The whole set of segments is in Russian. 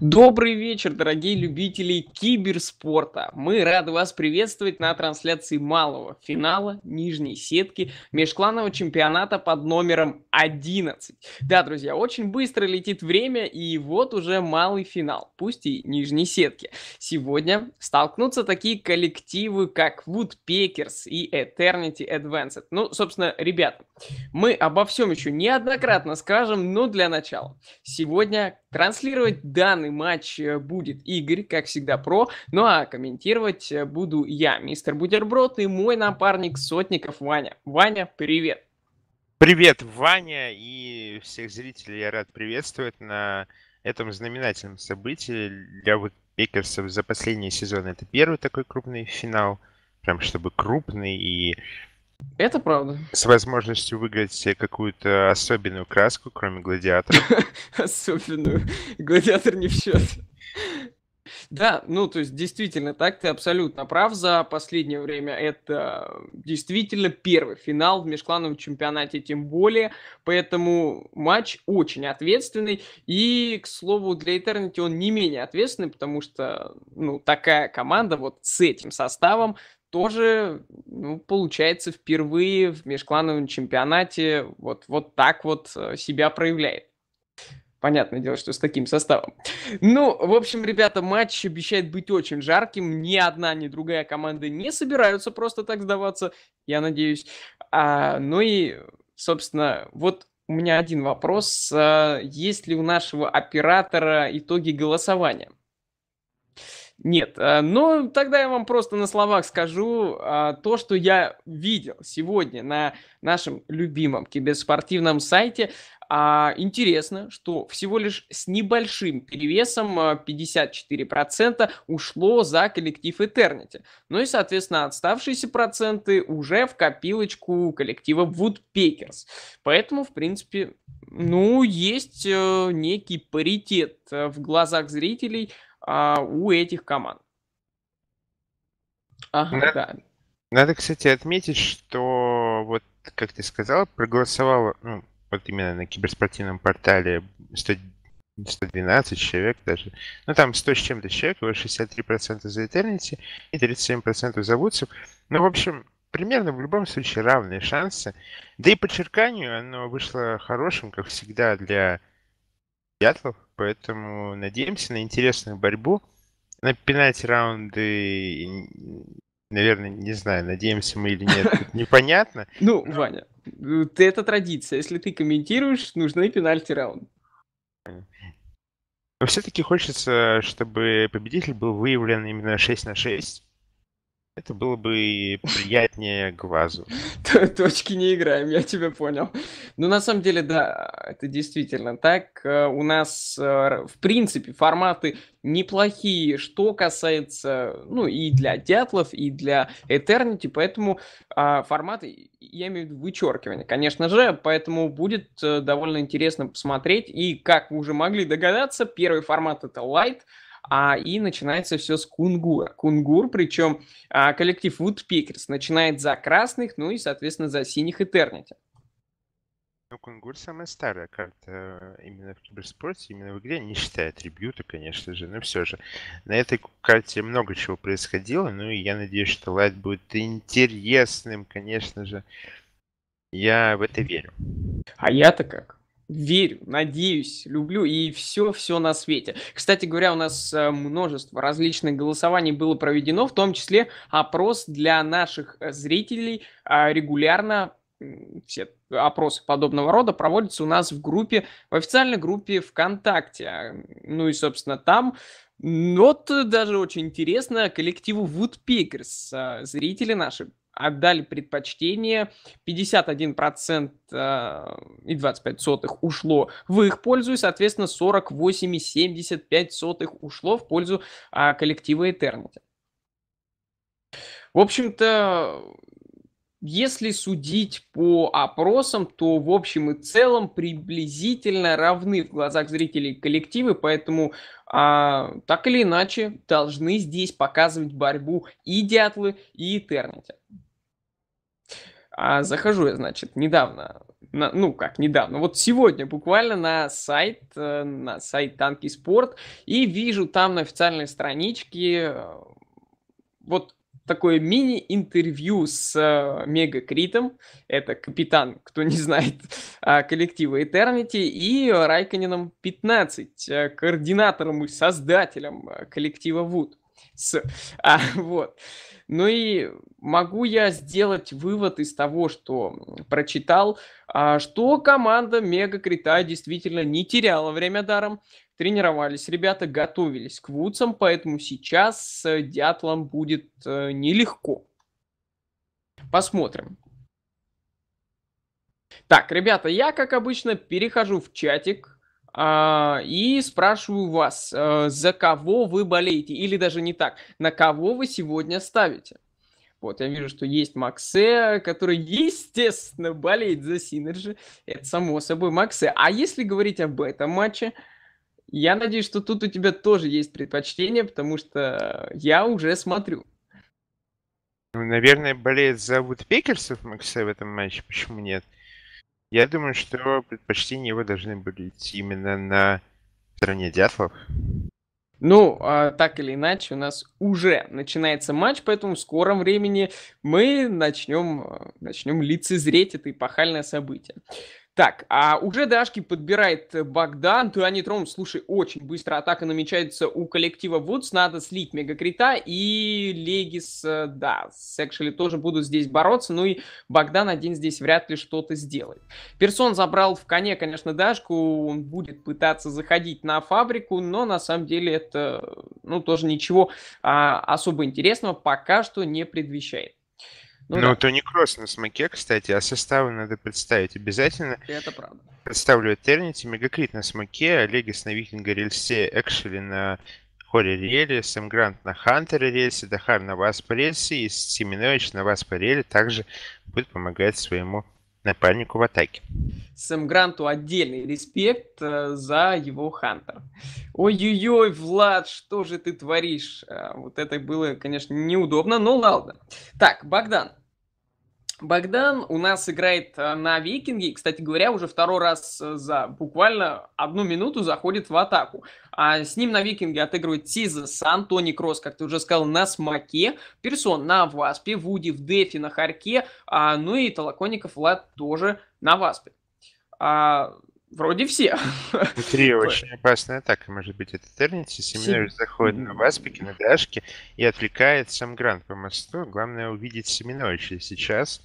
Добрый вечер, дорогие любители киберспорта! Мы рады вас приветствовать на трансляции малого финала нижней сетки межкланового чемпионата под номером 11. Да, друзья, очень быстро летит время, и вот уже малый финал, пусть и нижней сетки. Сегодня столкнутся такие коллективы, как Wood Packers и Eternity Advanced. Ну, собственно, ребята, мы обо всем еще неоднократно скажем, но для начала. Сегодня транслировать данный матч э, будет Игорь, как всегда, про. Ну а комментировать э, буду я, мистер Бутерброд, и мой напарник Сотников Ваня. Ваня, привет! Привет, Ваня, и всех зрителей я рад приветствовать на этом знаменательном событии для Бекерсов за последние сезоны. Это первый такой крупный финал, прям чтобы крупный, и это правда. С возможностью выиграть себе какую-то особенную краску, кроме гладиатора. Особенную. Гладиатор не в счет. Да, ну то есть действительно так, ты абсолютно прав. За последнее время это действительно первый финал в межклановом чемпионате, тем более. Поэтому матч очень ответственный. И, к слову, для Eternity он не менее ответственный, потому что ну, такая команда вот с этим составом тоже ну, получается впервые в межклановом чемпионате вот, вот так вот э, себя проявляет. Понятное дело, что с таким составом. Ну, в общем, ребята, матч обещает быть очень жарким. Ни одна, ни другая команда не собираются просто так сдаваться, я надеюсь. А, ну и, собственно, вот у меня один вопрос. А, есть ли у нашего оператора итоги голосования? Нет, а, но тогда я вам просто на словах скажу а, то, что я видел сегодня на нашем любимом киберспортивном сайте. А, интересно, что всего лишь с небольшим перевесом 54% ушло за коллектив Eternity. Ну и, соответственно, отставшиеся проценты уже в копилочку коллектива Woodpeckers. Поэтому, в принципе, ну, есть э, некий паритет э, в глазах зрителей – а, у этих команд. Ага, надо, да. надо, кстати, отметить, что вот, как ты сказала, проголосовало, ну, вот именно на киберспортивном портале 100, 112 человек даже. Ну, там 100 с чем-то человек, его 63% за Eternity и 37% за Вудсов. Ну, в общем, примерно в любом случае равные шансы. Да и по черканию оно вышло хорошим, как всегда, для Сиэтл, поэтому надеемся на интересную борьбу. На пенальти раунды, наверное, не знаю, надеемся мы или нет, непонятно. Ну, Ваня, ну, это традиция. Если ты комментируешь, нужны пенальти раунды. Но все-таки хочется, чтобы победитель был выявлен именно 6 на 6. Это было бы приятнее глазу. Точки не играем, я тебя понял. Ну, на самом деле, да, это действительно так. Э, у нас, э, в принципе, форматы неплохие, что касается, ну, и для Дятлов, и для Этернити, поэтому а, форматы, я имею в виду вычеркивание, конечно же, поэтому будет э, довольно интересно посмотреть. И, как вы уже могли догадаться, первый формат это Light — а, и начинается все с кунгура. Кунгур, причем а, коллектив Woodpickers начинает за красных, ну и, соответственно, за синих Этернити. Ну, кунгур самая старая карта э, именно в киберспорте, именно в игре, не считая атрибьюта, конечно же, но все же. На этой карте много чего происходило, ну и я надеюсь, что лайт будет интересным, конечно же. Я в это верю. А я-то как? верю, надеюсь, люблю и все-все на свете. Кстати говоря, у нас э, множество различных голосований было проведено, в том числе опрос для наших э, зрителей а, регулярно все опросы подобного рода проводятся у нас в группе, в официальной группе ВКонтакте. Ну и, собственно, там вот даже очень интересно коллективу Woodpickers. А, зрители наши отдали предпочтение, 51% а, и 25 сотых ушло в их пользу, и, соответственно, 48,75 сотых ушло в пользу а, коллектива Eternity. В общем-то, если судить по опросам, то в общем и целом приблизительно равны в глазах зрителей коллективы, поэтому а, так или иначе должны здесь показывать борьбу и Дятлы, и Этернити. А захожу я, значит, недавно, на, ну как недавно, вот сегодня буквально на сайт, э, на сайт Танки Спорт, и вижу там на официальной страничке э, вот такое мини-интервью с э, Мега Критом. это капитан, кто не знает, а, коллектива Eternity, и Райканином 15, координатором и создателем коллектива Вуд. С, а, вот. Ну и могу я сделать вывод из того, что прочитал, а, что команда Мега Крита действительно не теряла время даром, тренировались, ребята готовились к Вудсам, поэтому сейчас с Дятлом будет э, нелегко. Посмотрим. Так, ребята, я, как обычно, перехожу в чатик, а, и спрашиваю вас, э, за кого вы болеете? Или даже не так, на кого вы сегодня ставите? Вот, я вижу, что есть Максе, который, естественно, болеет за Синерджи. Это само собой Максе. А если говорить об этом матче, я надеюсь, что тут у тебя тоже есть предпочтение, потому что я уже смотрю. наверное, болеет за Вудпекерсов Максе в этом матче, почему нет? Я думаю, что предпочтения его должны были идти именно на стороне дятлов. Ну, а, так или иначе, у нас уже начинается матч, поэтому в скором времени мы начнем, э, начнем лицезреть это эпохальное событие. Так, а уже Дашки подбирает э, Богдан. Туани Тром, слушай, очень быстро атака намечается у коллектива Вудс. Надо слить Мегакрита и Легис, э, да, Секшели тоже будут здесь бороться. Ну и Богдан один здесь вряд ли что-то сделает. Персон забрал в коне, конечно, Дашку. Он будет пытаться заходить на фабрику, но на самом деле это, ну, тоже ничего а, особо интересного пока что не предвещает. Ну, ну да. Тоникросс на смоке, кстати, а составы надо представить обязательно. Это правда. Представлю Этернити, Мегакрит на смоке, Олегис на Викинга рельсе, Экшели на Холли Риэле, Сэм Грант на Хантере рельсе, Дахар на Васпа рельсе и Семенович на Васпа рельсе также будет помогать своему напарнику в атаке. Сэм Гранту отдельный респект э, за его Хантер. Ой-ой-ой, Влад, что же ты творишь? Э, вот это было, конечно, неудобно, но ладно. Так, Богдан, Богдан у нас играет э, на Викинге, кстати говоря, уже второй раз э, за буквально одну минуту заходит в атаку. А с ним на Викинге отыгрывает Тиза, Сан, Тони Кросс, как ты уже сказал, на Смаке, Персон на Васпе, Вуди в Дефе на Харке, а, ну и Толоконников Влад тоже на Васпе. А, Вроде все. Ну, три очень опасная атака может быть это Этернити. Семинар заходит на Васпики, на Дашки и отвлекает сам Грант по мосту. Главное увидеть Семеновича сейчас.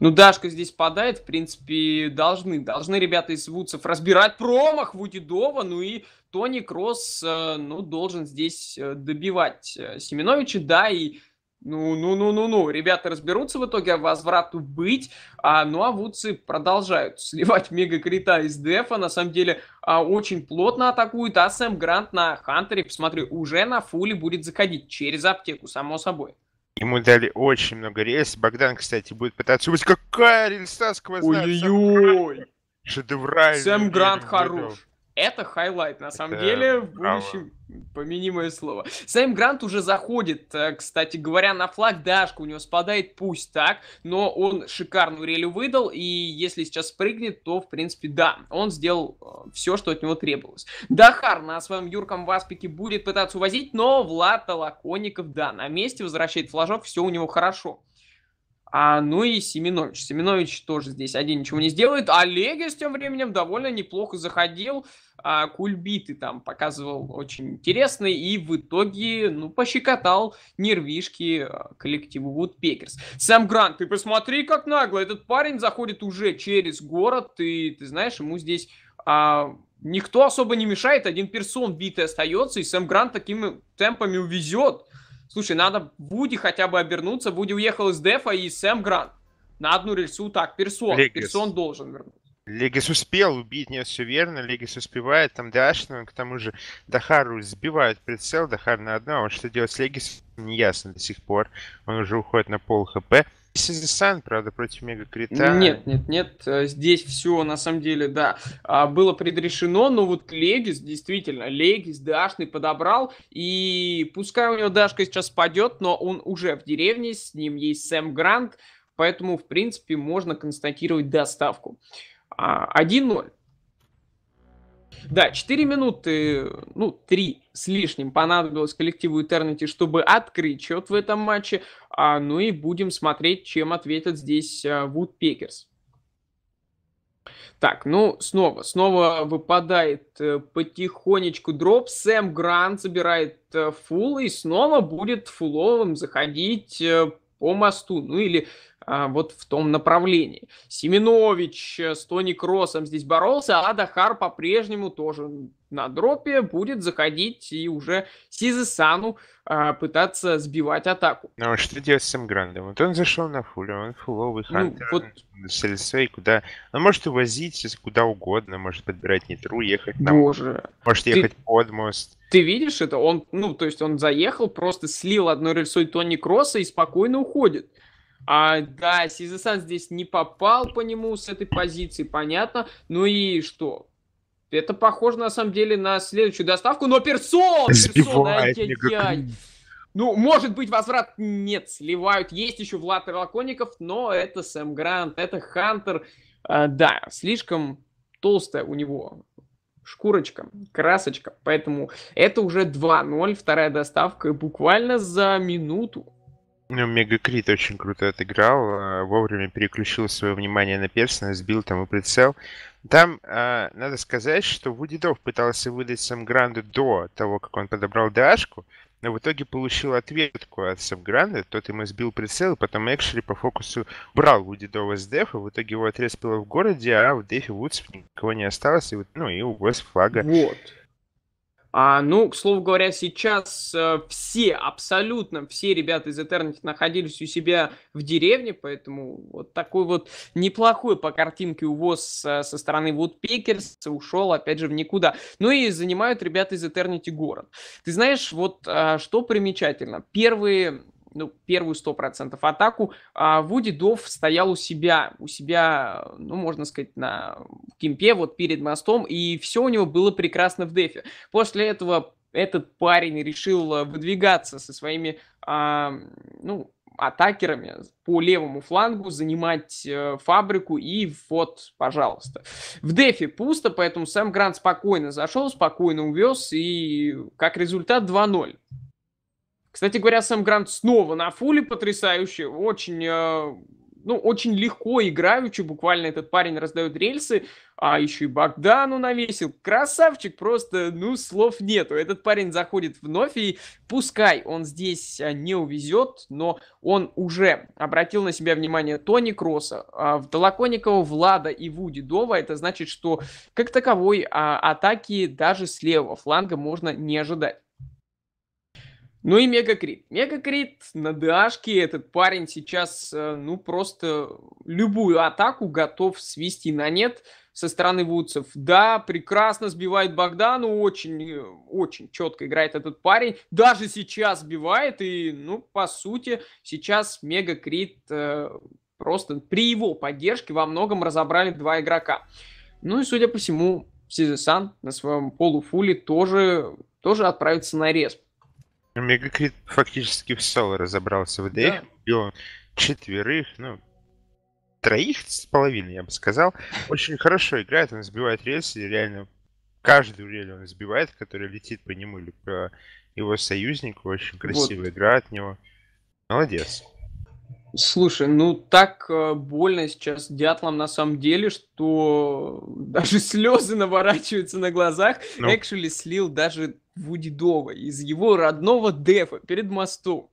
Ну, Дашка здесь падает, в принципе, должны, должны ребята из Вудсов разбирать промах Вудидова, ну и Тони Кросс, э, ну, должен здесь э, добивать э, Семеновича, да, и ну, ну, ну, ну, ну, ребята разберутся в итоге, а возврату быть. А, ну, а Вудсы продолжают сливать мегакрита из дефа. На самом деле, а, очень плотно атакуют А Сэм Грант на Хантере, посмотри, уже на фуле будет заходить через аптеку, само собой. Ему дали очень много рельс. Богдан, кстати, будет пытаться убить. Какая рельса сквозная! Ой-ой-ой! Шедевральный. Сэм Грант хорош это хайлайт, на самом это деле, в будущем право. поменимое слово. Сэм Грант уже заходит, э, кстати говоря, на флаг, дашка у него спадает, пусть так, но он шикарную релю выдал, и если сейчас прыгнет, то, в принципе, да, он сделал э, все, что от него требовалось. Дахар на своем юрком Васпике будет пытаться увозить, но Влад Толоконников, да, на месте возвращает флажок, все у него хорошо. А, ну и Семенович. Семенович тоже здесь один ничего не сделает. Олег с тем временем довольно неплохо заходил. А, кульбиты там показывал очень интересные и в итоге, ну, пощекотал нервишки а, коллективу Woodpeckers. Сэм Грант, ты посмотри, как нагло. Этот парень заходит уже через город, и, ты знаешь, ему здесь... А, никто особо не мешает, один персон битый остается, и Сэм Грант такими темпами увезет. Слушай, надо Вуди хотя бы обернуться. Вуди уехал из Дефа и Сэм Грант. На одну рельсу так, Персон. Легис. Персон должен вернуться. Легис успел убить, нет, все верно. Легис успевает, там Дашина, к тому же Дахару сбивает прицел, Дахар на одно, одного. Что делать с Легисом, ясно до сих пор. Он уже уходит на пол хп. Pixel правда, против Мегакрита? Нет, нет, нет. Э, здесь все, на самом деле, да, а, было предрешено, но вот Легис, действительно, Легис Дашный подобрал, и пускай у него Дашка сейчас падет, но он уже в деревне, с ним есть Сэм Грант, поэтому, в принципе, можно констатировать доставку. 1-0. А, да, 4 минуты, ну, 3 с лишним понадобилось коллективу Eternity, чтобы открыть счет в этом матче. А, ну и будем смотреть, чем ответят здесь Вуд а, Пекерс. Так, ну снова, снова выпадает э, потихонечку дроп. Сэм Грант забирает э, фул и снова будет фуловым заходить э, по мосту. Ну или а, вот в том направлении. Семенович э, с Тони Кроссом здесь боролся, а Дахар по-прежнему тоже на дропе будет заходить и уже Сизесану а, пытаться сбивать атаку. Ну а что делать с Эмграндом? Вот он зашел на фуле, он фуловый ну, хантер, ну, вот... сельсей, куда... Он может увозить куда угодно, может подбирать нитру, ехать на... Боже. Может ехать Ты... под мост. Ты видишь это? Он, ну, то есть он заехал, просто слил одной рельсой Тони Кросса и спокойно уходит. А, да, Сизасан здесь не попал по нему с этой позиции, понятно. Ну и что? Это похоже, на самом деле, на следующую доставку, но персон! персон ай ну, может быть, возврат нет, сливают. Есть еще Влад Ролоконников, но это Сэм Грант, это Хантер. А, да, слишком толстая у него шкурочка, красочка. Поэтому это уже 2-0, вторая доставка буквально за минуту. Ну, Мегакрит очень круто отыграл, а, вовремя переключил свое внимание на Персона, сбил там и прицел. Там э, надо сказать, что Вудидов пытался выдать Самгранду до того, как он подобрал Дашку, но в итоге получил ответку от Сабгранда, тот ему сбил прицел, и потом Экшери по фокусу брал Вудидова с дефа, в итоге его отрез в городе, а в дефе Вудс никого не осталось, и, ну и увез флага. Вот. А, ну, к слову говоря, сейчас э, все, абсолютно все ребята из Eternity находились у себя в деревне, поэтому вот такой вот неплохой по картинке увоз со, э, со стороны Woodpickers ушел, опять же, в никуда. Ну и занимают ребята из Eternity город. Ты знаешь, вот э, что примечательно, первые ну, первую 100% атаку. А Вуди Дов стоял у себя, у себя, ну, можно сказать, на кемпе, вот перед мостом, и все у него было прекрасно в дефе. После этого этот парень решил э, выдвигаться со своими, а, ну, атакерами по левому флангу, занимать э, фабрику и вот, пожалуйста. В дефе пусто, поэтому Сэм Грант спокойно зашел, спокойно увез и как результат 2-0. Кстати говоря, сам Грант снова на фуле потрясающий, очень, э, ну, очень легко играючи, буквально этот парень раздает рельсы, а еще и Богдану навесил. Красавчик, просто, ну, слов нету. Этот парень заходит вновь, и пускай он здесь а, не увезет, но он уже обратил на себя внимание Тони Кросса, а, Толоконникова, Влада и Вуди Дова. Это значит, что как таковой а, атаки даже с левого фланга можно не ожидать. Ну и Мегакрит. Мегакрит на Дашке этот парень сейчас, э, ну, просто любую атаку готов свести на нет со стороны Вудсов. Да, прекрасно сбивает Богдану, очень, э, очень четко играет этот парень. Даже сейчас сбивает, и, ну, по сути, сейчас Мегакрит э, просто при его поддержке во многом разобрали два игрока. Ну и, судя по всему, Сизесан на своем полуфуле тоже, тоже отправится на респ. Мегакрит фактически в соло разобрался в ДФ, да. и четверых, ну, троих с половиной, я бы сказал. Очень хорошо играет, он сбивает рельсы, реально каждую рель он сбивает, который летит по нему или по его союзнику. Очень красивая вот. игра от него. Молодец. Слушай, ну так э, больно сейчас дятлам на самом деле, что даже слезы наворачиваются на глазах. Ну. Экшели слил даже Вудидова из его родного Дефа перед мостом.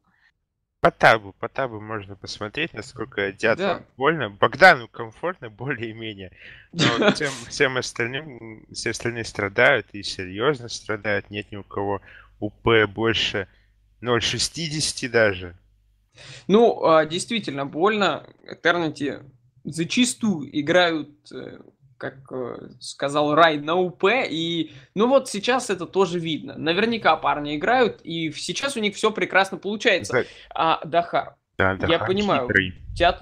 По табу, по табу можно посмотреть, насколько дятлам да. больно. Богдану комфортно более-менее, но всем, всем остальным, все остальные страдают и серьезно страдают. Нет ни у кого УП больше 0,60 даже. Ну, а, действительно больно. Этернити зачастую играют, э, как э, сказал Рай, на УП. И, ну вот сейчас это тоже видно. Наверняка парни играют, и сейчас у них все прекрасно получается. Да. А Дахар, да, Дахар я понимаю, хитрый.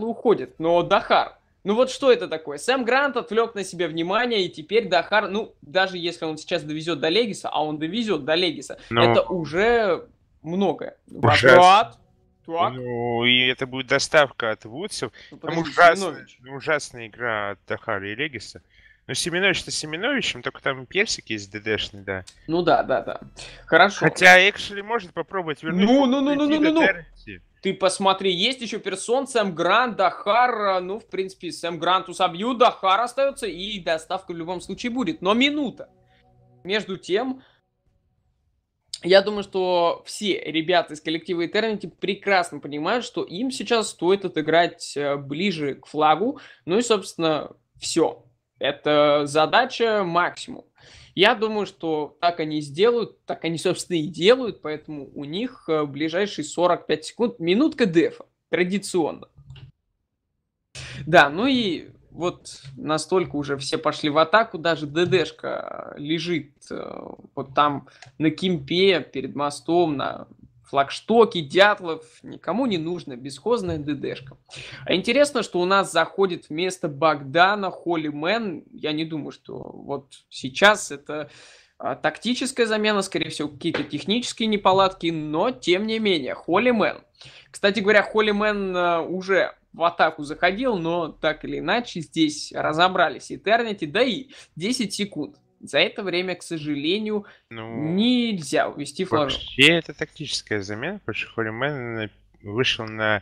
уходит, но Дахар, ну вот что это такое? Сэм Грант отвлек на себя внимание, и теперь Дахар, ну, даже если он сейчас довезет до Легиса, а он довезет до Легиса, Но... это уже многое. Уже... Возврат, так. Ну, и это будет доставка от Вудсов. Ну, Там ужасная, ну, ужасная игра от Дахара и Легиса. Ну, Семенович-то Семеновичем, только там персики из ДДшный, да. Ну да, да, да. Хорошо. Хотя Экшели может попробовать вернуть. Ну, ну, ну, ну, ну, ну, ну. Ты посмотри, есть еще Персон, Сэм Грант, Дахар. Э, ну, в принципе, Сэм Гранту собью, Дахар остается, и доставка в любом случае будет. Но минута. Между тем, я думаю, что все ребята из коллектива Eternity прекрасно понимают, что им сейчас стоит отыграть э, ближе к флагу. Ну и, собственно, все. Это задача максимум. Я думаю, что так они сделают, так они, собственно, и делают, поэтому у них в э, ближайшие 45 секунд минутка дефа, традиционно. Да, ну и вот настолько уже все пошли в атаку, даже ДДшка э, лежит э, вот там на кемпе перед мостом, на флагштоке, дятлов, никому не нужно, бесхозная ДДшка. А интересно, что у нас заходит вместо Богдана Холлимен, я не думаю, что вот сейчас это а, тактическая замена, скорее всего, какие-то технические неполадки, но тем не менее, Холлимен. Кстати говоря, Холлимен э, уже в атаку заходил, но так или иначе здесь разобрались Этернити, да и 10 секунд. За это время, к сожалению, ну, нельзя увести флажок. Вообще, это тактическая замена, потому что Холлимен вышел на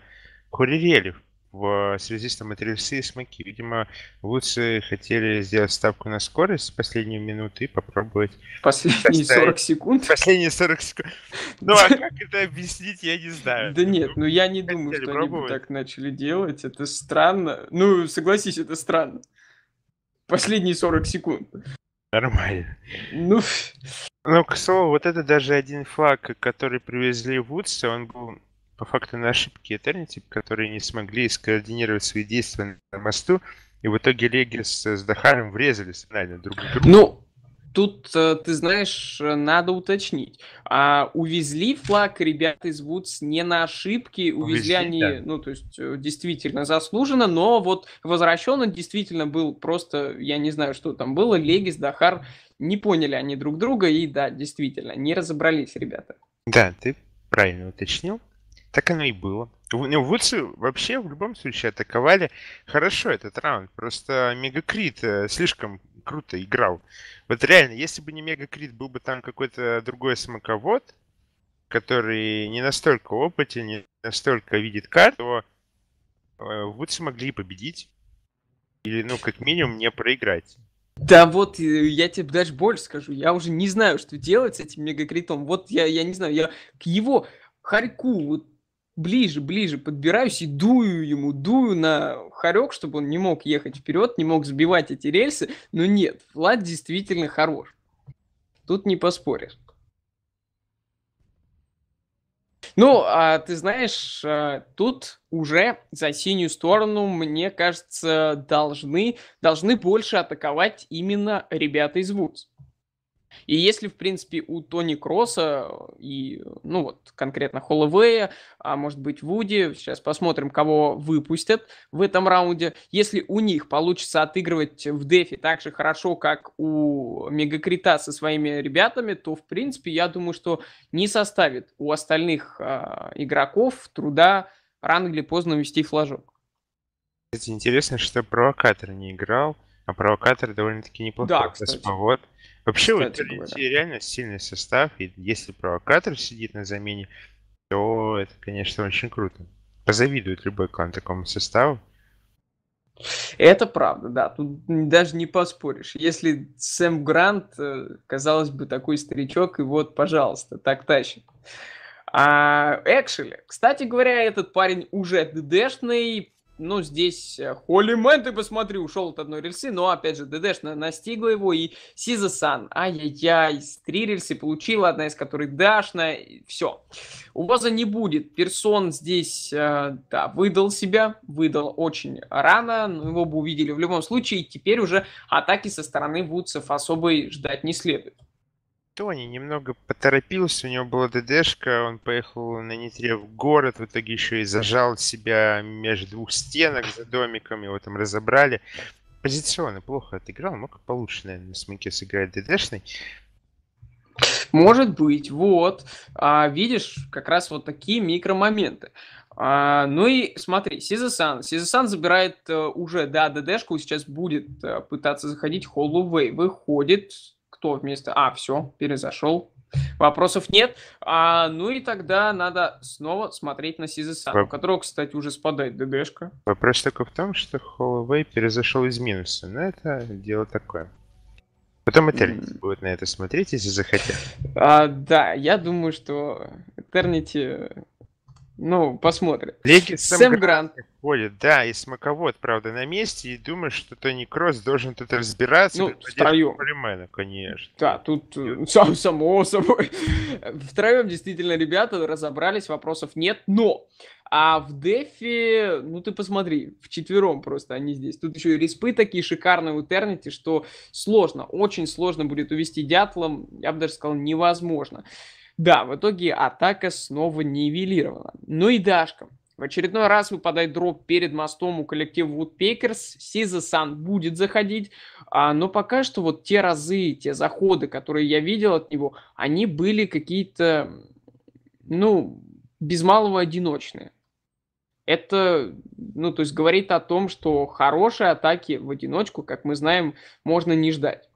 Курирелев в связи с там, Атрельсы и Смоки, видимо, лучше хотели сделать ставку на скорость в последние минуты и попробовать... Последние составить... 40 секунд? Последние 40 секунд. Ну, а как это объяснить, я не знаю. Да нет, ну я не думаю, что они так начали делать. Это странно. Ну, согласись, это странно. Последние 40 секунд. Нормально. Ну, ну, к слову, вот это даже один флаг, который привезли в Вудсе, он был по факту на ошибки Eternity, типа, которые не смогли скоординировать свои действия на мосту, и в итоге Легис с Дахаром врезались реально друг в друга. Ну, тут, э, ты знаешь, э, надо уточнить. А увезли флаг ребята из Вудс не на ошибки, увезли, увезли они, да. ну, то есть, э, действительно заслуженно, но вот возвращен он действительно был просто, я не знаю, что там было, Легис, Дахар, не поняли они друг друга, и да, действительно, не разобрались ребята. Да, ты правильно уточнил. Так оно и было. Ну, Вудсы вообще в любом случае атаковали хорошо этот раунд. Просто Мегакрит э, слишком круто играл. Вот реально, если бы не Мегакрит, был бы там какой-то другой смоковод, который не настолько опытен, не настолько видит карту, то э, Вудсы могли победить. Или, ну, как минимум, не проиграть. Да вот, э, я тебе даже больше скажу. Я уже не знаю, что делать с этим мегакритом. Вот я, я не знаю, я к его Харьку, вот ближе, ближе подбираюсь и дую ему, дую на хорек, чтобы он не мог ехать вперед, не мог сбивать эти рельсы. Но нет, Влад действительно хорош. Тут не поспоришь. Ну, а ты знаешь, э, тут уже за синюю сторону, мне кажется, должны, должны больше атаковать именно ребята из ВУЗ. И если, в принципе, у Тони Кросса э, и, э, ну вот, конкретно Холловея, а может быть Вуди, сейчас посмотрим, кого выпустят в этом раунде, если у них получится отыгрывать в дефе так же хорошо, как у Мегакрита со своими ребятами, то, в принципе, я думаю, что не составит у остальных а, игроков труда рано или поздно вести флажок. Кстати, интересно, что провокатор не играл, а провокатор довольно-таки неплохой да, кстати. Повод Вообще, вот реально сильный состав, и если провокатор сидит на замене, то это, конечно, очень круто. Позавидует любой клан такому составу. Это правда, да, тут даже не поспоришь. Если Сэм Грант, э, казалось бы, такой старичок, и вот, пожалуйста, так тащит. А Экшеля, кстати говоря, этот парень уже ДДшный, ну, здесь Холлимен, э, ты посмотри, ушел от одной рельсы, но, опять же, ДДш настигла его, и Сиза Сан, ай-яй-яй, три рельсы получила, одна из которых Дашна, все. У Боза не будет, Персон здесь, э, да, выдал себя, выдал очень рано, но его бы увидели в любом случае, теперь уже атаки со стороны Вудсов особой ждать не следует. Тони немного поторопился, у него была ДДшка, он поехал на Нитре в город, в итоге еще и зажал себя между двух стенок за домиком, его там разобрали. Позиционно плохо отыграл, мог получше, наверное, на смыке сыграть ДДшный. Может быть, вот. А, видишь, как раз вот такие микромоменты. А, ну и смотри, Сизасан. Сизасан забирает а, уже, да, ДДшку, сейчас будет а, пытаться заходить Холлоуэй. Выходит, кто вместо... А, все, перезашел. Вопросов нет. А, ну и тогда надо снова смотреть на Сизеса, Воп... у которого, кстати, уже спадает ДДшка. Вопрос только в том, что Холлоуэй перезашел из минуса. Но это дело такое. Потом Eternity mm. будет на это смотреть, если захотят. А, да, я думаю, что Eternity ну, посмотрим. Леги Сэм, Сэм Грант. Ходит, да, и смаковод, правда, на месте, и думаешь, что Тони Кросс должен тут разбираться. Ну, втроем. Полимена, конечно. Да, тут э, сам, само собой. втроем действительно ребята разобрались, вопросов нет, но... А в Дефе, ну ты посмотри, в четвером просто они здесь. Тут еще и респы такие шикарные у Тернити, что сложно, очень сложно будет увести дятлом, я бы даже сказал, невозможно. Да, в итоге атака снова нивелирована. Ну и Дашка. В очередной раз выпадает дроп перед мостом у коллектива Woodpeckers. Сиза Сан будет заходить, а, но пока что вот те разы, те заходы, которые я видел от него, они были какие-то, ну, без малого одиночные. Это, ну, то есть говорит о том, что хорошие атаки в одиночку, как мы знаем, можно не ждать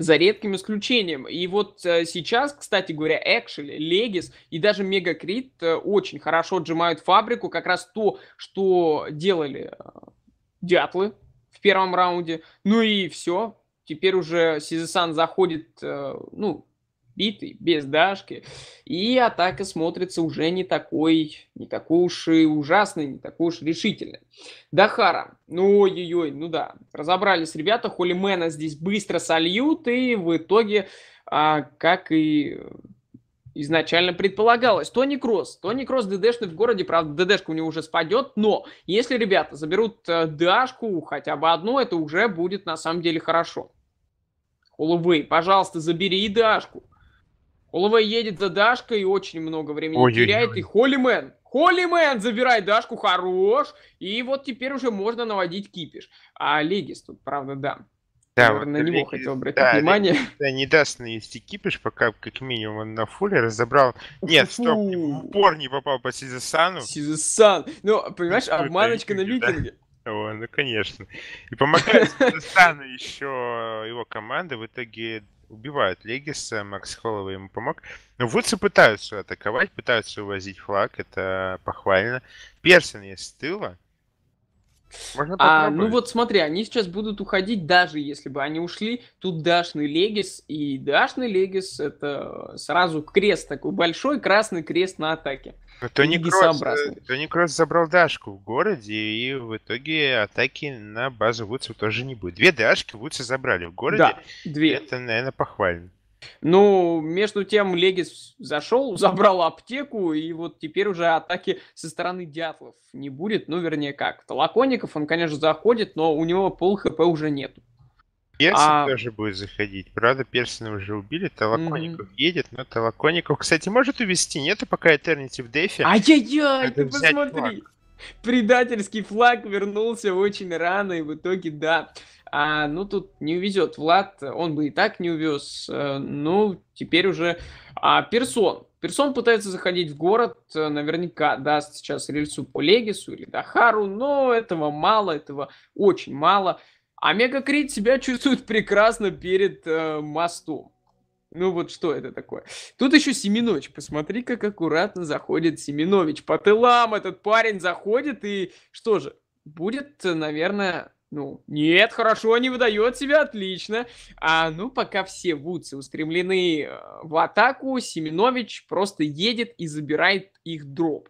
за редким исключением. И вот э, сейчас, кстати говоря, Экшель, Легис и даже Мегакрит э, очень хорошо отжимают фабрику, как раз то, что делали э, Дятлы в первом раунде. Ну и все, теперь уже Сизесан заходит, ну, битый, без Дашки. И атака смотрится уже не такой, не такой уж и ужасной, не такой уж решительной. Дахара. Ну, ой-ой, ну да. Разобрались ребята, Холимена здесь быстро сольют, и в итоге, а, как и изначально предполагалось. Тони Кросс. Тони Кросс ДДшный в городе, правда, ДДшка у него уже спадет, но если ребята заберут э, Дашку, хотя бы одну, это уже будет на самом деле хорошо. Улыбы, пожалуйста, забери и Дашку. Олова едет за Дашкой и очень много времени Ой, теряет. Ой, ой. И Холлимен. Холлимен забирает Дашку. Хорош. И вот теперь уже можно наводить кипиш. А Легис тут, правда, да. Да, вот на Легис, него хотел обратить да, внимание. Легис, да, не даст навести кипиш, пока как минимум он на фуле разобрал. Нет, стоп, в упор не попал по Сизесану. Сизесан. Ну, понимаешь, обманочка на викинге. О, ну конечно. И помогает Стану еще его команда. В итоге убивают Легиса, Макс Холлова ему помог. Но Вудсы пытаются атаковать, пытаются увозить флаг, это похвально. Персон есть с тыла, можно а, ну вот смотри, они сейчас будут уходить, даже если бы они ушли. Тут Дашный Легис, и Дашный Легис это сразу крест такой большой, красный крест на атаке. Но Тони Кросс, э, Тони Кросс забрал Дашку в городе, и в итоге атаки на базу Вудса тоже не будет. Две Дашки Вудса забрали в городе. Да, две. Это, наверное, похвально. Ну, между тем, Легис зашел, забрал аптеку, и вот теперь уже атаки со стороны Дятлов не будет, ну, вернее, как. Толоконников, он, конечно, заходит, но у него пол хп уже нет. Персин а... тоже будет заходить. Правда, Персина уже убили, Толоконников mm-hmm. едет, но Толоконников, кстати, может увести, нету пока Этернити в дефе. Ай-яй-яй, ты посмотри! Флаг. Предательский флаг вернулся очень рано, и в итоге, да, а, ну, тут не увезет Влад, он бы и так не увез. Э, ну, теперь уже... А, Персон. Персон пытается заходить в город, э, наверняка даст сейчас рельсу по Легису или Дахару, но этого мало, этого очень мало. Омега а Крид себя чувствует прекрасно перед э, мостом. Ну вот что это такое? Тут еще Семенович. Посмотри, как аккуратно заходит Семенович. По тылам этот парень заходит и что же? Будет, э, наверное, ну, нет, хорошо, не выдает себя, отлично. А ну, пока все вудсы устремлены э, в атаку, Семенович просто едет и забирает их дроп.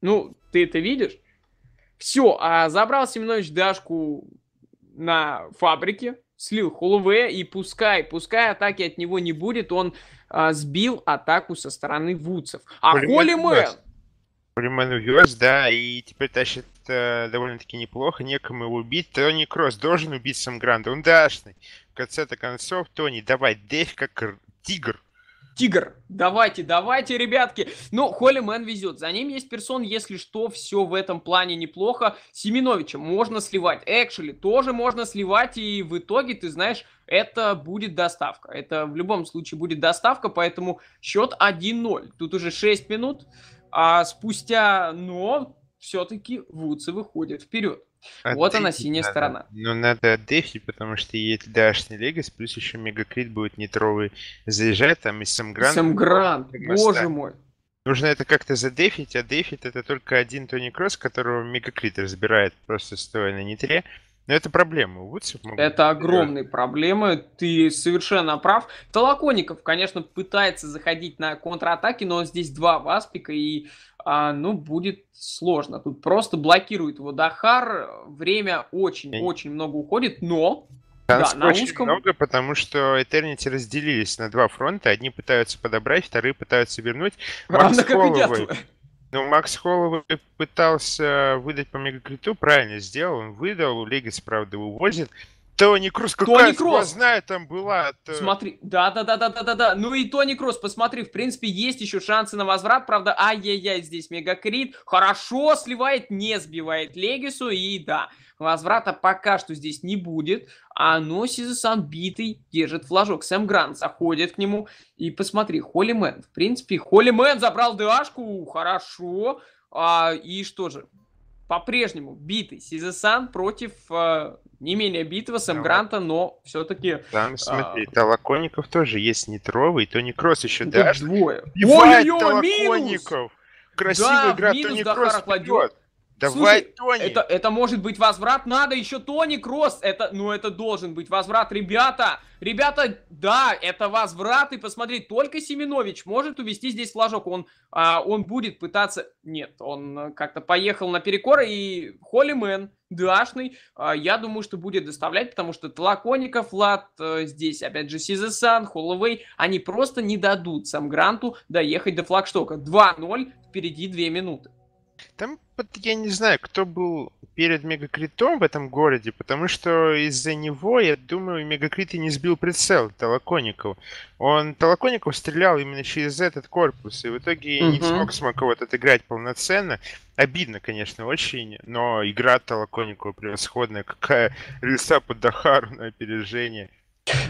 Ну, ты это видишь? Все, а забрал Семенович Дашку на фабрике, слил Хулве, и пускай, пускай атаки от него не будет, он а, сбил атаку со стороны вудсов. А Холлимен... Холлимен увез, да, и теперь тащит это довольно-таки неплохо. Некому его убить. Тони Кросс должен убить сам Гранда. Он дашный. В конце-то концов, Тони, давай, дэйв как тигр. Тигр, давайте, давайте, ребятки. Ну, Холли Мэн везет. За ним есть персон, если что, все в этом плане неплохо. Семеновича можно сливать. Экшели тоже можно сливать. И в итоге, ты знаешь, это будет доставка. Это в любом случае будет доставка, поэтому счет 1-0. Тут уже 6 минут. А спустя, но все-таки Вудсы выходит вперед. А вот она, синяя надо. сторона. Ну, надо отдыхать, потому что это Дашни Легас, плюс еще Мегакрит будет нетровый заезжать, там и Самгран. Самгран, боже мой. Нужно это как-то задефить, а дефить это только один Тони Кросс, которого Мегакрит разбирает просто стоя на нитре. Но это проблема. Вудсов Это огромные да. проблемы. Ты совершенно прав. Толоконников, конечно, пытается заходить на контратаки, но здесь два Васпика, и а, ну, будет сложно. Тут просто блокирует его Дахар, время очень-очень много уходит, но Танцев да, очень узком... много, потому что Этернити разделились на два фронта. Одни пытаются подобрать, вторые пытаются вернуть. А Макс как Холловой... ну, Макс Холловой пытался выдать по мегакриту, правильно сделал, он выдал, Легис, правда, увозит. Тони Круз, какая Тони Кросс. сквозная там была. От... Э, Смотри, да-да-да-да-да-да. да. Ну и Тони Кросс, посмотри, в принципе, есть еще шансы на возврат. Правда, ай-яй-яй, здесь мегакрит. Хорошо сливает, не сбивает Легису. И да, возврата пока что здесь не будет. А но Сизасан битый держит флажок. Сэм Грант заходит к нему. И посмотри, Холлимен. В принципе, Холлимен забрал ДАшку. Хорошо. А, и что же? по-прежнему битый сан против э, не менее битого Сэм Гранта, но все-таки... Там, а, смотри, а... Толоконников тоже есть Нитровый, Тони Кросс еще даже. Двое. Ой, Толоконников! Красивая да, игра, минус Тони Кросс кладет. Давай, Слушай, Тони. Это, это может быть возврат, надо еще Тони Кросс, это, ну это должен быть возврат, ребята, ребята, да, это возврат, и посмотри, только Семенович может увести здесь флажок, он, а, он будет пытаться, нет, он как-то поехал на перекор, и Холлимен, Дашный, а, я думаю, что будет доставлять, потому что Тлакоников, Лад, а, э, здесь, опять же, Сизесан, Холловей, они просто не дадут сам Гранту доехать до флагштока, 2-0, впереди 2 минуты. Там я не знаю, кто был перед Мегакритом в этом городе, потому что из-за него, я думаю, Мегакрит и не сбил прицел Толоконников. Он Толоконников стрелял именно через этот корпус, и в итоге угу. не смог смог вот отыграть полноценно. Обидно, конечно, очень, но игра Толоконникова превосходная, какая леса под Дахару на опережение.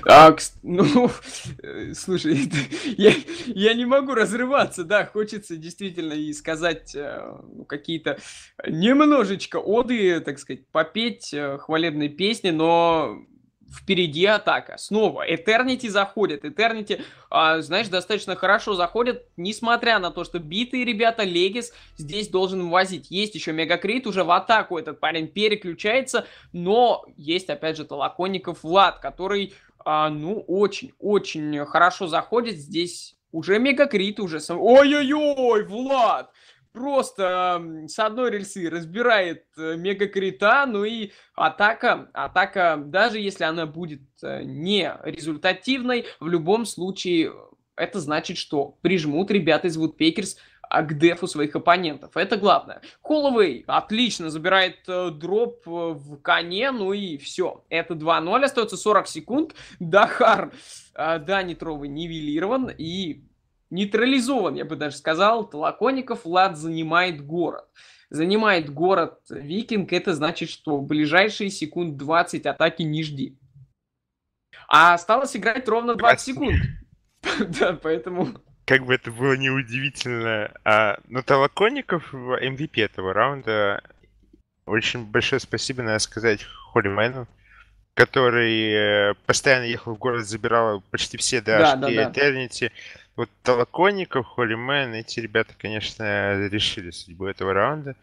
А, ну, э, слушай, я, я не могу разрываться, да, хочется действительно и сказать э, ну, какие-то немножечко оды, так сказать, попеть э, хвалебные песни, но впереди атака. Снова Этернити заходит. Этернити, а, знаешь, достаточно хорошо заходит, несмотря на то, что битые ребята Легис здесь должен возить. Есть еще Мегакрит, уже в атаку этот парень переключается, но есть, опять же, Толоконников Влад, который а, ну, очень-очень хорошо заходит здесь. Уже мегакрит, уже сам... Ой-ой-ой, Влад! Просто с одной рельсы разбирает э, мегакрита, ну и атака, атака, даже если она будет э, не результативной, в любом случае э, это значит, что прижмут ребята из Woodpakers а, к дефу своих оппонентов. Это главное. Холловей отлично забирает э, дроп э, в коне, ну и все. Это 2-0, остается 40 секунд. Дахар э, Данитровый нивелирован и нейтрализован, я бы даже сказал. Толоконников Влад занимает город. Занимает город Викинг, это значит, что в ближайшие секунд 20 атаки не жди. А осталось играть ровно 20 секунд. Да, поэтому как бы это было неудивительно, а, но Толоконников в MVP этого раунда очень большое спасибо, надо сказать, Холлимену, который э, постоянно ехал в город, забирал почти все дашки, да, и да, Eternity. Вот Толоконников, Холлимен, эти ребята, конечно, решили судьбу этого раунда.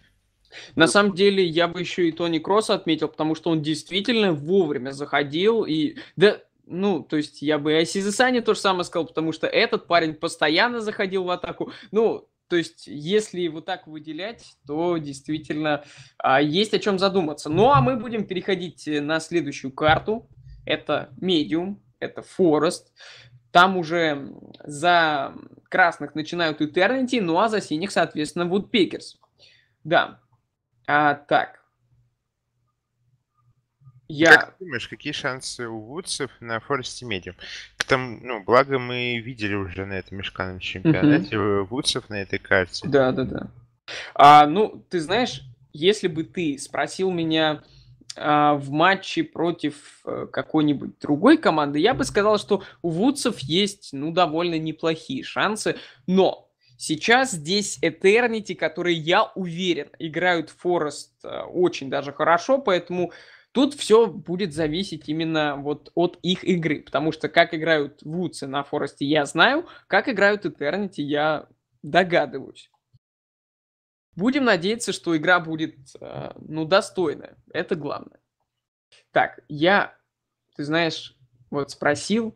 На самом деле, я бы еще и Тони Кросса отметил, потому что он действительно вовремя заходил. И да, ну, то есть я бы и о Сизесане то же самое сказал, потому что этот парень постоянно заходил в атаку. Ну, то есть, если его так выделять, то действительно а, есть о чем задуматься. Ну, а мы будем переходить э, на следующую карту. Это Медиум, это Форест. Там уже за красных начинают Eternity, ну а за синих, соответственно, Woodpickers. Да. А, так, я... Как ты думаешь, какие шансы у Вудсов на Форесте Медиум? К тому, ну, благо мы видели уже на этом мешканом чемпионате угу. Вудсов на этой карте. Да, да, да. А, ну, ты знаешь, если бы ты спросил меня а, в матче против э, какой-нибудь другой команды, я бы сказал, что у Вудсов есть, ну, довольно неплохие шансы, но Сейчас здесь Этернити, которые, я уверен, играют Форест э, очень даже хорошо, поэтому Тут все будет зависеть именно вот от их игры, потому что как играют Вудсы на Форесте я знаю, как играют Этернити я догадываюсь. Будем надеяться, что игра будет, э, ну, достойная. Это главное. Так, я, ты знаешь, вот спросил,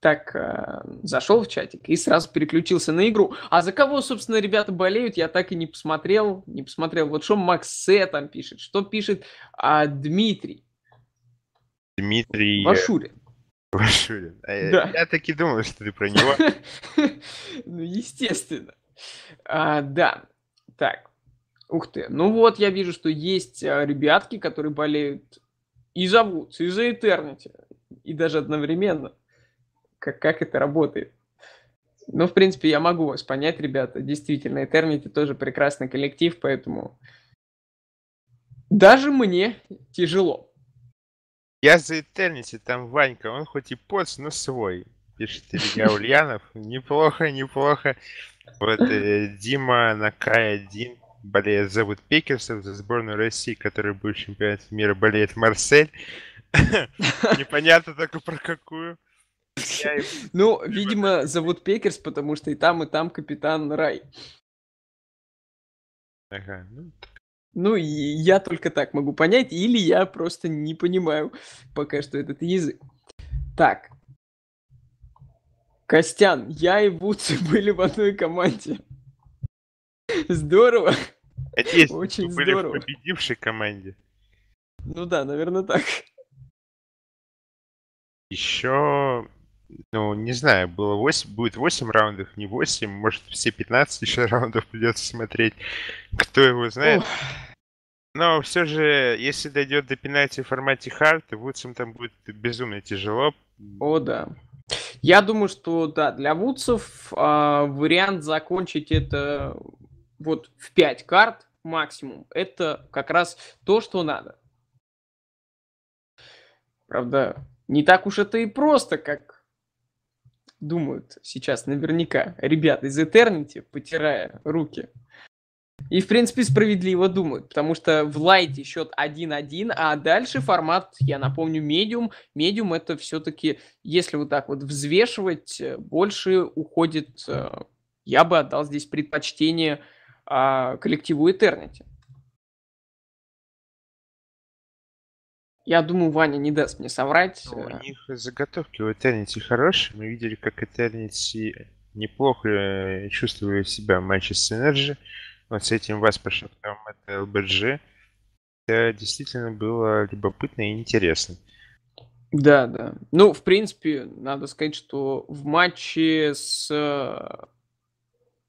так э, а, зашел в чатик и сразу переключился на игру. А за кого, собственно, ребята болеют, я так и не посмотрел. Не посмотрел. Вот что Максе там пишет, что пишет а, Дмитрий. Дмитрий... Вашурин. Вашурин. А да. Я, я так и думал, что ты про него. Ну, естественно. А, да. Так. Ух ты. Ну вот, я вижу, что есть ребятки, которые болеют и за Вудс, и за Этернити, и даже одновременно как, как это работает. Ну, в принципе, я могу вас понять, ребята. Действительно, Eternity тоже прекрасный коллектив, поэтому даже мне тяжело. Я за Eternity, там Ванька, он хоть и поц, но свой, пишет Илья Ульянов. Неплохо, неплохо. Вот э, Дима на К1 болеет за Вудпикерсов, за сборную России, который был чемпионат мира, болеет Марсель. Непонятно только про какую. Ну, видимо, зовут Пекерс, потому что и там, и там капитан Рай. Ага, ну, ну, я только так могу понять, или я просто не понимаю пока что этот язык. Так. Костян, я и Вудс были в одной команде. Здорово. Это Очень вы были здорово. в победившей команде. Ну да, наверное, так. Еще ну, не знаю, было 8, будет 8 раундов, не 8, может, все 15 еще раундов придется смотреть, кто его знает. Но все же, если дойдет до пенальти в формате хард, Вудсам там будет безумно тяжело. О, да. Я думаю, что да, для Вудсов э, вариант закончить это вот в 5 карт максимум. Это как раз то, что надо. Правда, не так уж это и просто, как думают сейчас наверняка ребята из Eternity, потирая руки. И, в принципе, справедливо думают, потому что в лайте счет 1-1, а дальше формат, я напомню, медиум. Медиум это все-таки, если вот так вот взвешивать, э, больше уходит, э, я бы отдал здесь предпочтение а, коллективу Eternity. Я думаю, Ваня не даст мне соврать. Но ну, у э. них заготовки у Этернити хорошие. Мы видели, как Этернити неплохо э, чувствовали себя в матче с Энерджи. Вот с этим вас шахтам это ЛБЖ. Это действительно было любопытно и интересно. Да, да. Ну, в принципе, надо сказать, что в матче с... Э,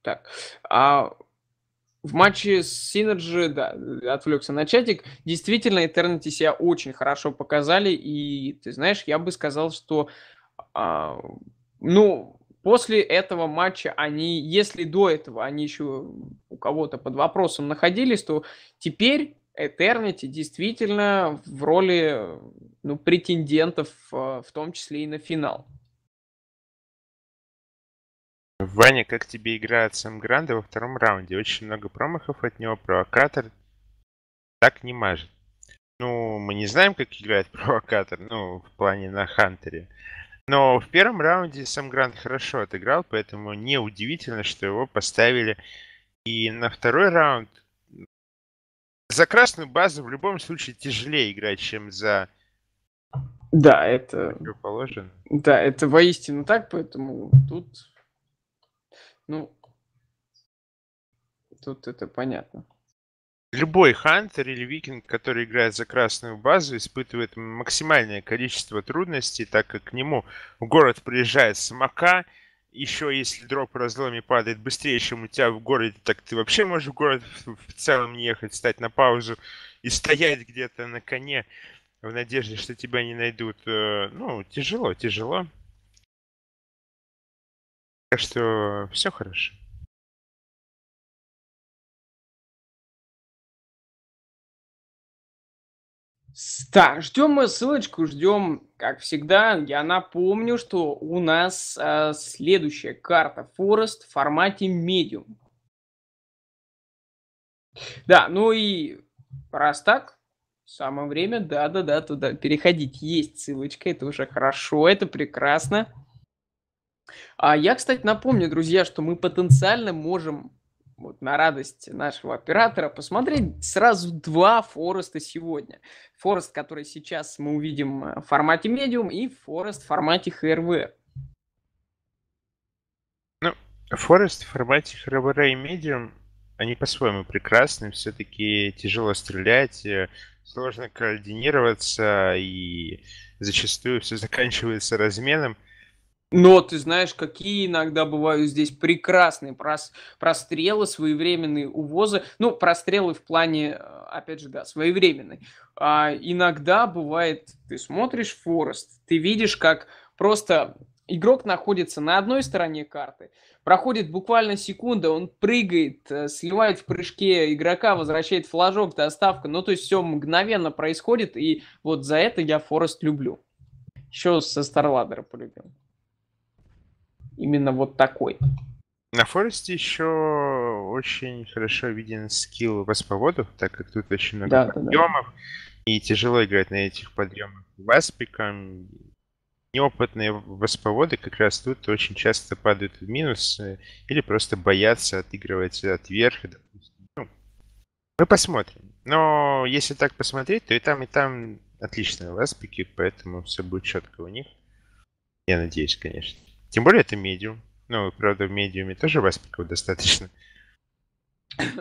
так, а в матче с Синерджи да, отвлекся на чатик, действительно Eternity себя очень хорошо показали, и, ты знаешь, я бы сказал, что, а, ну, после этого матча они, если до этого они еще у кого-то под вопросом находились, то теперь Eternity действительно в роли ну, претендентов, а, в том числе и на финал. Ваня, как тебе игра от Сэм Гранда во втором раунде? Очень много промахов от него, провокатор так не мажет. Ну, мы не знаем, как играет провокатор, ну, в плане на Хантере. Но в первом раунде сам Грант хорошо отыграл, поэтому неудивительно, что его поставили и на второй раунд. За красную базу в любом случае тяжелее играть, чем за... Да, это... Положено. Да, это воистину так, поэтому тут ну, тут это понятно. Любой хантер или викинг, который играет за красную базу, испытывает максимальное количество трудностей, так как к нему в город приезжает самока, еще если дроп в разломе падает быстрее, чем у тебя в городе, так ты вообще можешь в город в целом не ехать, стать на паузу и стоять где-то на коне в надежде, что тебя не найдут. Э, ну, тяжело, тяжело. Так что все хорошо. Так, ждем мы ссылочку, ждем, как всегда. Я напомню, что у нас э, следующая карта Forest в формате Medium. Да, ну и раз так, самое время, да-да-да, туда переходить. Есть ссылочка, это уже хорошо, это прекрасно. А я, кстати, напомню, друзья, что мы потенциально можем вот на радость нашего оператора посмотреть сразу два Фореста сегодня. Форест, который сейчас мы увидим э, в формате медиум, и Форест в формате ХРВ. Ну, Форест в формате ХРВ и медиум, они по-своему прекрасны, все-таки тяжело стрелять, э, сложно координироваться, и зачастую все заканчивается разменом – но ты знаешь, какие иногда бывают здесь прекрасные прос прострелы, своевременные увозы. Ну, прострелы в плане, э, опять же, да, своевременные. А иногда бывает, ты смотришь Форест, ты видишь, как просто игрок находится на одной стороне карты, проходит буквально секунда, он прыгает, э, сливает в прыжке игрока, возвращает флажок, доставка. Ну, то есть все мгновенно происходит, и вот за это я Форест люблю. Еще со Старладера полюбил именно вот такой. На Форесте еще очень хорошо виден скилл воспроводов, так как тут очень много да, подъемов, да, да. и тяжело играть на этих подъемах васпиком. Неопытные восповоды как раз тут очень часто падают в минус или просто боятся отыгрывать от верха. Допустим. Ну, мы посмотрим. Но если так посмотреть, то и там, и там отличные васпики, поэтому все будет четко у них. Я надеюсь, конечно. Тем более это медиум. Ну, правда, в медиуме тоже васпиков достаточно.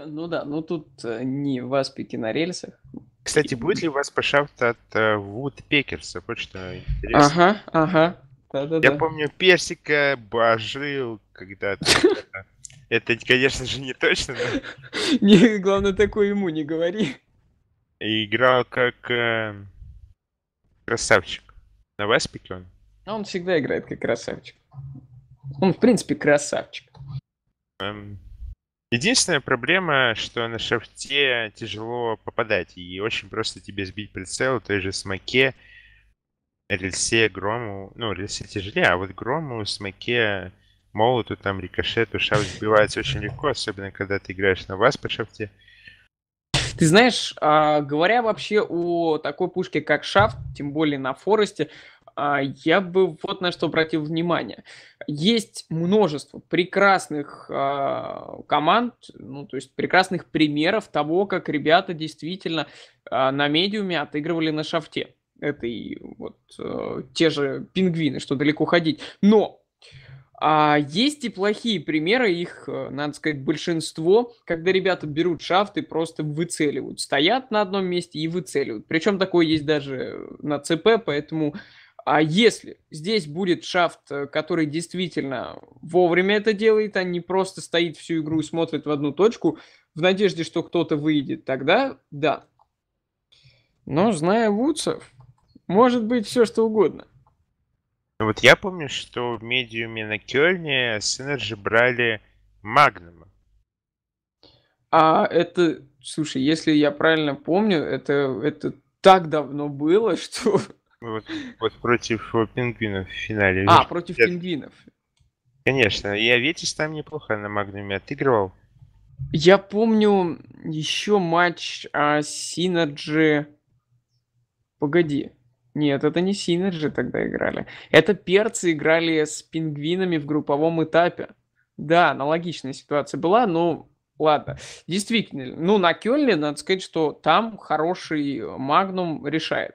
Ну да, ну тут э, не васпики на рельсах. Кстати, будет ли у вас пошафт от Вудпекерса? Э, вот что интересно. Ага, ага. Да-да-да. Я помню, персика божил когда-то. Это, конечно же, не точно, Не, главное, такое ему не говори. И играл как э, красавчик. На Васпике он? А он всегда играет как красавчик. Он, в принципе, красавчик. Эм, единственная проблема, что на шафте тяжело попадать, и очень просто тебе сбить прицел, той же смоке, рельсе, грому, ну, рельсе тяжелее, а вот грому, смоке, молоту, там, рикошету, шафт сбивается очень легко, особенно когда ты играешь на вас по шафте. Ты знаешь, а, говоря вообще о такой пушке, как шафт, тем более на Форесте, а, я бы вот на что обратил внимание. Есть множество прекрасных а, команд, ну, то есть прекрасных примеров того, как ребята действительно а, на медиуме отыгрывали на шафте. Это и вот э, те же пингвины, что далеко ходить. Но а есть и плохие примеры, их, э, надо сказать, большинство, когда ребята берут шафт и просто выцеливают. Стоят на одном месте и выцеливают. Причем такое есть даже на ЦП, поэтому а если здесь будет шафт, э, который действительно вовремя это делает, а не просто стоит всю игру и смотрит в одну точку в надежде, что кто-то выйдет, тогда да. Но зная Вудсов, может быть все что угодно. Ну вот я помню, что в медиуме на Кёльне Синерджи брали Магнума. А это, слушай, если я правильно помню, это, это так давно было, что вот, вот против э, пингвинов в финале. А, против я... пингвинов. Конечно, я Ветис там неплохо на Магнуме отыгрывал. Я помню еще матч а, Синерджи... Погоди. Нет, это не Синерджи тогда играли. Это перцы играли с пингвинами в групповом этапе. Да, аналогичная ситуация была, но ладно. Действительно, ну, на Кёльне, надо сказать, что там хороший Магнум решает.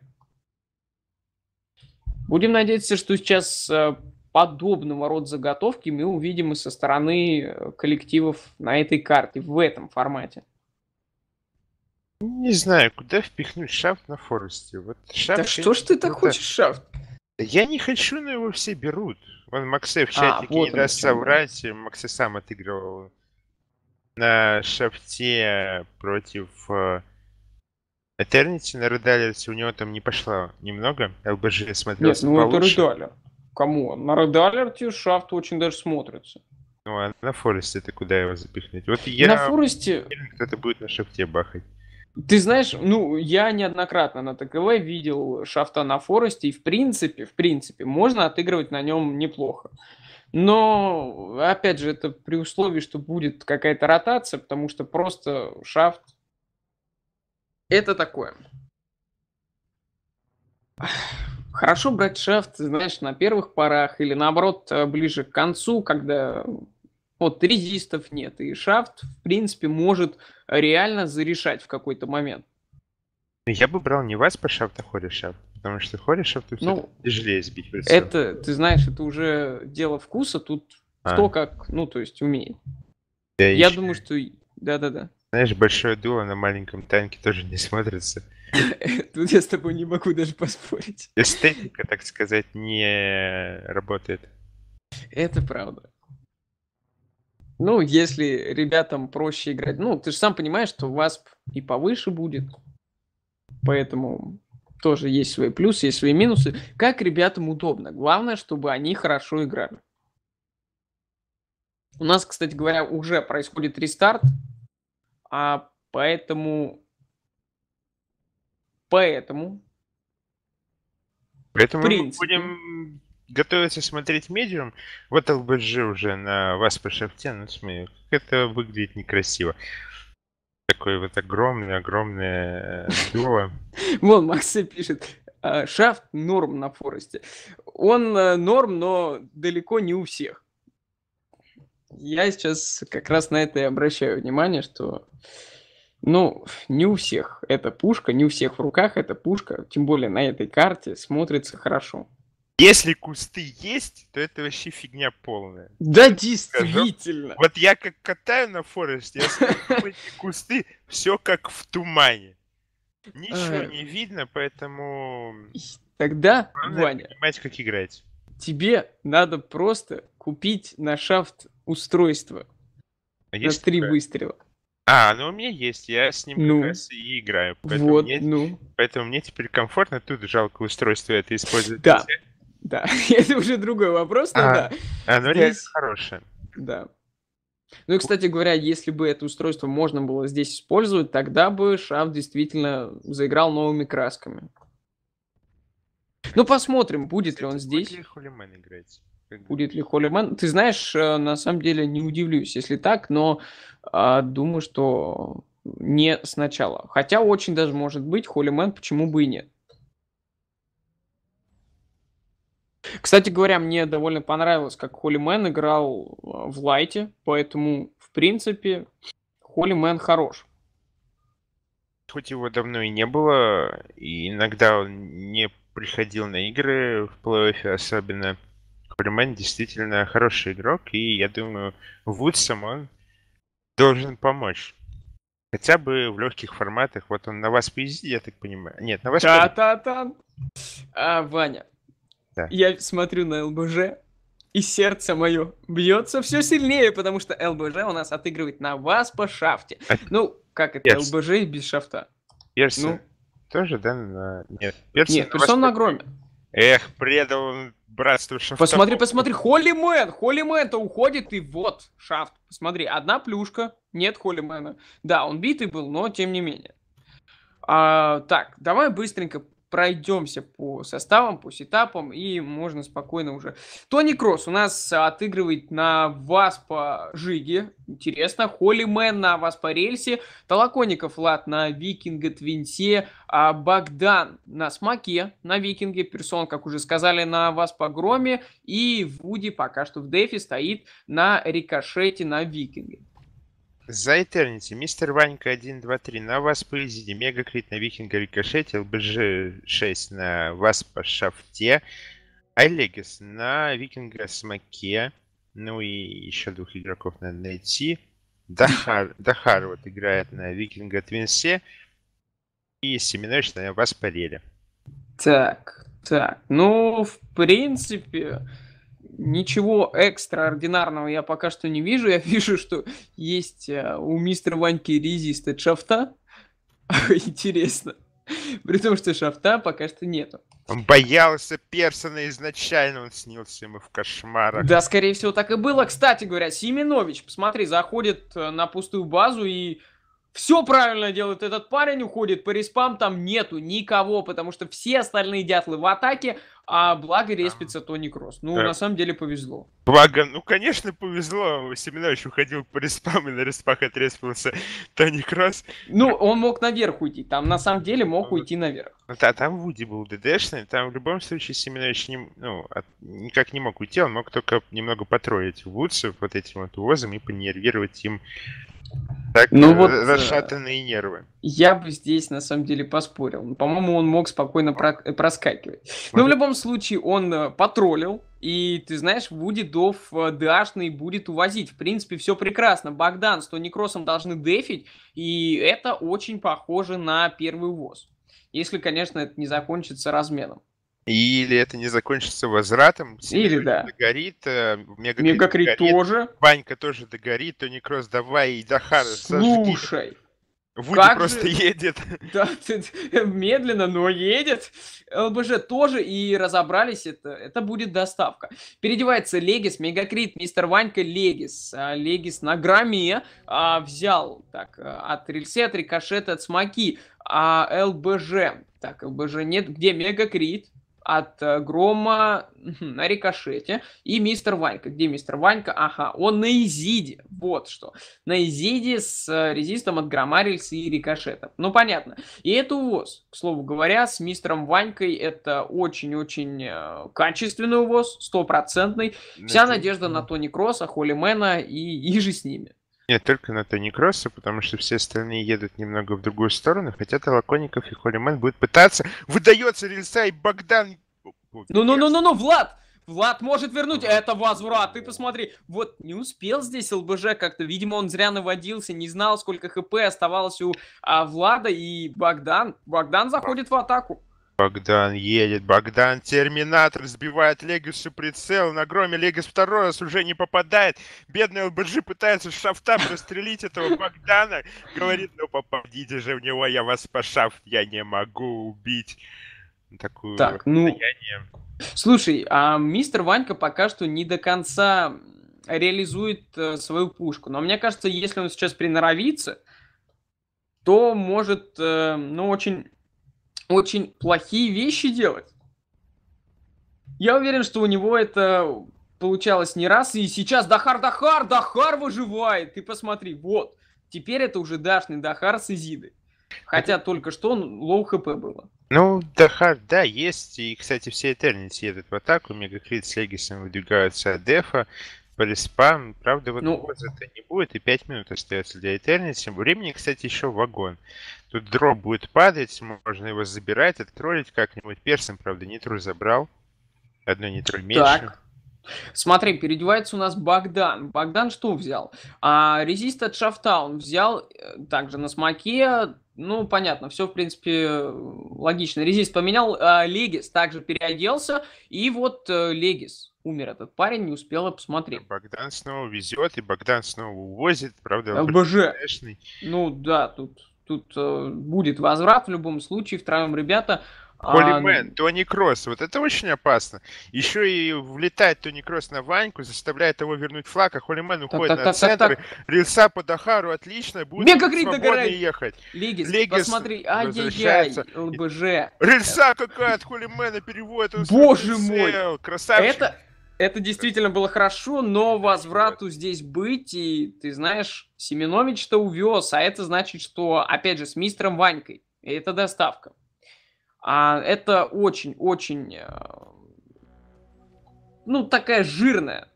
Будем надеяться, что сейчас э, подобного рода заготовки мы увидим и со стороны э, коллективов на этой карте, в этом формате. Не знаю, куда впихнуть шафт на Форесте. Вот шафт да что ж ты так хочешь шафт? Я не хочу, но его все берут. Вон Максе в а, чатике а, вот не даст соврать. Максе сам отыгрывал на шафте против э, Этернити нарыдалился, у него там не пошло немного. ЛБЖ смотрелся Нет, ну получше. это рыдалер. Кому? На Редалерте Шафт очень даже смотрится. Ну а на Форесте ты куда его запихнуть? Вот я... На Форесте... Кто-то будет на Шафте бахать. Ты знаешь, ну, я неоднократно на ТКВ видел Шафта на Форесте, и в принципе, в принципе, можно отыгрывать на нем неплохо. Но, опять же, это при условии, что будет какая-то ротация, потому что просто Шафт это такое. Хорошо брать шафт, знаешь, на первых порах или наоборот э, ближе к концу, когда вот резистов нет, и шафт, в принципе, может реально зарешать в какой-то момент. Я бы брал не вас по шафта, холи шафт, потому что холи шафт ну, тяжелее сбить. лицо. Это, ты знаешь, это уже дело вкуса, тут а. кто как, ну, то есть умеет. Да, Я еще... думаю, что... Да-да-да. Знаешь, большое дуло на маленьком танке тоже не смотрится. Тут я с тобой не могу даже поспорить. Эстетика, так сказать, не работает. Это правда. Ну, если ребятам проще играть... Ну, ты же сам понимаешь, что вас и повыше будет. Поэтому тоже есть свои плюсы, есть свои минусы. Как ребятам удобно. Главное, чтобы они хорошо играли. У нас, кстати говоря, уже происходит рестарт а поэтому... Поэтому... Поэтому мы будем готовиться смотреть медиум. Вот ЛБЖ уже на вас по шафте, Ну, смотри, как это выглядит некрасиво. Такое вот огромное-огромное дуо. Вон, Макс пишет. «Э, шафт норм на Форесте. Он э, норм, но далеко не у всех я сейчас как раз на это и обращаю внимание, что ну, не у всех эта пушка, не у всех в руках эта пушка, тем более на этой карте, смотрится хорошо. Если кусты есть, то это вообще фигня полная. Да, действительно. Скажу. Вот я как катаю на Форесте, я кусты, все как в тумане. Ничего э. не видно, поэтому... Тогда, Ваня... понимаете, как играть. Тебе надо просто купить на шафт устройство. А есть на три такое? выстрела. А, ну у меня есть, я с ним ну, как раз и играю. Поэтому вот, мне, ну. Поэтому мне теперь комфортно, тут жалко устройство это использовать. Да, да, это уже другой вопрос, но а, да. А, ну здесь... реально хорошее. Да. Ну и, кстати говоря, если бы это устройство можно было здесь использовать, тогда бы Шаф действительно заиграл новыми красками. Ну посмотрим, будет ли он здесь. играть? Будет ли Холлиман? Ты знаешь, э, на самом деле не удивлюсь, если так, но а, думаю, что не сначала. Хотя очень даже может быть Холлиман, почему бы и нет. Кстати говоря, мне довольно понравилось, как Холлимен играл э, в лайте, поэтому, в принципе, Холлимен хорош. Хоть его давно и не было, и иногда он не приходил на игры в плей-оффе особенно. Кулеман действительно хороший игрок, и я думаю, Вудсом он должен помочь. Хотя бы в легких форматах. Вот он на вас пиздит, я так понимаю. Нет, на вас... Та-та-та! А, Ваня, да. я смотрю на ЛБЖ, и сердце мое бьется все сильнее, потому что ЛБЖ у нас отыгрывает на вас по шафте. А... Ну, как это, Перс. ЛБЖ без шафта? Персон ну... тоже, да? На... Нет, Персон, Нет, на Персон на громе. Эх, предал братство шафта. Посмотри, посмотри, Холлимен, Холлимен-то уходит, и вот шафт. Посмотри, одна плюшка, нет Холлимена. Да, он битый был, но тем не менее. А, так, давай быстренько пройдемся по составам, по сетапам, и можно спокойно уже. Тони Кросс у нас отыгрывает на вас по Жиге, интересно, Холлимен на вас по рельсе, Толоконников Лад на Викинга Твинте, а Богдан на Смоке, на Викинге, Персон, как уже сказали, на вас по Громе, и Вуди пока что в Дефе стоит на Рикошете на Викинге. За Этернити, мистер Ванька 123, на вас по мега Мегакрит на Викинга Рикошете, ЛБЖ-6 на вас по Шафте, Айлегис на Викинга Смоке, ну и еще двух игроков надо найти. Дахар, Дахар вот играет на Викинга Твинсе и Семенович на вас по Так, так, ну, в принципе, ничего экстраординарного я пока что не вижу. Я вижу, что есть э, у мистера Ваньки Ризи стать шафта. Интересно. При том, что шафта пока что нету. Он боялся Персона изначально, он снился ему в кошмарах. Да, скорее всего, так и было. Кстати говоря, Семенович, посмотри, заходит э, на пустую базу и все правильно делает этот парень, уходит по респам, там нету никого, потому что все остальные дятлы в атаке, а благо респится Тони Кросс. Ну, да. на самом деле повезло. Благо, ну, конечно, повезло. Семенович уходил по респам, и на респах отреспился Тони Кросс. Ну, он мог наверх уйти. Там, на самом деле, мог он... Ну, уйти наверх. да, ну, там Вуди был ДДшный. Там, в любом случае, Семенович не, ну, от... никак не мог уйти. Он мог только немного потроить Вудсу вот этим вот возом и понервировать им так ну, э, вот, расшатанные нервы я бы здесь на самом деле поспорил. Ну, по-моему, он мог спокойно э, проскакивать. Но ну, в любом случае он э, потроллил, и ты знаешь, Вуди Дов э, Дашный будет увозить. В принципе, все прекрасно. Богдан с Тони Кроссом должны дефить, и это очень похоже на первый ВОЗ. Если, конечно, это не закончится разменом. Или это не закончится возвратом. Или да. Догорит, Мегакрит, Мегакрит догорит, тоже. Банька тоже догорит, Тони Кросс давай и Дахара Слушай, зажги. Вуди как просто же... едет. Да, медленно, но едет. ЛБЖ тоже и разобрались, это, это будет доставка. Переодевается Легис, Мегакрит, Мистер Ванька, Легис. А, Легис на грамме а, взял так, э, от рельсе, от рикошета, от смоки. А ЛБЖ, так, ЛБЖ нет, где Мегакрит? от э, грома на рикошете. И мистер Ванька. Где мистер Ванька? Ага, он на Изиде. Вот что. На Изиде с э, резистом от Громарельса и рикошетов. Ну, понятно. И это увоз. К слову говоря, с мистером Ванькой это очень-очень э, качественный увоз, стопроцентный. Вся надежда на Тони Кросса, Холлимена и, и же с ними. Нет, только на Тони Кросса, потому что все остальные едут немного в другую сторону, хотя Толоконников и Холлиман будут пытаться. Выдается рельса и Богдан... Ну-ну-ну-ну-ну, Влад! Влад может вернуть, это возврат, ты посмотри. Вот, не успел здесь ЛБЖ как-то, видимо, он зря наводился, не знал, сколько хп оставалось у а, Влада, и Богдан, Богдан заходит в атаку. Богдан едет, Богдан Терминатор сбивает легиусу прицел, на громе легиус второй раз уже не попадает, бедный ЛБЖ пытается шафта прострелить этого Богдана, говорит, ну попадите же в него, я вас по шафт, я не могу убить. Такую так, ну... Состояние. Слушай, а мистер Ванька пока что не до конца реализует э, свою пушку, но мне кажется, если он сейчас приноровится, то может, э, ну, очень очень плохие вещи делать. Я уверен, что у него это получалось не раз, и сейчас Дахар Дахар, Дахар выживает, ты посмотри, вот. Теперь это уже Дашный Дахар с Изидой. Хотя это... только что он лоу хп было. Ну, Дахар, да, есть. И, кстати, все Этернити едут в атаку. Мегакрит с Легисом выдвигаются от дефа. Полиспам, правда, вот ну... это не будет, и 5 минут остается для Этернити. Времени, кстати, еще вагон. Тут дроп будет падать, можно его забирать, откролить как-нибудь. Персом, правда, нитру забрал. Одну нитру меньше. Так. Смотри, переодевается у нас Богдан. Богдан что взял? А, резист от шафта он взял э, также на смоке. Ну, понятно, все, в принципе, логично. Резист поменял, а, Легис также переоделся. И вот а, Легис умер этот парень, не успела посмотреть. А Богдан снова везет, и Богдан снова увозит, правда, ЛБЖ. Ну да, тут Тут э, будет возврат в любом случае, втроем ребята. Холлимен, а... Тони Кросс, вот это очень опасно. Еще и влетает Тони Кросс на Ваньку, заставляет его вернуть флаг, а Холлимен уходит так, на так, центр. Так, так. Риса под Ахару отлично, будет Мега свободно ехать. Лигис, Лигис посмотри, ай-яй-яй, ЛБЖ. Рельса какая от Холлимена переводит. Боже мой! Красавчик. Это, это действительно было хорошо, но возврату здесь быть, и ты знаешь, Семенович-то увез, а это значит, что, опять же, с мистером Ванькой, и это доставка. А это очень-очень, э, ну, такая жирная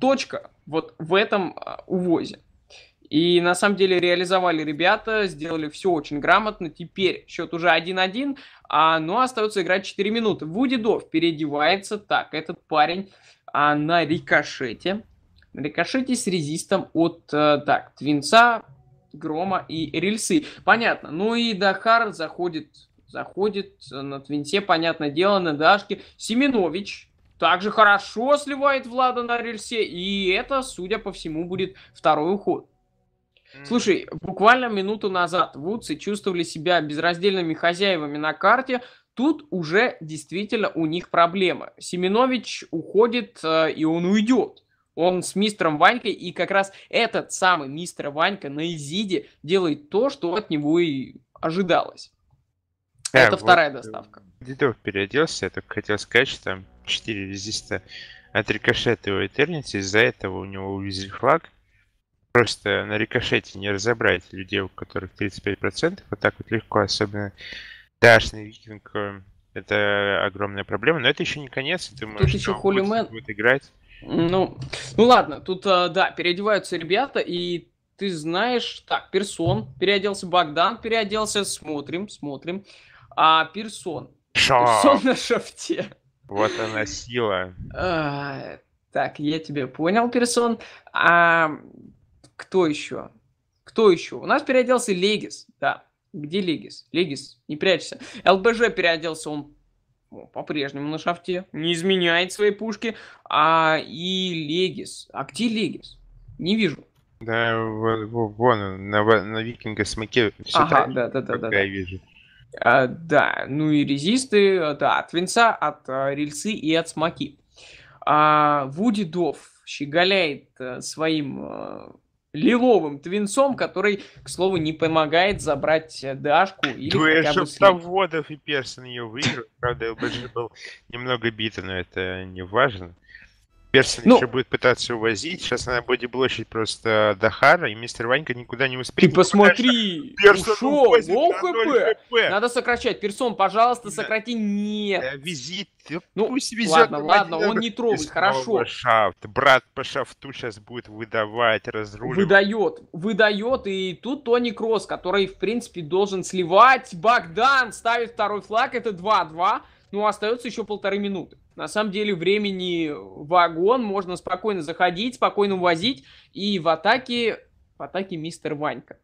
точка вот в этом э, увозе. И на самом деле реализовали ребята, сделали все очень грамотно. Теперь счет уже 1-1, а, но остается играть 4 минуты. Вуди Дов переодевается. Так, этот парень а, на рикошете. На рикошете с резистом от а, так, Твинца, Грома и Рельсы. Понятно. Ну и Дахар заходит, заходит на Твинце, понятное дело, на Дашке. Семенович также хорошо сливает Влада на рельсе, и это, судя по всему, будет второй уход. Слушай, буквально минуту назад Вудсы чувствовали себя безраздельными хозяевами на карте. Тут уже действительно у них проблема. Семенович уходит, э, и он уйдет. Он с мистером Ванькой, и как раз этот самый мистер Ванька на Изиде делает то, что от него и ожидалось. Да, э, Это вот вторая э, доставка. Дедов переоделся, я только хотел сказать, что там 4 резиста его этернити из-за этого у него увезли флаг просто на рикошете не разобрать людей, у которых 35%. Вот так вот легко, особенно Дашный Викинг. Э, это огромная проблема, но это еще не конец. Ты можешь, еще Холлимен будет играть. Ну, ну ладно, тут, э, да, переодеваются ребята, и ты знаешь, так, Персон переоделся, Богдан переоделся, смотрим, смотрим. А Персон. Шо? Персон на шафте. Вот она сила. А, так, я тебя понял, Персон. А, кто еще? Кто еще? У нас переоделся Легис, да. Где Легис? Легис, не прячься. ЛБЖ переоделся, он по-прежнему на шафте, не изменяет свои пушки. А и Легис. А где Легис? Не вижу. Да, вон, на, на викинга смоке все ага, да, да, да, да, я да. вижу. А, да, ну и резисты, да, от винца, от а, рельсы и от смоки. А, Вуди Дов щеголяет а, своим а, лиловым твинцом, который, к слову, не помогает забрать э, Дашку или Дуэль хотя и Персон ее выиграл. Правда, ЛБЖ был немного битый, но это не важно. Персон ну, еще будет пытаться увозить. Сейчас надо будет блочить просто Дахара, и мистер Ванька никуда не успеет. Ты ну, посмотри, Персон ушел, лоу хп. Надо сокращать. Персон, пожалуйста, сократи. Нет. Э, визит. Э, ну, пусть везет. Ладно, ладно, он не трогает, хорошо. Шафт. Брат по шафту сейчас будет выдавать, разруливать. Выдает, выдает. И тут Тони Кросс, который, в принципе, должен сливать. Богдан ставит второй флаг, это 2-2. Ну, остается еще полторы минуты. На самом деле времени вагон, можно спокойно заходить, спокойно возить. И в атаке, в атаке мистер Ванька.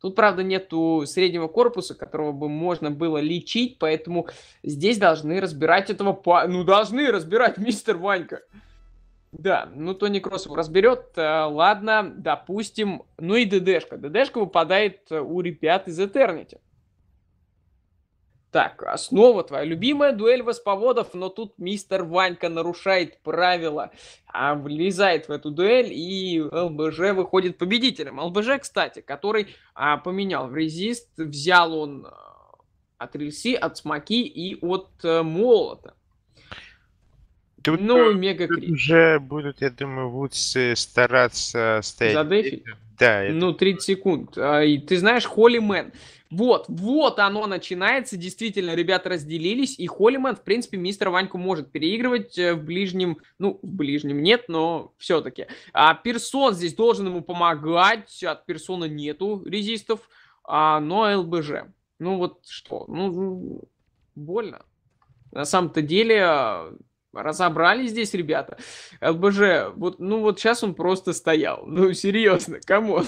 Тут, правда, нету среднего корпуса, которого бы можно было лечить, поэтому здесь должны разбирать этого... Па... Ну, должны разбирать мистер Ванька. Да, ну Тони Кросс его разберет. Э, ладно, допустим. Ну и ДДшка. ДДшка выпадает у ребят из Этернити. Так, основа твоя любимая дуэль восповодов, но тут мистер Ванька нарушает правила, а влезает в эту дуэль, и ЛБЖ выходит победителем. ЛБЖ, кстати, который а, поменял в резист, взял он а, от рельси, от смоки и от э, молота. Тут, ну, э, мега тут уже будут, я думаю, будут стараться стоять. За Да. Ну, 30 секунд. А, и ты знаешь, Холли Мэн. Вот, вот оно начинается. Действительно, ребята разделились, и Холлиман, в принципе, мистер Ваньку может переигрывать э, в ближнем, ну, в ближнем нет, но все-таки. А Персон здесь должен ему помогать, от Персона нету резистов, а, но ЛБЖ. Ну вот что, ну, ну больно. На самом-то деле, а, разобрались здесь ребята. ЛБЖ, вот, ну вот сейчас он просто стоял. Ну, серьезно, камон.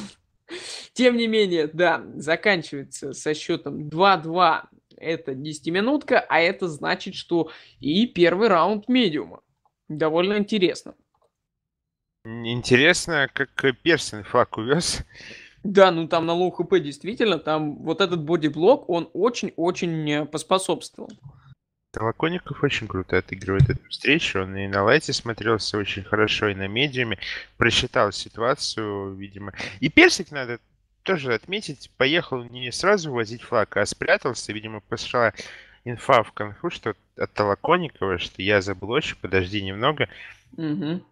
Тем не менее, да, заканчивается со счетом 2-2 это 10-минутка, а это значит, что и первый раунд медиума. Довольно интересно. Интересно, как Персин флаг увез. Да, ну там на лоу хп действительно, там вот этот бодиблок, он очень-очень э, поспособствовал. Толоконников очень круто отыгрывает эту встречу. Он и на лайте смотрелся очень хорошо, и на медиуме. Просчитал ситуацию, видимо. И Персик надо тоже отметить, поехал не сразу возить флаг, а спрятался. Видимо, пошла инфа в конфу, что от Толоконникова, что я заблочу, подожди немного. Угу.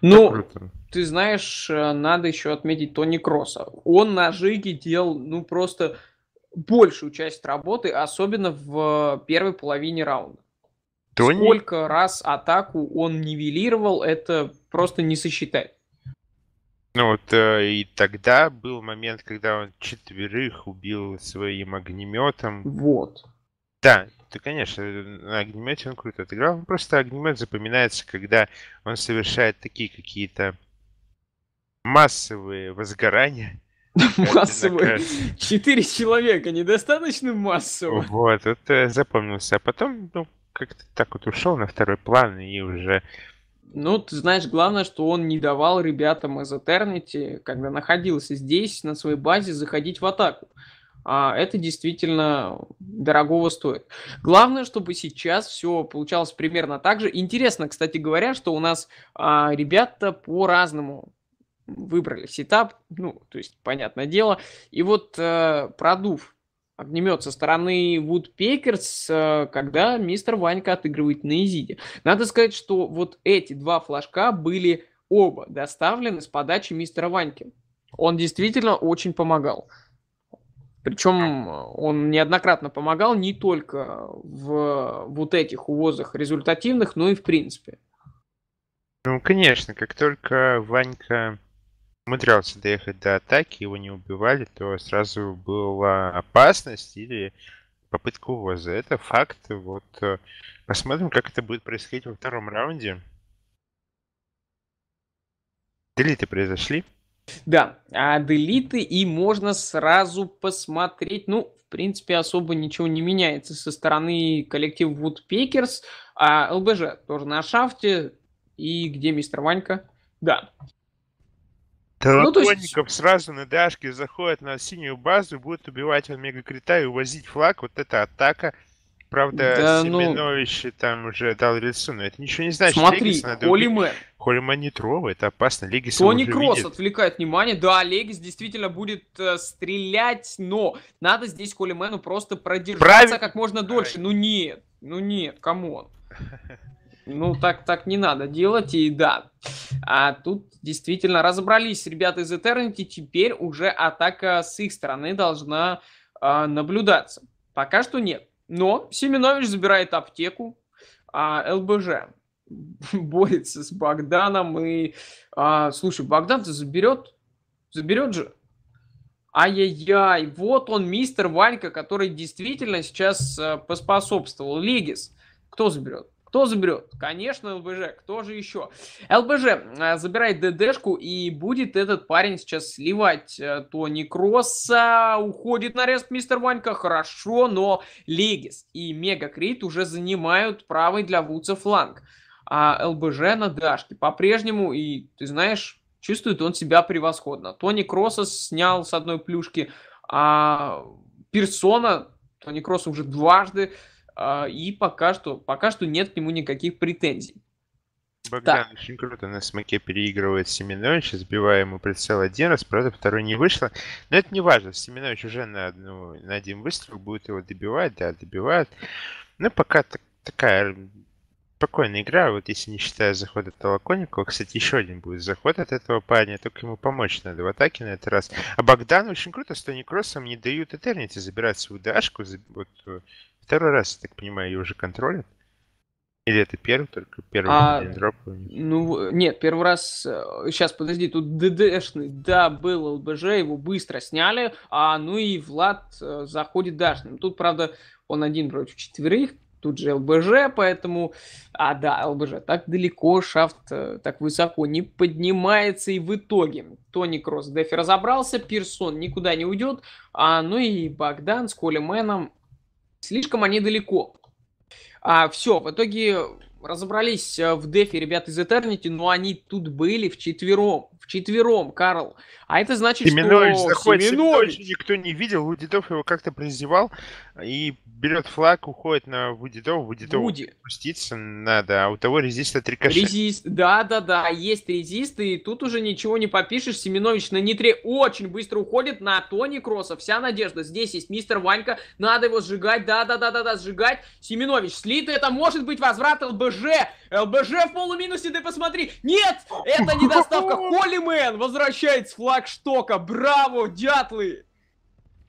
Ну, ты знаешь, э, надо еще отметить Тони Кросса. Он на жиге делал, ну, просто большую часть работы, особенно в первой половине раунда. Тони... Сколько раз атаку он нивелировал, это просто не сосчитать. Ну вот э, и тогда был момент, когда он четверых убил своим огнеметом. Вот. Да, ты, конечно, на огнемете он круто отыграл. Ну, просто огнемет запоминается, когда он совершает такие какие-то массовые возгорания Массовый. Четыре человека, недостаточно массово. Вот, это запомнился. А потом, ну, как-то так вот ушел на второй план и уже... Ну, ты знаешь, главное, что он не давал ребятам из Eternity, когда находился здесь, на своей базе, заходить в атаку. А это действительно дорогого стоит. Главное, чтобы сейчас все получалось примерно так же. Интересно, кстати говоря, что у нас а, ребята по-разному выбрали сетап, ну, то есть, понятное дело. И вот э, продув огнемет со стороны Вудпекерс, э, когда мистер Ванька отыгрывает на Изиде. Надо сказать, что вот эти два флажка были оба доставлены с подачи мистера Ваньки. Он действительно очень помогал. Причем он неоднократно помогал не только в вот этих увозах результативных, но и в принципе. Ну, конечно, как только Ванька умудрялся доехать до атаки, его не убивали, то сразу была опасность или попытка увоза. Это факт. Вот э, посмотрим, как это будет происходить во втором раунде. Делиты произошли. Да, а делиты и можно сразу посмотреть. Ну, в принципе, особо ничего не меняется со стороны коллектива Woodpeckers. А ЛБЖ тоже на шафте. И где мистер Ванька? Да, Толоконников ну, есть... сразу на дашке заходит на синюю базу, будет убивать омега крита и увозить флаг. Вот это атака. Правда, да, Семенович ну... там уже дал лицо, но это ничего не значит. Смотри, Легис надо не трогает, это опасно. Легис Тони Кросс видит. отвлекает внимание. Да, Легис действительно будет э, стрелять, но надо здесь Холимену просто продержаться Правильно. как можно дольше. Правильно. Ну нет, ну нет, камон. Ну, так, так не надо делать, и да. А тут действительно разобрались ребята из Eternity, теперь уже атака с их стороны должна э, наблюдаться. Пока что нет. Но Семенович забирает аптеку, а ЛБЖ борется с Богданом и... А, слушай, Богдан-то заберет, заберет же. Ай-яй-яй, вот он, мистер Ванька, который действительно сейчас а, поспособствовал. Легис, кто заберет? Кто заберет? Конечно, ЛБЖ. Кто же еще? ЛБЖ э, забирает ДДшку, и будет этот парень сейчас сливать э, Тони Кросса. Уходит на рест мистер Ванька. Хорошо, но Легис и Мегакрит уже занимают правый для Вудса фланг. А ЛБЖ на Дашке по-прежнему, и ты знаешь, чувствует он себя превосходно. Тони Кросса снял с одной плюшки, а Персона Тони Кросс уже дважды а, и пока что, пока что нет к нему никаких претензий. Богдан так. очень круто на смоке переигрывает Семеновича, сбивая ему прицел один раз, правда, второй не вышло. Но это не важно, Семенович уже на, одну, на один выстрел будет его добивать, да, добивает. Ну, пока так, такая спокойная игра, вот если не считая захода Толоконникова. Кстати, еще один будет заход от этого парня, только ему помочь надо в атаке на этот раз. А Богдан очень круто с Тони Кроссом не дают Этернити забирать свою дашку, вот э, Второй раз, я так понимаю, ее уже контролят? Или это первый только? Первый а, дроп? Ну, нет, первый раз... Э, сейчас, подожди, тут ДДшный, да, был ЛБЖ, его быстро сняли, а ну и Влад э, заходит дашным. Тут, правда, он один против четверых, тут же ЛБЖ, поэтому... А, да, ЛБЖ так далеко, шафт э, так высоко не поднимается, и в итоге Тони Кросс Дефи разобрался, Пирсон никуда не уйдет, а, ну и Богдан с Коли Мэном Слишком они далеко. А, все, в итоге разобрались э, в дефе ребят из Eternity, но они тут были в четвером. В четвером, Карл. А это значит, Семенович что... Заходит, Семенович заходит, никто не видел, Лудитов его как-то презевал и берет флаг, уходит на Вудитова, Вудитова Вуди. пуститься надо, а у того резиста три рикошет. Резист, да-да-да, есть резисты и тут уже ничего не попишешь, Семенович на нитре очень быстро уходит на Тони Кросса, вся надежда, здесь есть мистер Ванька, надо его сжигать, да-да-да-да-да, сжигать, Семенович слит, это может быть возврат ЛБЖ, ЛБЖ в полуминусе, ты посмотри, нет, это недоставка, Холлимен возвращает с флагштока, браво, дятлы!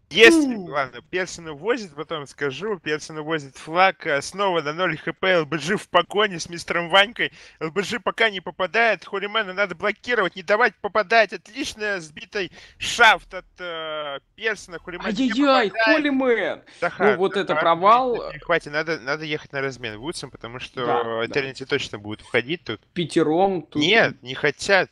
Если, ладно, Персин увозит, потом скажу, Персин увозит флаг, э, снова на 0 хп, ЛБЖ в погоне с мистером Ванькой, ЛБЖ пока не попадает, Холимена надо блокировать, не давать попадать, отличная сбитый шафт от э, Персина, Холимен Ай-яй-яй, Холимен! ну вот это провал. Хватит, надо, надо ехать на размен Вудсом, потому что да, Этернити да. точно будет уходить тут. Пятером тут. Нет, не хотят,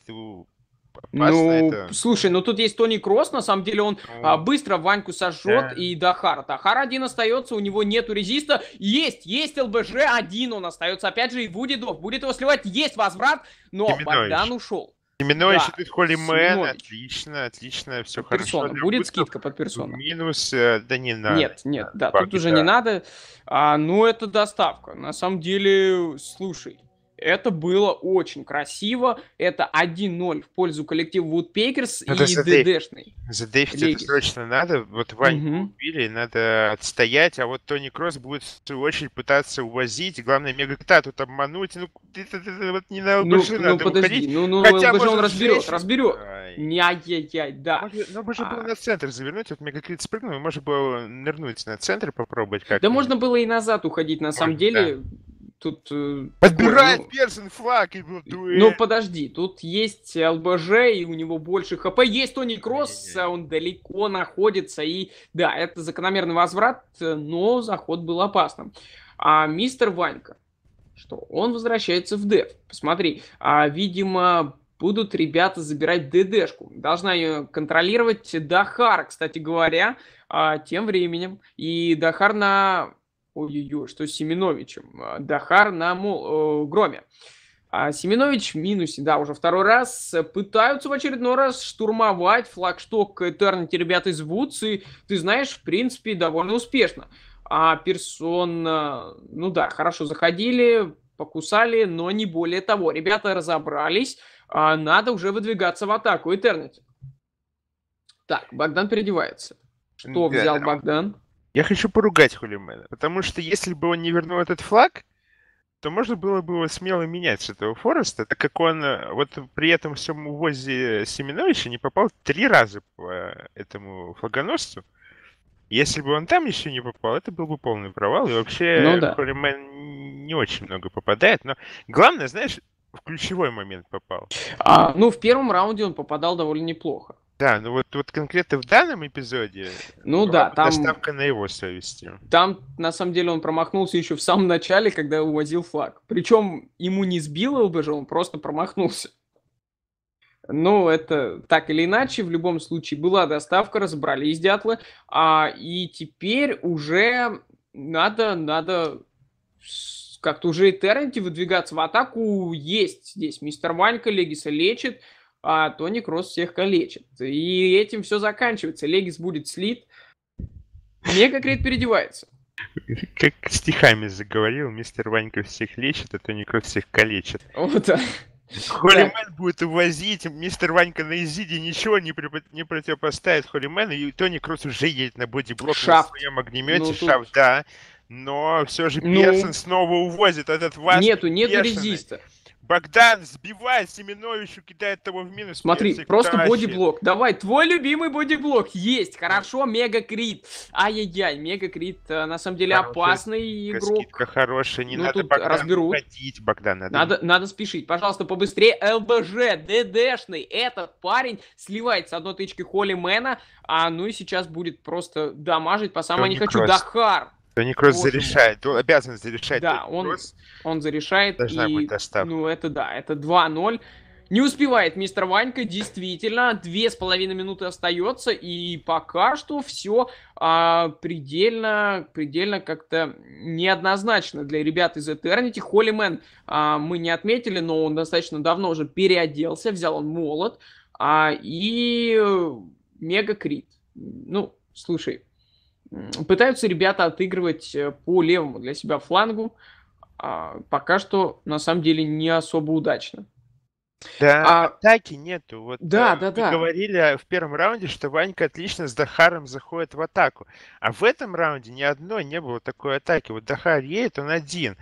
ну, это... слушай, ну тут есть Тони Кросс, на самом деле он ну. а, быстро Ваньку сожжет да. и Дахар. Дахар один остается, у него нету резиста. Есть, есть ЛБЖ один он остается. Опять же, и будет Дов. Будет его сливать, есть возврат, но Семенович. Богдан ушел. Семенович да. и Холли Мэн, отлично, отлично, все под хорошо. Персона. Будет Будто скидка под персону. Минус, э, да не надо. Нет, нет, да, баги, тут уже да. не надо. А, ну, это доставка. На самом деле, слушай, это было очень красиво. Это 1-0 в пользу коллектива Woodpeckers ну, и ДДшный. Задефить это срочно надо. Вот Вань угу. убили, надо отстоять. А вот Тони Кросс будет в свою очередь пытаться увозить. Главное, Мегакта тут обмануть. Ну, это, это, это, вот не на ну, ну, надо подожди, уходить. Ну, ну, Хотя он, он разберет, встречу. разберет. Не-яй-яй, да. Можно, ну, можно а... было на центр завернуть. Вот Мегакрит спрыгнул, можно было нырнуть на центр попробовать. как Да можно было и назад уходить, на самом деле. Да тут... Э, Подбирает такой, ну, Персин флаг и Ну подожди, тут есть ЛБЖ, и у него больше хп. Есть Тони Кросс, а он далеко находится, и да, это закономерный возврат, э, но заход был опасным. А мистер Ванька, что он возвращается в деф. Посмотри, а, видимо, будут ребята забирать ДДшку. Должна ее контролировать Дахар, кстати говоря, а, тем временем. И Дахар на Ой-ой-ой, что с Семеновичем? А, Дахар на мол, э, громе. А Семенович в минусе, да, уже второй раз. Э, пытаются в очередной раз штурмовать флагшток Этернити ребята из Вудс. И, ты знаешь, в принципе, довольно успешно. А персон, ну да, хорошо заходили, покусали, но не более того. Ребята разобрались, а надо уже выдвигаться в атаку Этернити. Так, Богдан переодевается. Что взял Богдан? Я хочу поругать Хулимена, потому что если бы он не вернул этот флаг, то можно было бы его смело менять с этого Фореста, так как он э, вот при этом всем увозе Семеновича не попал три раза по этому флагоносцу. Если бы он там еще не попал, это был бы полный провал. И вообще ну, да. Холлимен не очень много попадает. Но главное, знаешь, в ключевой момент попал. А, ну, в первом раунде он попадал довольно неплохо. Да, ну вот, вот конкретно в данном эпизоде ну, э, да, там, доставка на его совести. Там, на самом деле, он промахнулся еще в самом начале, когда увозил флаг. Причем ему не сбило его же, он просто промахнулся. Ну, это так или иначе, в любом случае была доставка, разобрались дятлы, а, и теперь уже надо, надо как-то уже и Терренти выдвигаться в атаку. Есть здесь мистер Ванька коллегиса лечит, а Тони Кросс всех калечит. И этим все заканчивается. Легис будет слит. Мегакрит переодевается. Как стихами заговорил, мистер Ванька всех лечит, а Тони Кросс всех калечит. О, да. Холлимен будет увозить, мистер Ванька на Изиде ничего не, при, не противопоставит Холлимену, и Тони Круз уже едет на бодиблок Шафт. на своем огнемете, ну, тут... да. Но все же ну... Персон снова увозит этот вас. Нету, нету Персона. резиста. Богдан сбивает Семеновичу, кидает того в минус. Смотри, Персик просто тащит. бодиблок. Давай, твой любимый бодиблок есть. Хорошо, мега крит. Ай-яй-яй, мега крит. Э, на самом деле хорошая опасный игрок. Скидка хорошая, не ну, надо Богдан разберут. уходить, Богдан. Надо... Надо, надо спешить, пожалуйста, побыстрее. ЛБЖ, ДДшный. Этот парень сливает с одной тычки Холлимена. А ну и сейчас будет просто дамажить по самому не хочу. Кросс. Дахар. Тони Кросс Очень... зарешает, он обязан зарешать. Да, он, он зарешает. Должна и, быть доставка. Ну, это да, это 2-0. Не успевает мистер Ванька, действительно, две с половиной минуты остается, и пока что все а, предельно, предельно как-то неоднозначно для ребят из Eternity. Холлимен а, мы не отметили, но он достаточно давно уже переоделся, взял он молот, а, и э, мега крит. Ну, слушай, Пытаются ребята отыгрывать э, по левому для себя флангу. А, пока что, на самом деле, не особо удачно. Да, а... атаки нету. Вот, да, э, да, да. говорили в первом раунде, что Ванька отлично с Дахаром заходит в атаку. А в этом раунде ни одной не было такой атаки. Вот Дахар едет, он один.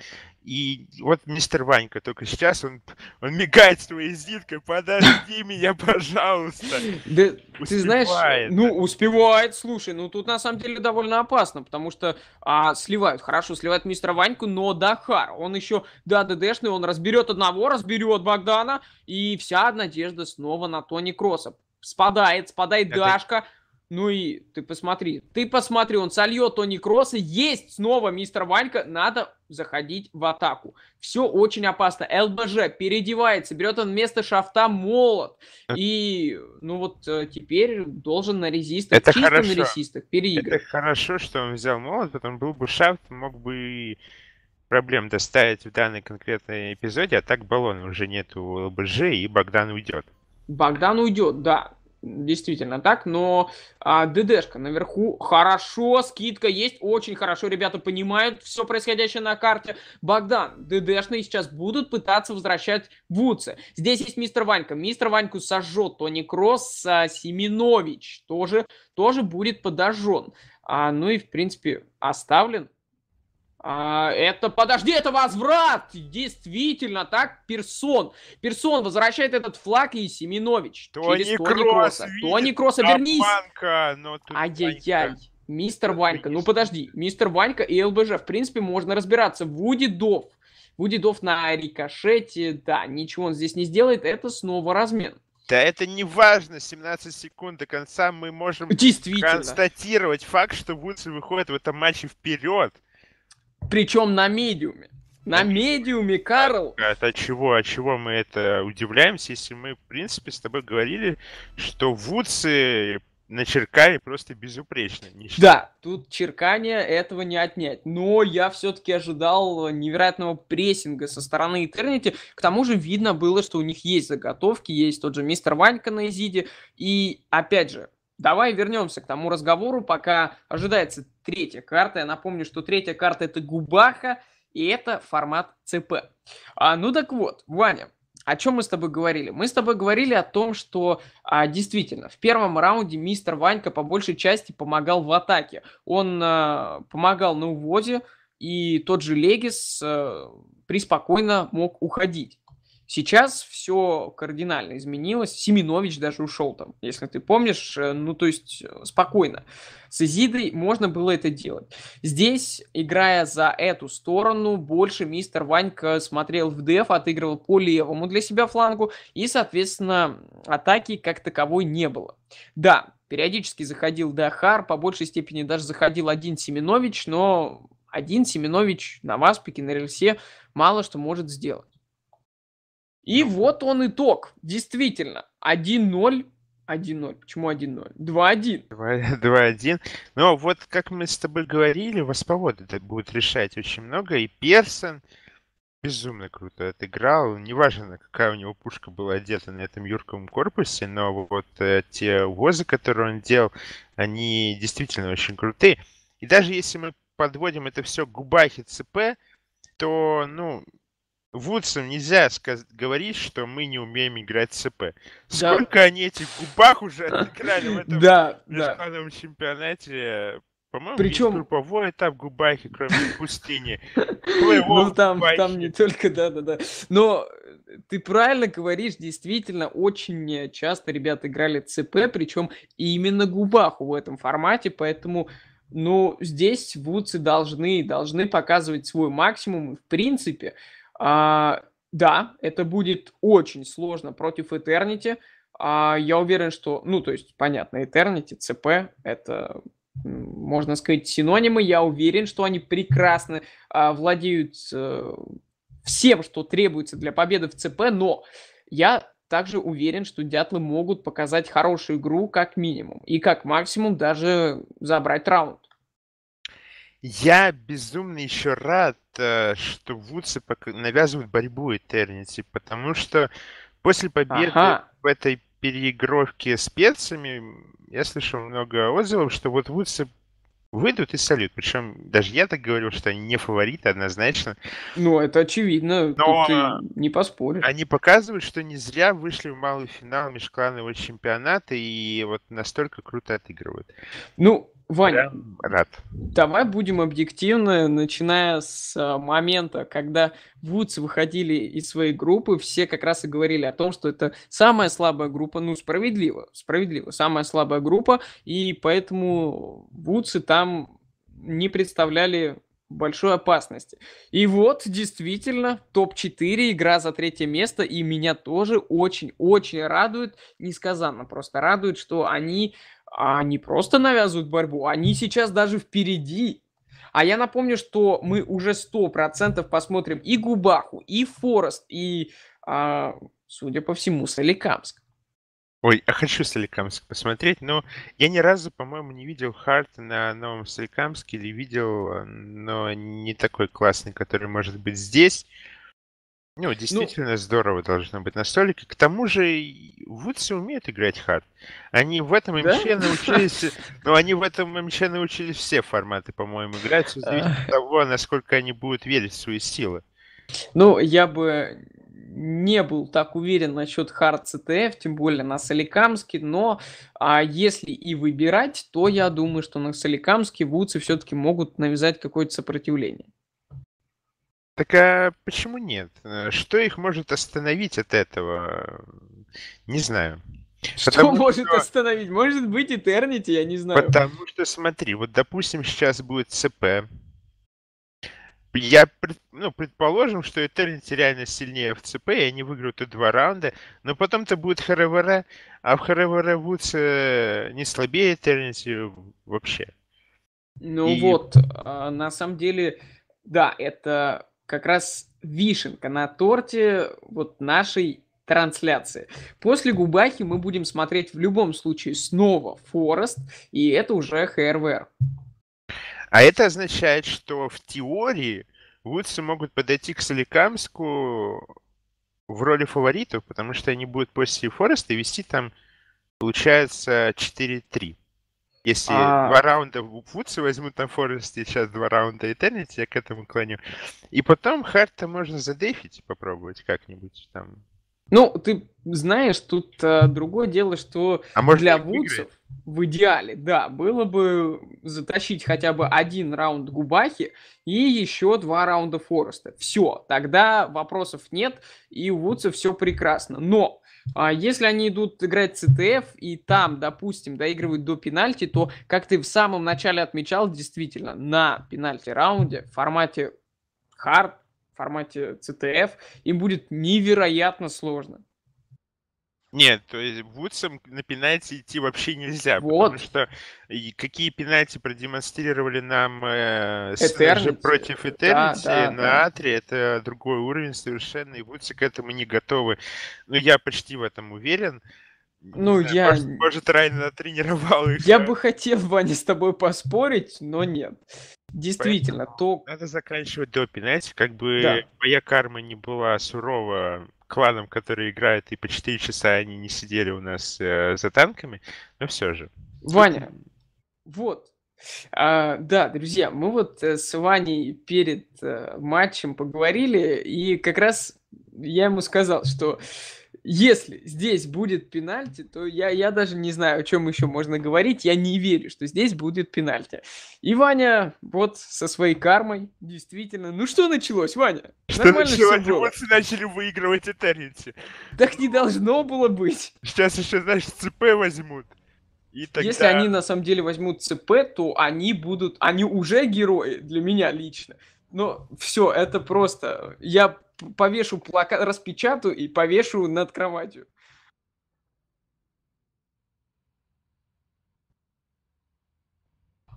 И вот мистер Ванька, только сейчас он, он мигает своей зиткой, подожди меня, пожалуйста. Да, успевает. ты знаешь, ну, успевает, слушай, ну, тут на самом деле довольно опасно, потому что а, сливают, хорошо, сливают мистера Ваньку, но Дахар, он еще, да, ДДшный, он разберет одного, разберет Богдана, и вся надежда снова на Тони Кросса. Спадает, спадает Это... Дашка, ну и ты посмотри, ты посмотри, он сольет Тони Кросса, есть снова мистер Ванька, надо заходить в атаку. Все очень опасно. ЛБЖ переодевается, берет он вместо шафта молот. Э. И, ну вот, э, теперь должен на резистах, Это чисто хорошо. на резистах переиграть. Это хорошо, что он взял молот, потом был бы шафт, мог бы проблем доставить в данный конкретный эпизоде, а так баллона уже нет у ЛБЖ, и Богдан уйдет. Богдан уйдет, да. Действительно так, но а, ДДшка наверху хорошо, скидка есть, очень хорошо, ребята понимают все происходящее на карте. Богдан, ДДшные сейчас будут пытаться возвращать Вудса. Здесь есть мистер Ванька, мистер Ваньку сожжет Тони Кросс, а, Семенович тоже, тоже будет подожжен. А, ну и, в принципе, оставлен а, это, подожди, это возврат! Действительно, так, Персон. Персон возвращает этот флаг и Семенович. Тони через Тони Кросс. Кросса. Тони Кросса, вернись! Ну Ай-яй-яй. Мистер Ванька. Ну подожди, мистер Ванька и ЛБЖ, в принципе, можно разбираться. Вуди Дов. Вуди Дов на рикошете, да, ничего он здесь не сделает, это снова размен. Да это не важно, 17 секунд до конца мы можем действительно констатировать факт, что Вудс выходит в этом матче вперед. Причем на медиуме. На а медиуме, Карл. А от чего, от чего мы это удивляемся, если мы, в принципе, с тобой говорили, что вудсы на черкане просто безупречно. Ничего. Да, тут черкание этого не отнять. Но я все-таки ожидал невероятного прессинга со стороны Этернити. К тому же видно было, что у них есть заготовки, есть тот же мистер Ванька на Изиде. И опять же, Давай вернемся к тому разговору, пока ожидается третья карта. Я напомню, что третья карта это губаха, и это формат ЦП. А, ну так вот, Ваня, о чем мы с тобой говорили? Мы с тобой говорили о том, что а, действительно в первом раунде мистер Ванька по большей части помогал в атаке. Он а, помогал на уводе, и тот же Легис а, приспокойно мог уходить. Сейчас все кардинально изменилось. Семенович даже ушел там, если ты помнишь. Э, ну, то есть, э, спокойно. С Изидой можно было это делать. Здесь, играя за эту сторону, больше мистер Ванька смотрел в деф, отыгрывал по левому для себя флангу, и, соответственно, атаки как таковой не было. Да, периодически заходил Дахар, по большей степени даже заходил один Семенович, но один Семенович на Васпике, на рельсе мало что может сделать. И ну, вот он итог. Действительно, 1-0 1-0. Почему 1-0? 2-1. 2-1. Но вот, как мы с тобой говорили, Восповорот это будет решать очень много. И Персон безумно круто отыграл. Неважно, какая у него пушка была одета на этом юрком корпусе, но вот э, те возы, которые он делал, они действительно очень крутые. И даже если мы подводим это все к Губахе ЦП, то, ну, Вудсом нельзя сказ- говорить, что мы не умеем играть СП. Да. Сколько они этих губах уже отыграли в этом да, чемпионате? По-моему, Причем... групповой этап Губайхи, кроме пустыни. Ну, там, там не только, да-да-да. Но э, ты правильно говоришь, действительно, очень э, часто ребята играли ЦП, причем именно Губаху в этом формате, поэтому... Ну, здесь Вудсы должны, должны показывать свой максимум. В принципе, а, да, это будет очень сложно против Eternity. А, я уверен, что, ну, то есть, понятно, Eternity, CP, это можно сказать, синонимы. Я уверен, что они прекрасно а, владеют а, всем, что требуется для победы в CP. но я также уверен, что дятлы могут показать хорошую игру как минимум и как максимум даже забрать раунд. Я безумно еще рад, э, что Вудсы навязывают борьбу Этернити, потому что после победы ага. в этой переигровке спецами я слышал много отзывов, что вот Вудсы выйдут и салют. Причем даже я так говорил, что они не фавориты однозначно. Ну, это очевидно, но Тут ты а, не поспоришь. Они показывают, что не зря вышли в малый финал межкланового чемпионата и вот настолько круто отыгрывают. Ну, Ваня, Я рад. давай будем объективны, начиная с а, момента, когда Вудс выходили из своей группы, все как раз и говорили о том, что это самая слабая группа, ну, справедливо, справедливо, самая слабая группа, и поэтому Вудсы там не представляли большой опасности. И вот, действительно, топ-4, игра за третье место, и меня тоже очень-очень радует, несказанно просто радует, что они а они просто навязывают борьбу, они сейчас даже впереди. А я напомню, что мы уже 100% посмотрим и Губаху, и Форест, и, а, судя по всему, Соликамск. Ой, я хочу Соликамск посмотреть, но я ни разу, по-моему, не видел Харта на Новом Соликамске или видел, э, но не такой классный, который может быть здесь. Ну, ну, действительно ну, здорово должно быть на столике. К тому же Вудсы умеют играть хат. Они в этом МЧ да? научились... Ну, они в этом МЧ научились все форматы, по-моему, играть. Все от того, насколько они будут верить в свои силы. Ну, я бы не был так уверен насчет хард CTF, тем более на Соликамске, но а если и выбирать, то я думаю, что на Соликамске Вудсы все-таки могут навязать какое-то сопротивление. Так а почему нет? Э, что их может остановить от этого? Не знаю. Что потому может что... остановить? Может быть, Этернити, я не знаю. Потому что, смотри, вот, допустим, сейчас будет ЦП. Я, ну, предположим, что Этернити реально сильнее в ЦП, и они выиграют и два раунда, но потом-то будет ХРВР, а в ХРВР Вудс э, не слабее Этернити вообще. Ну и... вот, а, на самом деле, да, это как раз вишенка на торте вот нашей трансляции. После Губахи мы будем смотреть в любом случае снова Форест, и это уже ХРВР. А это означает, что в теории Вудсы могут подойти к Соликамску в роли фаворитов, потому что они будут после Фореста вести там, получается, 4-3. Если а... два раунда Вудса возьмут на Форесте, сейчас два раунда Этернити, я к этому клоню. И потом Харта можно задефить попробовать как-нибудь там. Ну, ты знаешь, тут а, другое дело, что а может для Вудсов в идеале, да, было бы затащить хотя бы один раунд Губахи и еще два раунда Фореста. Все, тогда вопросов нет, и у Вудса все прекрасно. Но а если они идут играть ЦТФ и там, допустим, доигрывают до пенальти, то, как ты в самом начале отмечал, действительно, на пенальти раунде в формате хард, в формате ЦТФ им будет невероятно сложно. Нет, то есть Вудсом на пенальти идти вообще нельзя, вот. потому что какие пенальти продемонстрировали нам э, против Этернити да, да, на да. Атре, это другой уровень совершенно, и Вудсы к этому не готовы. Ну, я почти в этом уверен. Ну, да, я... Может, может Райан натренировал их. Я бы хотел, Ваня, с тобой поспорить, но нет. Действительно, Поэтому то... Надо заканчивать допи, знаете, как бы да. моя карма не была сурова кланом, которые играют, и по 4 часа они не сидели у нас э, за танками, но все же. Ваня, вот, а, да, друзья, мы вот э, с Ваней перед э, матчем поговорили, и как раз я ему сказал, что если здесь будет пенальти, то я, я даже не знаю, о чем еще можно говорить. Я не верю, что здесь будет пенальти. И Ваня вот со своей кармой действительно... Ну что началось, Ваня? Что Нормально началось? Эмоции начали выигрывать Этернити. Так не должно было быть. Сейчас еще, знаешь, ЦП возьмут. И тогда... Если они на самом деле возьмут ЦП, то они будут... Они уже герои для меня лично. Но все, это просто... Я повешу плакат, распечатаю и повешу над кроватью.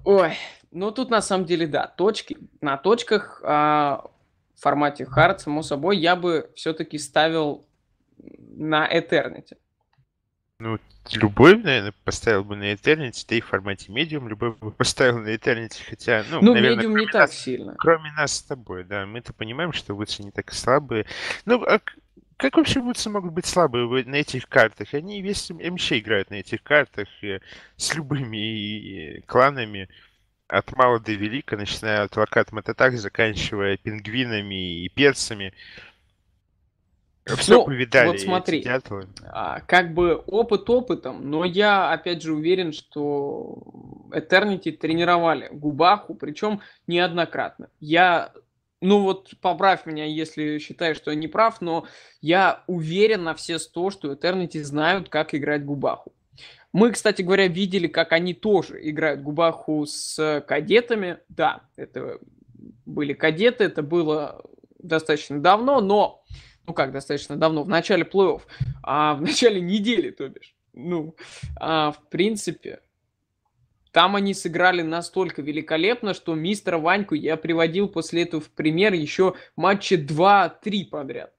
Ой, ну тут на самом деле да, точки. На точках а, в формате хард, само собой, я бы все-таки ставил на Этернете. Ну, любой, наверное, поставил бы на Eternity, да и в формате Medium любой бы поставил на Eternity, хотя, ну, ну наверное, Medium не нас, так сильно. Кроме нас с тобой, да, мы-то понимаем, что Вудсы не так слабые. Ну, а как вообще Вудсы могут быть слабые на этих картах? Они весь МЧ эм, играют на этих картах э, с любыми кланами от мала до велика, начиная от локат Мататак, заканчивая пингвинами и перцами. Все ну, повидали. Вот смотри, а, как бы опыт опытом, но я опять же уверен, что Этернити тренировали Губаху, причем неоднократно. Я, ну вот поправь меня, если считаешь, что я не прав, но я уверен на все сто, что Этернити знают, как играть Губаху. Мы, кстати говоря, видели, как они тоже играют Губаху с кадетами. Да, это были кадеты, это было достаточно давно, но ну как, достаточно давно, в начале плей-офф, а в начале недели, то бишь. Ну, а, в принципе, там они сыграли настолько великолепно, что мистера Ваньку я приводил после этого в пример еще матчи 2-3 подряд.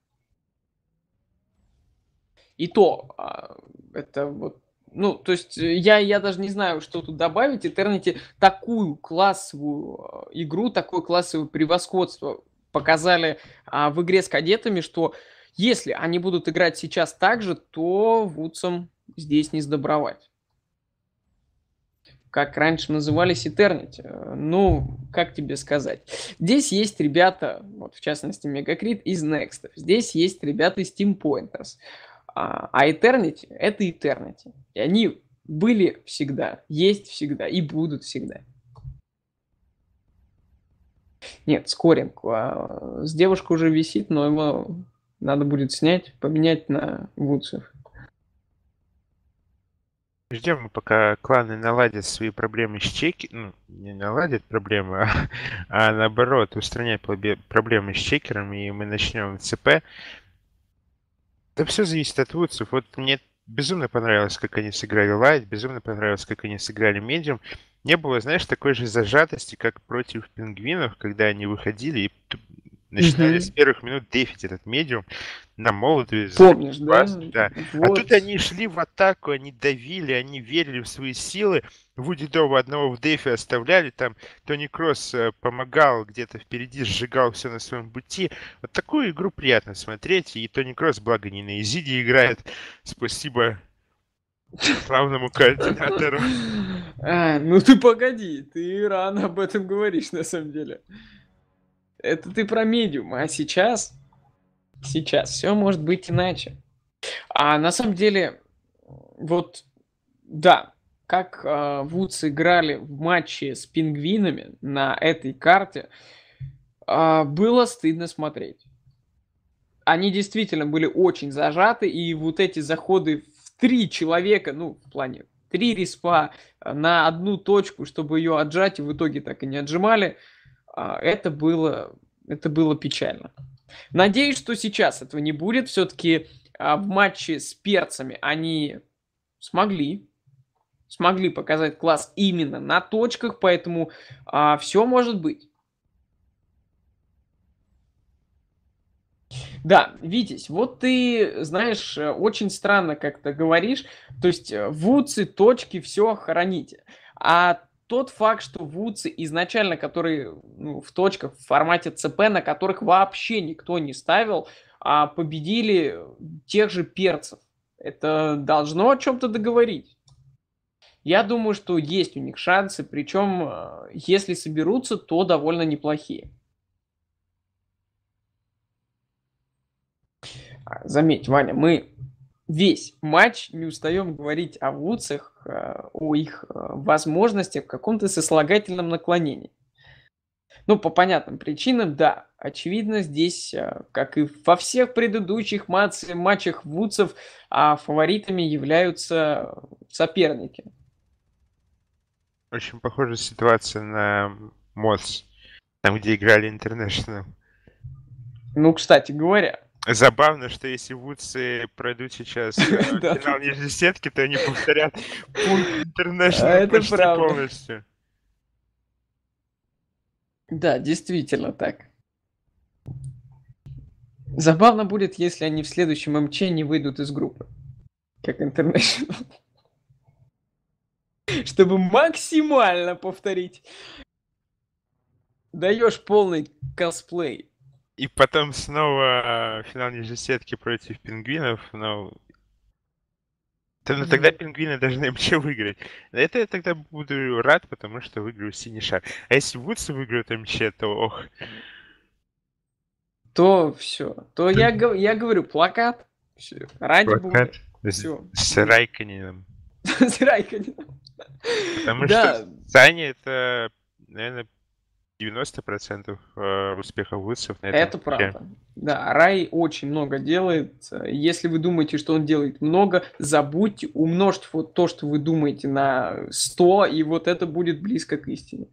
И то, а, это вот ну, то есть э, я, я даже не знаю, что тут добавить. Этернити такую классовую э, игру, такое классовое превосходство показали а, в игре с кадетами, что если они будут играть сейчас так же, то Вудсам здесь не сдобровать. Как раньше назывались Eternity. Ну, как тебе сказать. Здесь есть ребята, вот в частности Мегакрит из Next. Здесь есть ребята из Team Pointers. А Eternity а — это Eternity. И они были всегда, есть всегда и будут всегда. Нет, скоринг. А с девушкой уже висит, но его надо будет снять, поменять на вудсов. Ждем, пока кланы наладят свои проблемы с чеки, ну, не наладят проблемы, а, а наоборот, устранять проблемы с чекером, и мы начнем ЦП. Да все зависит от вудсов. Вот мне безумно понравилось, как они сыграли Light, безумно понравилось, как они сыграли Medium не было, знаешь, такой же зажатости, как против пингвинов, когда они выходили и начинали mm-hmm. с первых минут дефить этот медиум на молодые. Помнишь, вас, да? да. Вот. А тут они шли в атаку, они давили, они верили в свои силы. Вуди Дова одного в дефе оставляли, там Тони Кросс э, помогал где-то впереди, сжигал все на своем пути. Вот такую игру приятно смотреть, и Тони Кросс, благо, не на Изиде играет. Спасибо Равному координатору. А, ну ты погоди, ты рано об этом говоришь на самом деле. Это ты про медиум, а сейчас, сейчас все может быть иначе. А на самом деле, вот, да, как э, Вудс играли в матче с пингвинами на этой карте, э, было стыдно смотреть. Они действительно были очень зажаты, и вот эти заходы три человека, ну, в плане три респа э, на одну точку, чтобы ее отжать, и в итоге так и не отжимали, а, это было, это было печально. Надеюсь, что сейчас этого не будет. Все-таки а, в матче с перцами они смогли смогли показать класс именно на точках, поэтому а, все может быть. Да, Витязь, вот ты, знаешь, э, очень странно как-то говоришь, то есть э, вуцы, точки, все храните. А тот факт, что вуцы изначально, которые ну, в точках, в формате ЦП, на которых вообще никто не ставил, а победили тех же перцев. Это должно о чем-то договорить. Я думаю, что есть у них шансы, причем э, если соберутся, то довольно неплохие. Заметь, Ваня, мы весь матч не устаем говорить о Вудсах, э, о их э, возможностях в каком-то сослагательном наклонении. Ну, по понятным причинам, да. Очевидно, здесь, э, как и во всех предыдущих матч, матчах Вудсов, а фаворитами являются соперники. Очень похожая ситуация на МОС, там, где играли Интернешнл. Ну, кстати говоря, Забавно, что если Вудсы пройдут сейчас э, финал нижней сетки, то они повторят пункт а интернешнл полностью. Да, действительно так. Забавно будет, если они в следующем МЧ не выйдут из группы. Как International. Чтобы максимально повторить. Даешь полный косплей. И потом снова э, финал ниже сетки против пингвинов, но Тогда, тогда пингвины должны вообще выиграть. Это я тогда буду рад, потому что выиграю синий шар. А если Вудс выиграют МЧ, то ох. То все. То Ты... я, я говорю, плакат. Все. Ради плакат. Бога. Все. С Райканином. С Райканином. Потому что Саня это, наверное, 90% э, успехов вызовов на этом. Это правда. Да, Рай очень много делает. Если вы думаете, что он делает много, забудьте, умножьте вот то, что вы думаете на 100, и вот это будет близко к истине.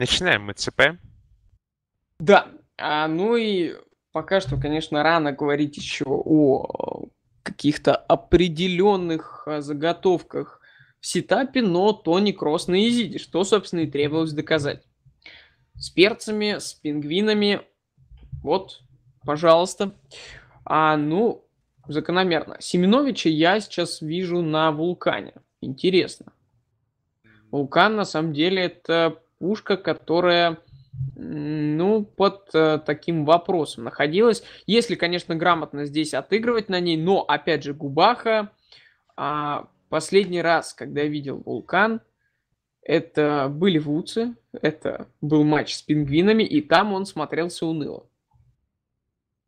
Начинаем мы ЦП. Да, а, ну и пока что, конечно, рано говорить еще о э, каких-то определенных э, заготовках в сетапе, но Тони Кросс на изиде, что, собственно, и требовалось доказать. С перцами, с пингвинами, вот, пожалуйста. А, ну, закономерно. Семеновича я сейчас вижу на вулкане. Интересно. Вулкан, на самом деле, это пушка, которая ну, под э, таким вопросом находилась. Если, конечно, грамотно здесь отыгрывать на ней, но, опять же, Губаха, э, Последний раз, когда я видел вулкан, это были вудсы, это был матч с пингвинами, и там он смотрелся уныло.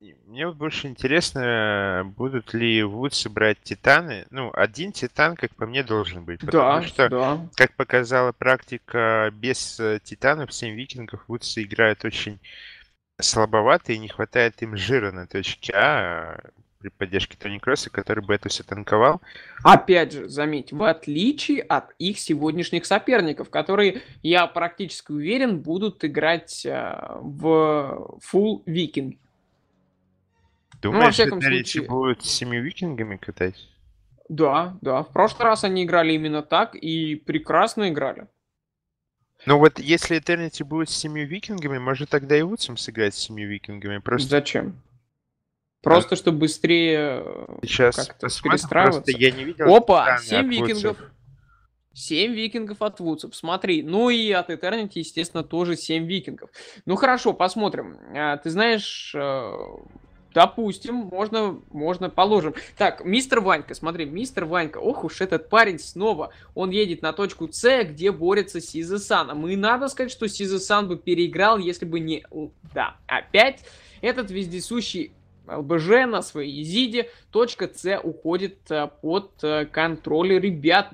Мне больше интересно, будут ли Вудсы брать титаны. Ну, один титан, как по мне, должен быть. Потому да, что, да. как показала практика, без э, титанов 7 викингов Вудсы играют очень слабовато и не хватает им жира на точке А при поддержке Тони Кросса, который бы это все танковал. Опять же, заметь, в отличие от их сегодняшних соперников, которые, я практически уверен, будут играть э, в фул Викинг. Думаешь, ну, во случае... будут с семью викингами катать? Да, да. В прошлый раз они играли именно так и прекрасно играли. Ну вот если Этернити будет с семью викингами, может тогда и Уотсом сыграть с семью викингами. Просто... Зачем? Просто, да. чтобы быстрее э, Сейчас перестраиваться. Я не видел Опа, 7 викингов. 7 викингов от Вудсов, смотри. Ну и от Eternity, естественно, тоже 7 викингов. Ну хорошо, посмотрим. А, ты знаешь, э, допустим, можно, можно положим. Так, мистер Ванька, смотри, мистер Ванька, ох уж этот парень снова. Он едет на точку С, где борется с Сизесаном. А и надо сказать, что Сизесан бы переиграл, если бы не... Да, опять этот вездесущий ЛБЖ на своей Зиде. Точка С уходит э, под э, контроль ребят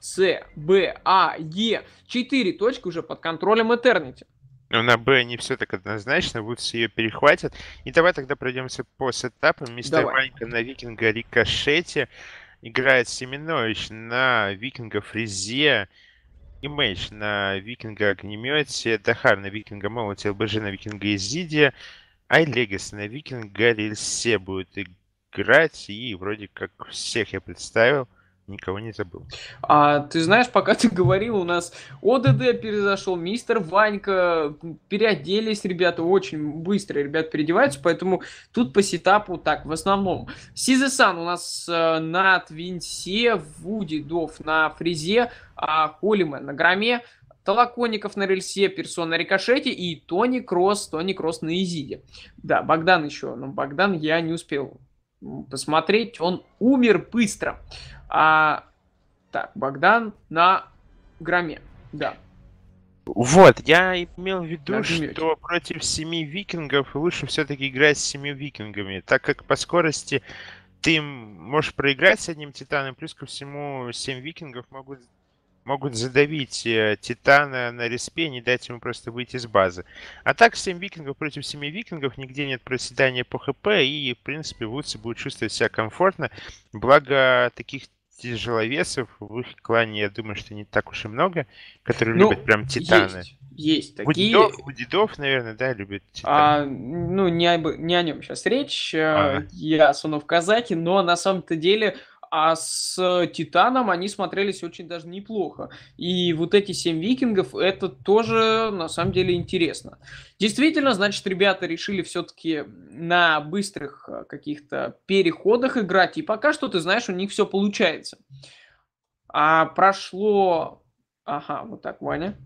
С, Б, А, Е. Четыре точки уже под контролем Этернити. Но ну, на Б не все так однозначно, Вудс ее перехватят. И давай тогда пройдемся по сетапам. Мистер Ванька на Викинга Рикошете играет Семенович на Викинга Фрезе. Имейдж на Викинга Огнемете, Дахар на Викинга Молоте, ЛБЖ на Викинга Изиде, iLegacy на Викинг Гарри все будет играть, и вроде как всех я представил, никого не забыл. А ты знаешь, пока ты говорил, у нас ОДД перезашел, мистер Ванька, переоделись ребята, очень быстро ребят переодеваются, поэтому тут по сетапу так, в основном. Сизесан у нас э, на Твинсе, Вуди Дов на Фрезе, а Холлимен на Громе, Толоконников на рельсе, Персон на рикошете и Тони Кросс, Тони Кросс на Изиде. Да, Богдан еще, но Богдан я не успел посмотреть, он умер быстро. А, так, Богдан на громе, да. Вот, я имел в виду, что против семи викингов лучше все-таки играть с семи викингами, так как по скорости ты можешь проиграть с одним титаном, плюс ко всему семь викингов могут могут задавить э, Титана на респе, не дать ему просто выйти из базы. А так 7 викингов против 7 викингов, нигде нет проседания по хп, и, в принципе, вудсы будут чувствовать себя комфортно. Благо, таких тяжеловесов в их клане, я думаю, что не так уж и много, которые ну, любят прям Титаны. Есть. Есть такие. Будидов, дедов, наверное, да, любит читать. А, ну, не, об, не о нем сейчас речь. Э, ага. Я Сунов Казаки, но на самом-то деле а с э, Титаном они смотрелись очень даже неплохо. И вот эти семь викингов, это тоже на самом деле интересно. Действительно, значит, ребята решили все-таки на быстрых э, каких-то переходах играть, и пока что, ты знаешь, у них все получается. А прошло... Ага, вот так, Ваня.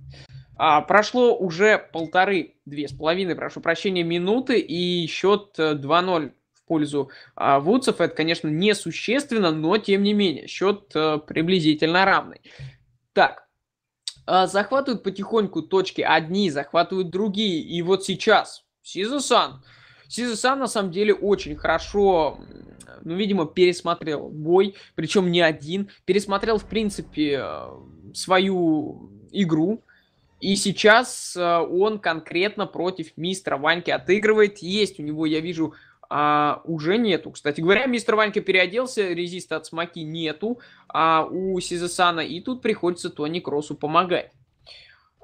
А, прошло уже полторы, две с половиной, прошу прощения, минуты, и счет 2-0 э, пользу а, Вудсов. Это, конечно, несущественно, но тем не менее счет а, приблизительно равный. Так, а, захватывают потихоньку точки одни, захватывают другие. И вот сейчас Сизусан. Сизусан на самом деле очень хорошо, ну, видимо, пересмотрел бой, причем не один. Пересмотрел, в принципе, э, свою игру, и сейчас э, он конкретно против мистера Ваньки отыгрывает. Есть у него, я вижу, а, уже нету. Кстати говоря, мистер Ванька переоделся, резиста от смоки нету, а у Сизасана и тут приходится Тони Кроссу помогать.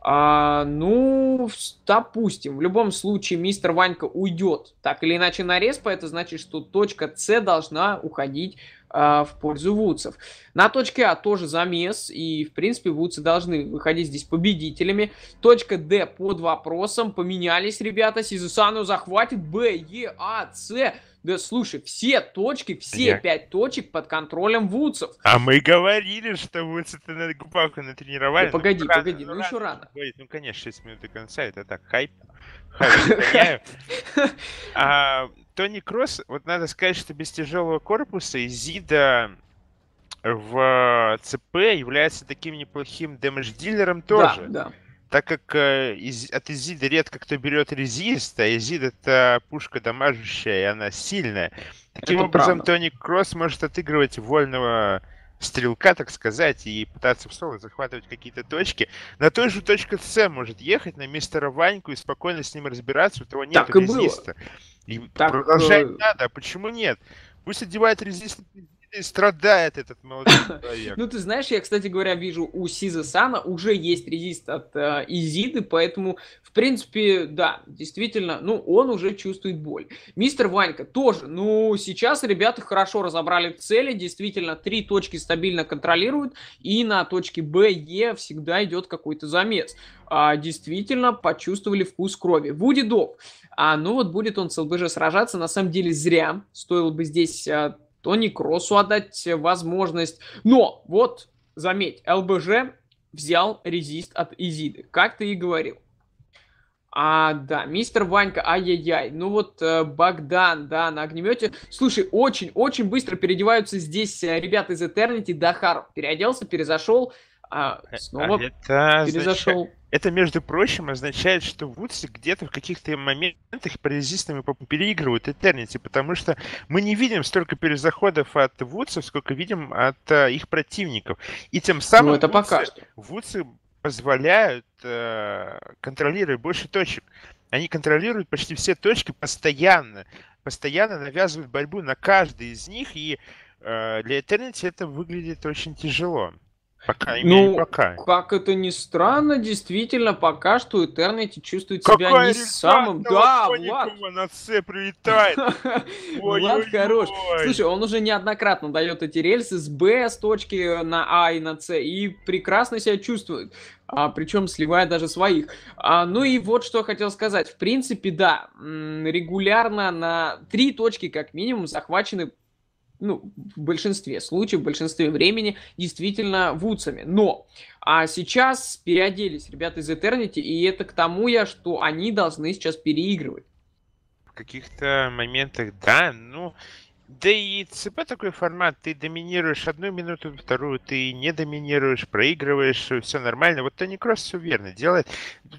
А, ну, допустим, в любом случае мистер Ванька уйдет так или иначе на респа, это значит, что точка С должна уходить а, в пользу Вудсов. На точке А тоже замес, и, в принципе, Вудсы должны выходить здесь победителями. Точка Д под вопросом. Поменялись ребята. Сизусану захватит. Б, Е, А, С. Да слушай, все точки, все Я... пять точек под контролем Вудсов. А мы говорили, что Вудсы-то на губах натренировали. Да, погоди, ну, погоди, ну, ну рано, ну, еще рано. Будет. Ну, конечно, 6 минут до конца, это так, хайп. Хайп, Тони Кросс, вот надо сказать, что без тяжелого корпуса Зида в э, ЦП является таким неплохим дэмэдж-дилером тоже. Да, да. Так как э, из, от Изида редко кто берет резист, а Изид это пушка дамажущая, и она сильная. Таким это образом, правда. Тони Кросс может отыгрывать вольного стрелка, так сказать, и пытаться в соло захватывать какие-то точки. На той же точке С может ехать на мистера Ваньку и спокойно с ним разбираться, у того нет резиста. Было. И так, продолжать э... надо, а почему нет? Пусть одевает резистентный и страдает этот молодой человек. Ну, ты знаешь, я, кстати говоря, вижу у Сиза Сана уже есть резист от э, Изиды, поэтому, в принципе, да, действительно, ну, он уже чувствует боль. Мистер Ванька тоже, ну, сейчас ребята хорошо разобрали цели, действительно, три точки стабильно контролируют, и на точке Б, Е всегда идет какой-то замес. А, действительно, почувствовали вкус крови. Вуди док. а, ну вот будет он с ЛБЖ сражаться, на самом деле зря, стоило бы здесь а, Тони Кроссу отдать возможность. Но вот, заметь, ЛБЖ взял резист от Изиды, как ты и говорил. А, да, мистер Ванька, ай-яй-яй. Ну вот э, Богдан, да, на огнемете. Слушай, очень-очень быстро переодеваются здесь э, ребята из Eternity. Дахар переоделся, перезашел а э, снова а это перезашел. Означает, это, между прочим, означает, что Вудсы где-то в каких-то моментах по паразистами переигрывают Этернити, потому что мы не видим столько перезаходов от Вудсов, сколько видим от а, их противников. И тем ну, самым это Вудсы, пока что. Вудсы позволяют э, контролировать больше точек. Они контролируют почти все точки постоянно. Постоянно навязывают борьбу на каждой из них, и э, для Этернити это выглядит очень тяжело. Пока, ну, пока. как это ни странно, действительно, пока что Этернити чувствует Какая себя не самым... Да, Влад! на С прилетает! Влад хорош. Слушай, он уже неоднократно дает эти рельсы с Б, с точки на А и на С, и прекрасно себя чувствует. А, причем сливая даже своих. А, ну и вот что хотел сказать. В принципе, да, регулярно на три точки как минимум захвачены ну, в большинстве случаев, в большинстве времени действительно вуцами. Но а сейчас переоделись ребята из Eternity, и это к тому я, что они должны сейчас переигрывать. В каких-то моментах, да, ну, да и ЦП такой формат, ты доминируешь одну минуту, вторую ты не доминируешь, проигрываешь, все нормально. Вот Тони Кросс все верно делает.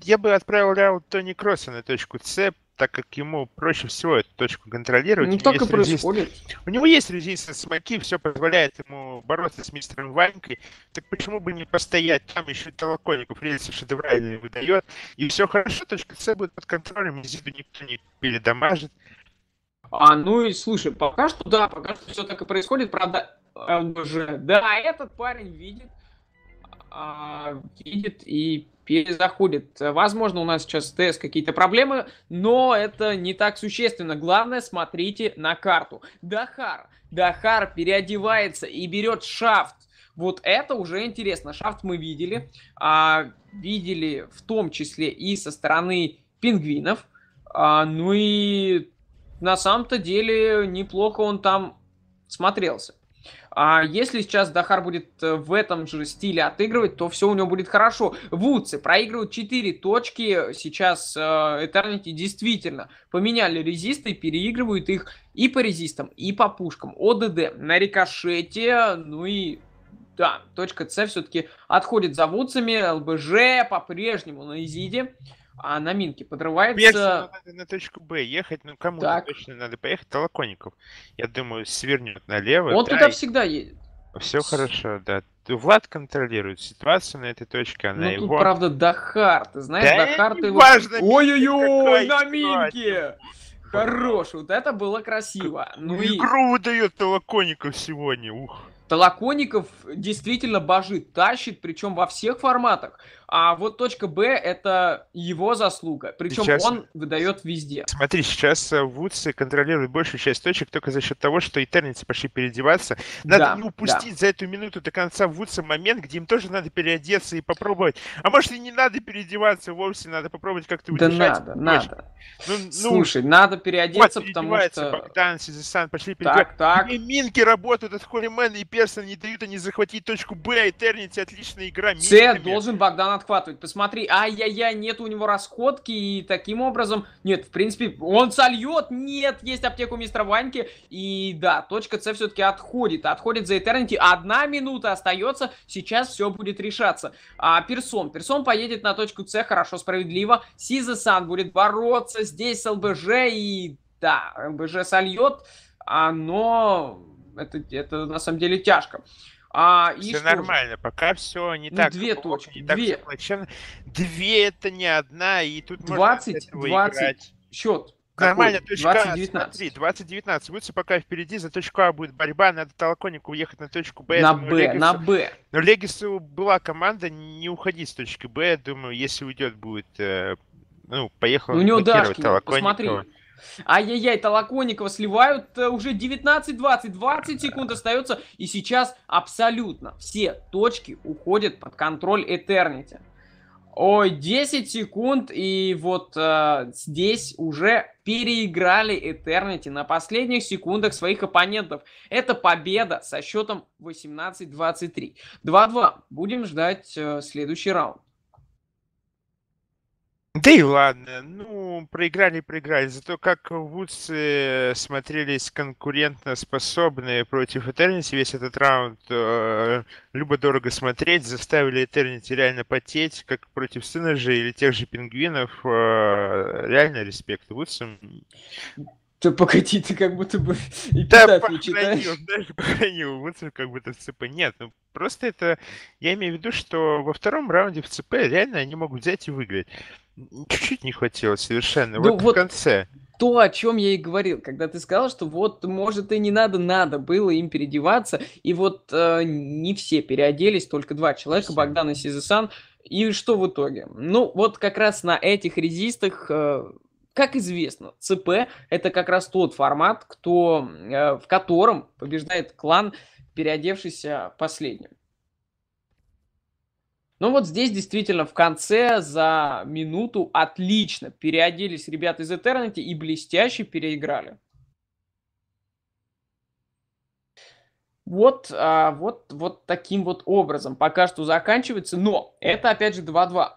Я бы отправил раунд Тони Кросса на точку С, так как ему проще всего эту точку контролировать. Ну, так и происходит. У него есть резистент смоки, все позволяет ему бороться с мистером Ванькой. Так почему бы не постоять там еще толоконников рельсов шедеврально выдает, и все хорошо, точка С будет под контролем, Зиду никто не передамажит. А, ну и слушай, пока что да, пока что все так и происходит, правда, Он уже Да, этот парень видит, а, видит и перезаходит. Возможно, у нас сейчас ТС какие-то проблемы, но это не так существенно. Главное, смотрите на карту. Дахар. Дахар переодевается и берет шафт. Вот это уже интересно. Шафт мы видели. А, видели в том числе и со стороны пингвинов. А, ну и на самом-то деле неплохо он там смотрелся. А если сейчас Дахар будет э, в этом же стиле отыгрывать, то все у него будет хорошо. Вудсы проигрывают 4 точки. Э, сейчас э, Этернити действительно поменяли резисты, переигрывают их и по резистам, и по пушкам. ОДД на рикошете, ну и да, точка С все-таки отходит за Вудсами, ЛБЖ по-прежнему на Изиде а на Минке подрывается... надо на точку Б ехать, ну кому так. точно надо поехать? Толоконников. Я думаю, свернет налево. Он да, туда и... всегда едет. Все С... хорошо, да. Влад контролирует ситуацию на этой точке, она ну, его... тут, правда, Дахар, ты знаешь, да Дахар ты его... Ой-ой-ой, на Минке! Хорош, вот это было красиво. Ну, ну и... Игру выдает Толоконников сегодня, ух. Толоконников действительно божит, тащит, причем во всех форматах. А вот точка Б это его заслуга. Причем сейчас... он выдает везде. Смотри, сейчас э, Вудсы контролируют большую часть точек только за счет того, что Этерницы пошли переодеваться. Надо да, не упустить да. за эту минуту до конца Вудса момент, где им тоже надо переодеться и попробовать. А может и не надо переодеваться вовсе, надо попробовать как-то да удержать. Да надо, надо. Ну, ну, Слушай, надо переодеться, вот, потому что... Богдан, Сизесан, пошли переодеваться. Так, так. И минки работают от Хоримена и Персона, не дают они захватить точку Б, а Этернити отличная игра. С должен Богдан отхватывать. Посмотри, ай-яй-яй, нет у него расходки, и таким образом... Нет, в принципе, он сольет, нет, есть аптека у мистера Ваньки, и да, точка С все-таки отходит, отходит за Этернити, одна минута остается, сейчас все будет решаться. А Персон, Персон поедет на точку С, хорошо, справедливо, Сиза Сан будет бороться здесь с ЛБЖ, и да, ЛБЖ сольет, а, но это, это на самом деле тяжко. А, и все нормально, же? пока все не ну, так. Две плохо, точки. Не две. Так плачевно. Две это не одна, и тут 20, можно 20 играть. счет. Нормально, Какой? точка 20, а, 19 смотри, 20-19. Лучше пока впереди, за точку А будет борьба, надо Толоконнику уехать на точку Б. На Б, на Б. Но Легису была команда не уходить с точки Б, я думаю, если уйдет, будет, э, ну, поехал ну, у него дашки, посмотри, Ай-яй-яй, Толоконникова сливают э, уже 19-20, 20 секунд остается. И сейчас абсолютно все точки уходят под контроль Этернити. Ой, 10 секунд, и вот э, здесь уже переиграли Этернити на последних секундах своих оппонентов. Это победа со счетом 18-23. 2-2. Будем ждать э, следующий раунд. Да и ладно, ну, проиграли, проиграли. Зато как Вудсы э, смотрелись конкурентно способные против Этернити весь этот раунд. Э, Любо-дорого смотреть, заставили Этернити реально потеть, как против Сына же или тех же Пингвинов. Э, реально респект Вудсам. Ты погоди, ты как будто бы и да, похоронил, читаешь. даже Вот мысль как будто в ЦП. Нет, ну просто это... Я имею в виду, что во втором раунде в ЦП реально они могут взять и выиграть. Чуть-чуть не хватило совершенно. Ну, вот, вот в конце. То, о чем я и говорил, когда ты сказал, что вот, может, и не надо, надо было им переодеваться. И вот э, не все переоделись, только два человека, все. Богдан и Сизасан. И что в итоге? Ну, вот как раз на этих резистах э, как известно, ЦП – это как раз тот формат, кто, э, в котором побеждает клан, переодевшийся последним. Ну вот здесь действительно в конце за минуту отлично переоделись ребята из Этернити и блестяще переиграли. Вот, а, вот, вот таким вот образом пока что заканчивается, но это опять же 2-2.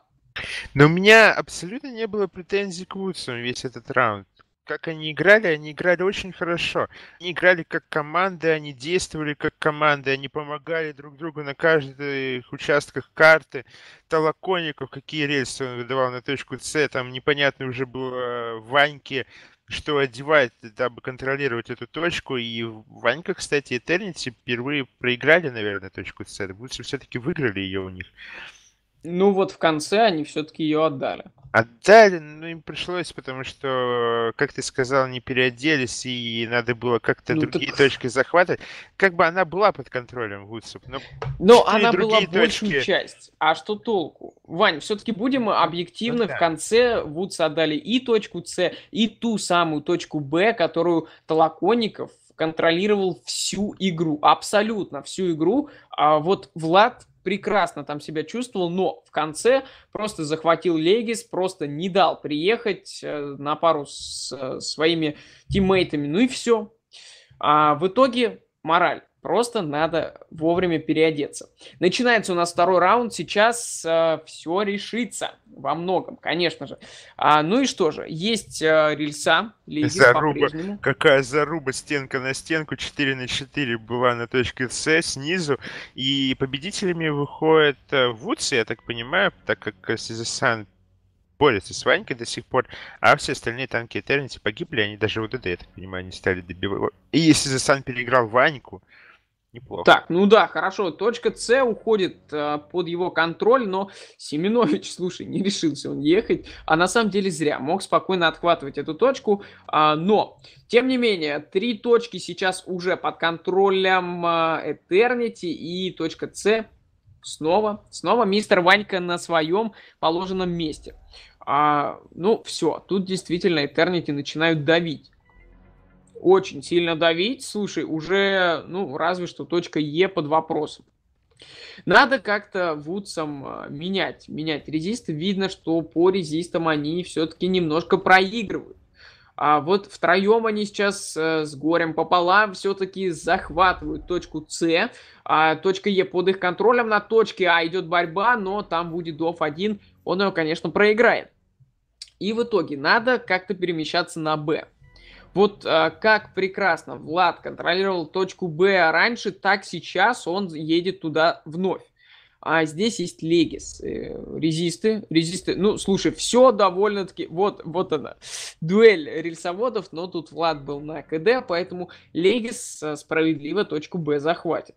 Но у меня абсолютно не было претензий к Вудсам весь этот раунд. Как они играли, они играли очень хорошо. Они играли как команда, они действовали как команда, они помогали друг другу на каждых участках карты. Толоконников, какие рельсы он выдавал на точку С, там непонятно уже было Ваньке, что одевать, дабы контролировать эту точку. И Ванька, кстати, и Тернити впервые проиграли, наверное, точку С. Вудсы все-таки выиграли ее у них. Ну вот в конце они все-таки ее отдали. Отдали, а, но ну, им пришлось, потому что, э, как ты сказал, не переоделись, и надо было как-то ну, другие так... точки захватывать. Как бы она была под контролем Вудсов, но... Но ну, она была точки... большую часть. А что толку? Вань, все-таки будем ну объективны, ну, да. в конце Вудс отдали и точку С, и ту самую точку Б, которую Толоконников контролировал всю игру, абсолютно всю игру. А вот Влад прекрасно там себя чувствовал, но в конце просто захватил Легис, просто не дал приехать э, на пару с э, своими тиммейтами, ну и все. А в итоге мораль. Просто надо вовремя переодеться. Начинается у нас второй раунд. Сейчас э, все решится во многом, конечно же. А, ну и что же, есть э, рельса. Заруба. Какая заруба стенка на стенку 4 на 4 была на точке С снизу. И победителями выходит э, Вудс, я так понимаю, так как Сизасан борется с Ванькой до сих пор, а все остальные танки Этернити погибли, они даже вот это, я так понимаю, не стали добивать. И если Засан переиграл Ваньку, Неплохо. Так, ну да, хорошо. Точка С уходит э, под его контроль, но Семенович, слушай, не решился он ехать, а на самом деле зря. Мог спокойно отхватывать эту точку, э, но, тем не менее, три точки сейчас уже под контролем э, Eternity и точка С снова, снова мистер Ванька на своем положенном месте. А, ну, все, тут действительно Eternity начинают давить очень сильно давить, слушай, уже, ну, разве что точка Е под вопросом. Надо как-то Вудсом а, менять, менять резисты. Видно, что по резистам они все-таки немножко проигрывают. А вот втроем они сейчас э, с горем пополам все-таки захватывают точку С. А точка Е под их контролем. На точке А идет борьба, но там будет Дов один. Он ее, конечно, проиграет. И в итоге надо как-то перемещаться на Б. Вот а, как прекрасно Влад контролировал точку Б а раньше, так сейчас он едет туда вновь. А здесь есть легис, э, резисты, резисты. Ну, слушай, все довольно-таки... Вот, вот она, дуэль рельсоводов, но тут Влад был на КД, поэтому легис э, справедливо точку Б захватит.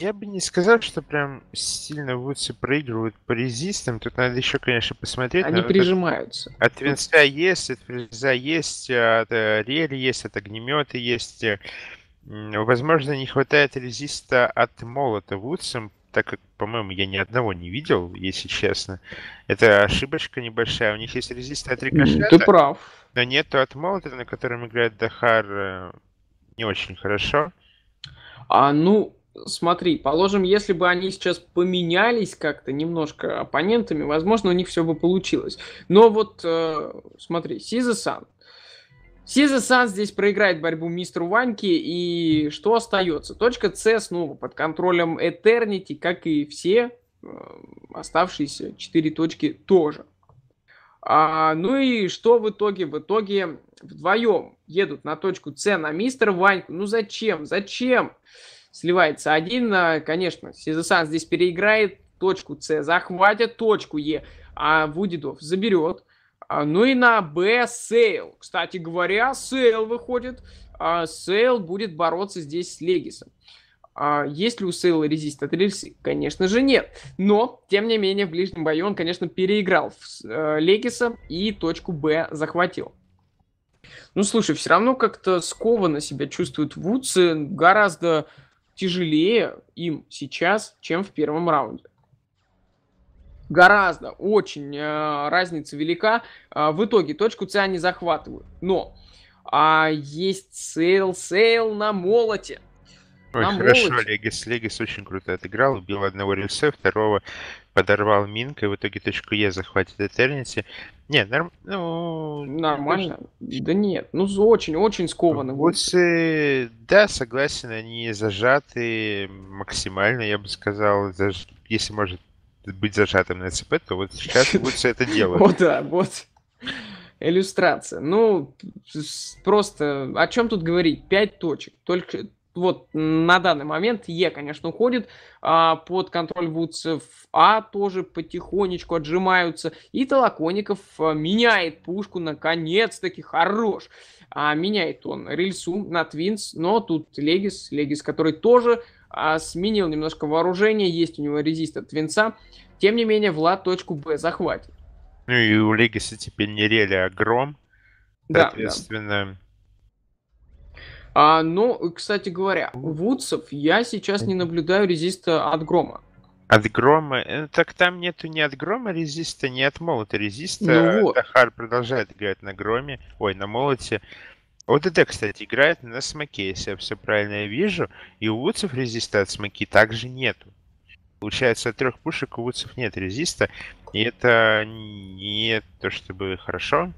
Я бы не сказал, что прям сильно Вудсы проигрывают по резистам. Тут надо еще, конечно, посмотреть. Они прижимаются. От, от винца есть, от фреза есть, от э, рели есть, от огнемета есть. Возможно, не хватает резиста от молота Вудсом, так как, по-моему, я ни одного не видел, если честно. Это ошибочка небольшая. У них есть резист от рикошета. Ты прав. Но нету от молота, на котором играет Дахар э, не очень хорошо. А ну, смотри, положим, если бы они сейчас поменялись как-то немножко оппонентами, возможно, у них все бы получилось. Но вот, э, смотри, Сизасан, Сан. Сиза Сан здесь проиграет борьбу мистеру Ваньки, и что остается? Точка С снова под контролем Этернити, как и все э, оставшиеся четыре точки тоже. А, ну и что в итоге? В итоге вдвоем едут на точку С на мистер Ваньку. Ну зачем? Зачем? сливается один. А, конечно, Сезесан здесь переиграет, точку С захватит, точку Е а Вудидов заберет. А, ну и на Б Сейл. Кстати говоря, Сейл выходит. А, Сейл будет бороться здесь с Легисом. есть ли у Сейла резист от рельсы? Конечно же нет. Но, тем не менее, в ближнем бою он, конечно, переиграл э, Легиса и точку Б захватил. Ну, слушай, все равно как-то скованно себя чувствует Вудс. Гораздо тяжелее им сейчас, чем в первом раунде. Гораздо, очень э, разница велика. Э, в итоге точку C они захватывают. Но а есть сейл, сейл на молоте. Ой, на хорошо, Легис. Легис очень круто отыграл. Убил одного рельсе, второго подорвал Минк, и в итоге точку Е захватит Этернити. Не, норм... ну... Нормально? Да нет, ну очень-очень скованы. Гуцы, да, согласен, они зажаты максимально, я бы сказал, заж... если может быть зажатым на ЦП, то вот сейчас Гуцы это делают. О да, вот иллюстрация. Ну, просто о чем тут говорить? Пять точек. Только, вот на данный момент Е, конечно, уходит а, под контроль Вудсов, А тоже потихонечку отжимаются, и Толоконников а, меняет пушку, наконец-таки, хорош. А, меняет он рельсу на Твинс, но тут Легис, Легис, который тоже а, сменил немножко вооружение, есть у него резист от Твинса, тем не менее Влад точку Б захватит. Ну и у Легиса теперь не рели, а гром, да, соответственно... Да а, но, ну, кстати говоря, Вудсов я сейчас не наблюдаю резиста от Грома. От грома. Э, так там нету ни от грома резиста, ни от молота резиста. Ну вот. Дахар продолжает играть на громе. Ой, на молоте. ОДД, кстати, играет на смоке, если я все правильно я вижу. И у Вудсов резиста от смоки также нету. Получается, от трех пушек у Вудсов нет резиста. И это не то чтобы хорошо.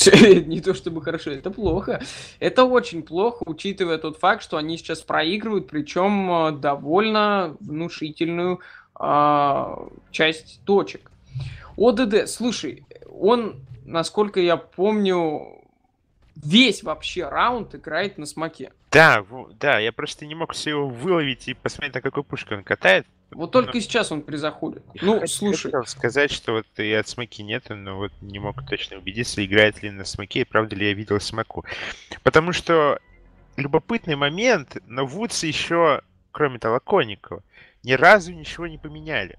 не то чтобы хорошо, это плохо. Это очень плохо, учитывая тот факт, что они сейчас проигрывают, причем э, довольно внушительную э, часть точек. ОДД, слушай, он, насколько я помню, весь вообще раунд играет на смоке. Да, да, я просто не мог все его выловить и посмотреть, на какой пушкой он катает. Вот только сейчас он призаходит. Я ну, слушай. Хотел сказать, что вот и от смоки нету, но вот не мог точно убедиться, играет ли на смоке, и правда ли я видел смоку. Потому что любопытный момент, но Вудс еще, кроме Толоконникова, ни разу ничего не поменяли.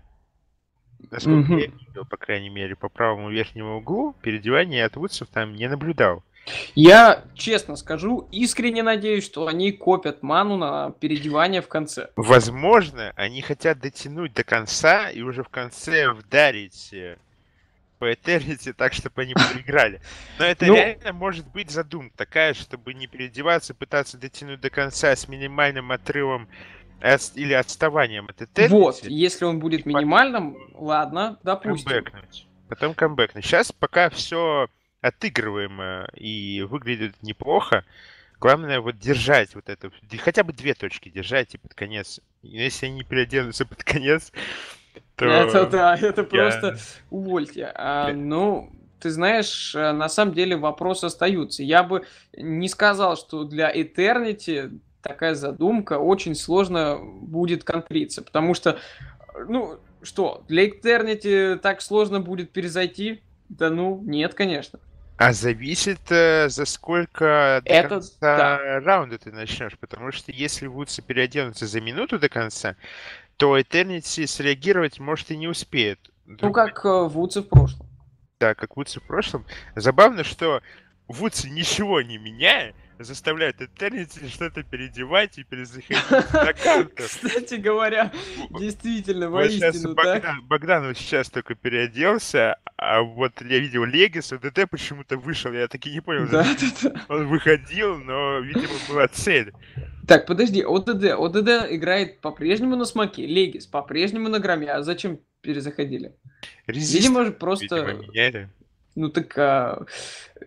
Насколько mm-hmm. я видел, по крайней мере, по правому верхнему углу, переодевания от Вудсов там не наблюдал. Я, честно скажу, искренне надеюсь, что они копят ману на переодевание в конце. Возможно, они хотят дотянуть до конца и уже в конце вдарить э, по Этернити, так, чтобы они проиграли. Но это ну... реально может быть задумка такая, чтобы не переодеваться, пытаться дотянуть до конца с минимальным отрывом от, или отставанием от Этернити. Вот, если он будет минимальным, потом... ладно, допустим. Камбэкнуть. Потом камбэкнуть. Сейчас пока все отыгрываемо и выглядит неплохо. Главное вот держать вот это, хотя бы две точки держать и под конец. Если они переоденутся под конец, то... Это да, это я... просто увольте. А, ну, ты знаешь, э, на самом деле вопросы остаются. Я бы не сказал, что для Eternity такая задумка очень сложно будет конкретиться, потому что, ну, что, для Eternity так сложно будет перезайти? Да ну, нет, конечно. А зависит, э, за сколько до Это, конца да. раунда ты начнешь, потому что если Вудсы переоденутся за минуту до конца, то Этернити среагировать, может, и не успеет. Ну, как э, Вудсы в прошлом. Да, как Вудсы в прошлом. Забавно, что Вудсы ничего не меняя, заставляют интернете что-то переодевать и перезаходить Кстати говоря, действительно, воистину, да? Богдан сейчас только переоделся, а вот я видел Легис, ДТ почему-то вышел, я таки не понял, он выходил, но, видимо, была цель. Так, подожди, ОДД, ОДД играет по-прежнему на смоке, Легис по-прежнему на громе, а зачем перезаходили? Видимо, просто... Видимо, ну так а,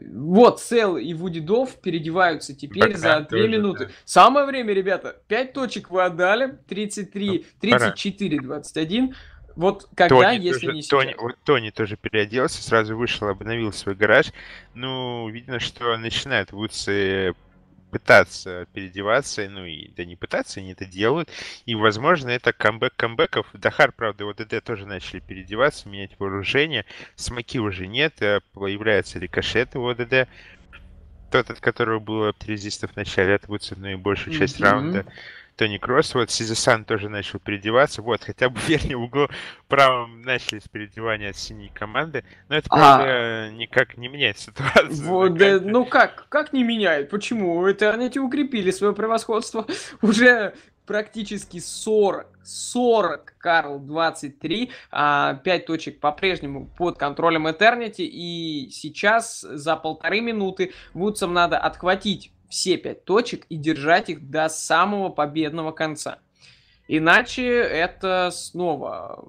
вот, Сел и Вуди Дов переодеваются теперь Пока за 2 тоже, минуты. Да. Самое время, ребята, 5 точек вы отдали, 33, ну, 34, пора. 21. Вот когда, Тони если тоже, не сейчас? Тони, вот Тони тоже переоделся, сразу вышел, обновил свой гараж. Ну, видно, что начинают вудсы пытаться переодеваться, ну и да не пытаться, они это делают. И, возможно, это камбэк камбэков. Дахар, правда, вот ДД тоже начали переодеваться, менять вооружение. Смоки уже нет, а появляются рикошеты у ДД. Тот, от которого было резистов в начале, отводится наибольшую ну часть mm-hmm. раунда. Тони Кросс. Вот Сизасан тоже начал переодеваться. Вот, хотя бы в верхнем углу правом начались переодевания от синей команды. Но это, правда, а... никак не меняет ситуацию. Вот, да, ну как? Как не меняет? Почему? В интернете укрепили свое превосходство. Уже практически 40, 40, Карл 23, 5 а, точек по-прежнему под контролем Этернити, и сейчас за полторы минуты Вудсом надо отхватить все пять точек и держать их до самого победного конца. Иначе это снова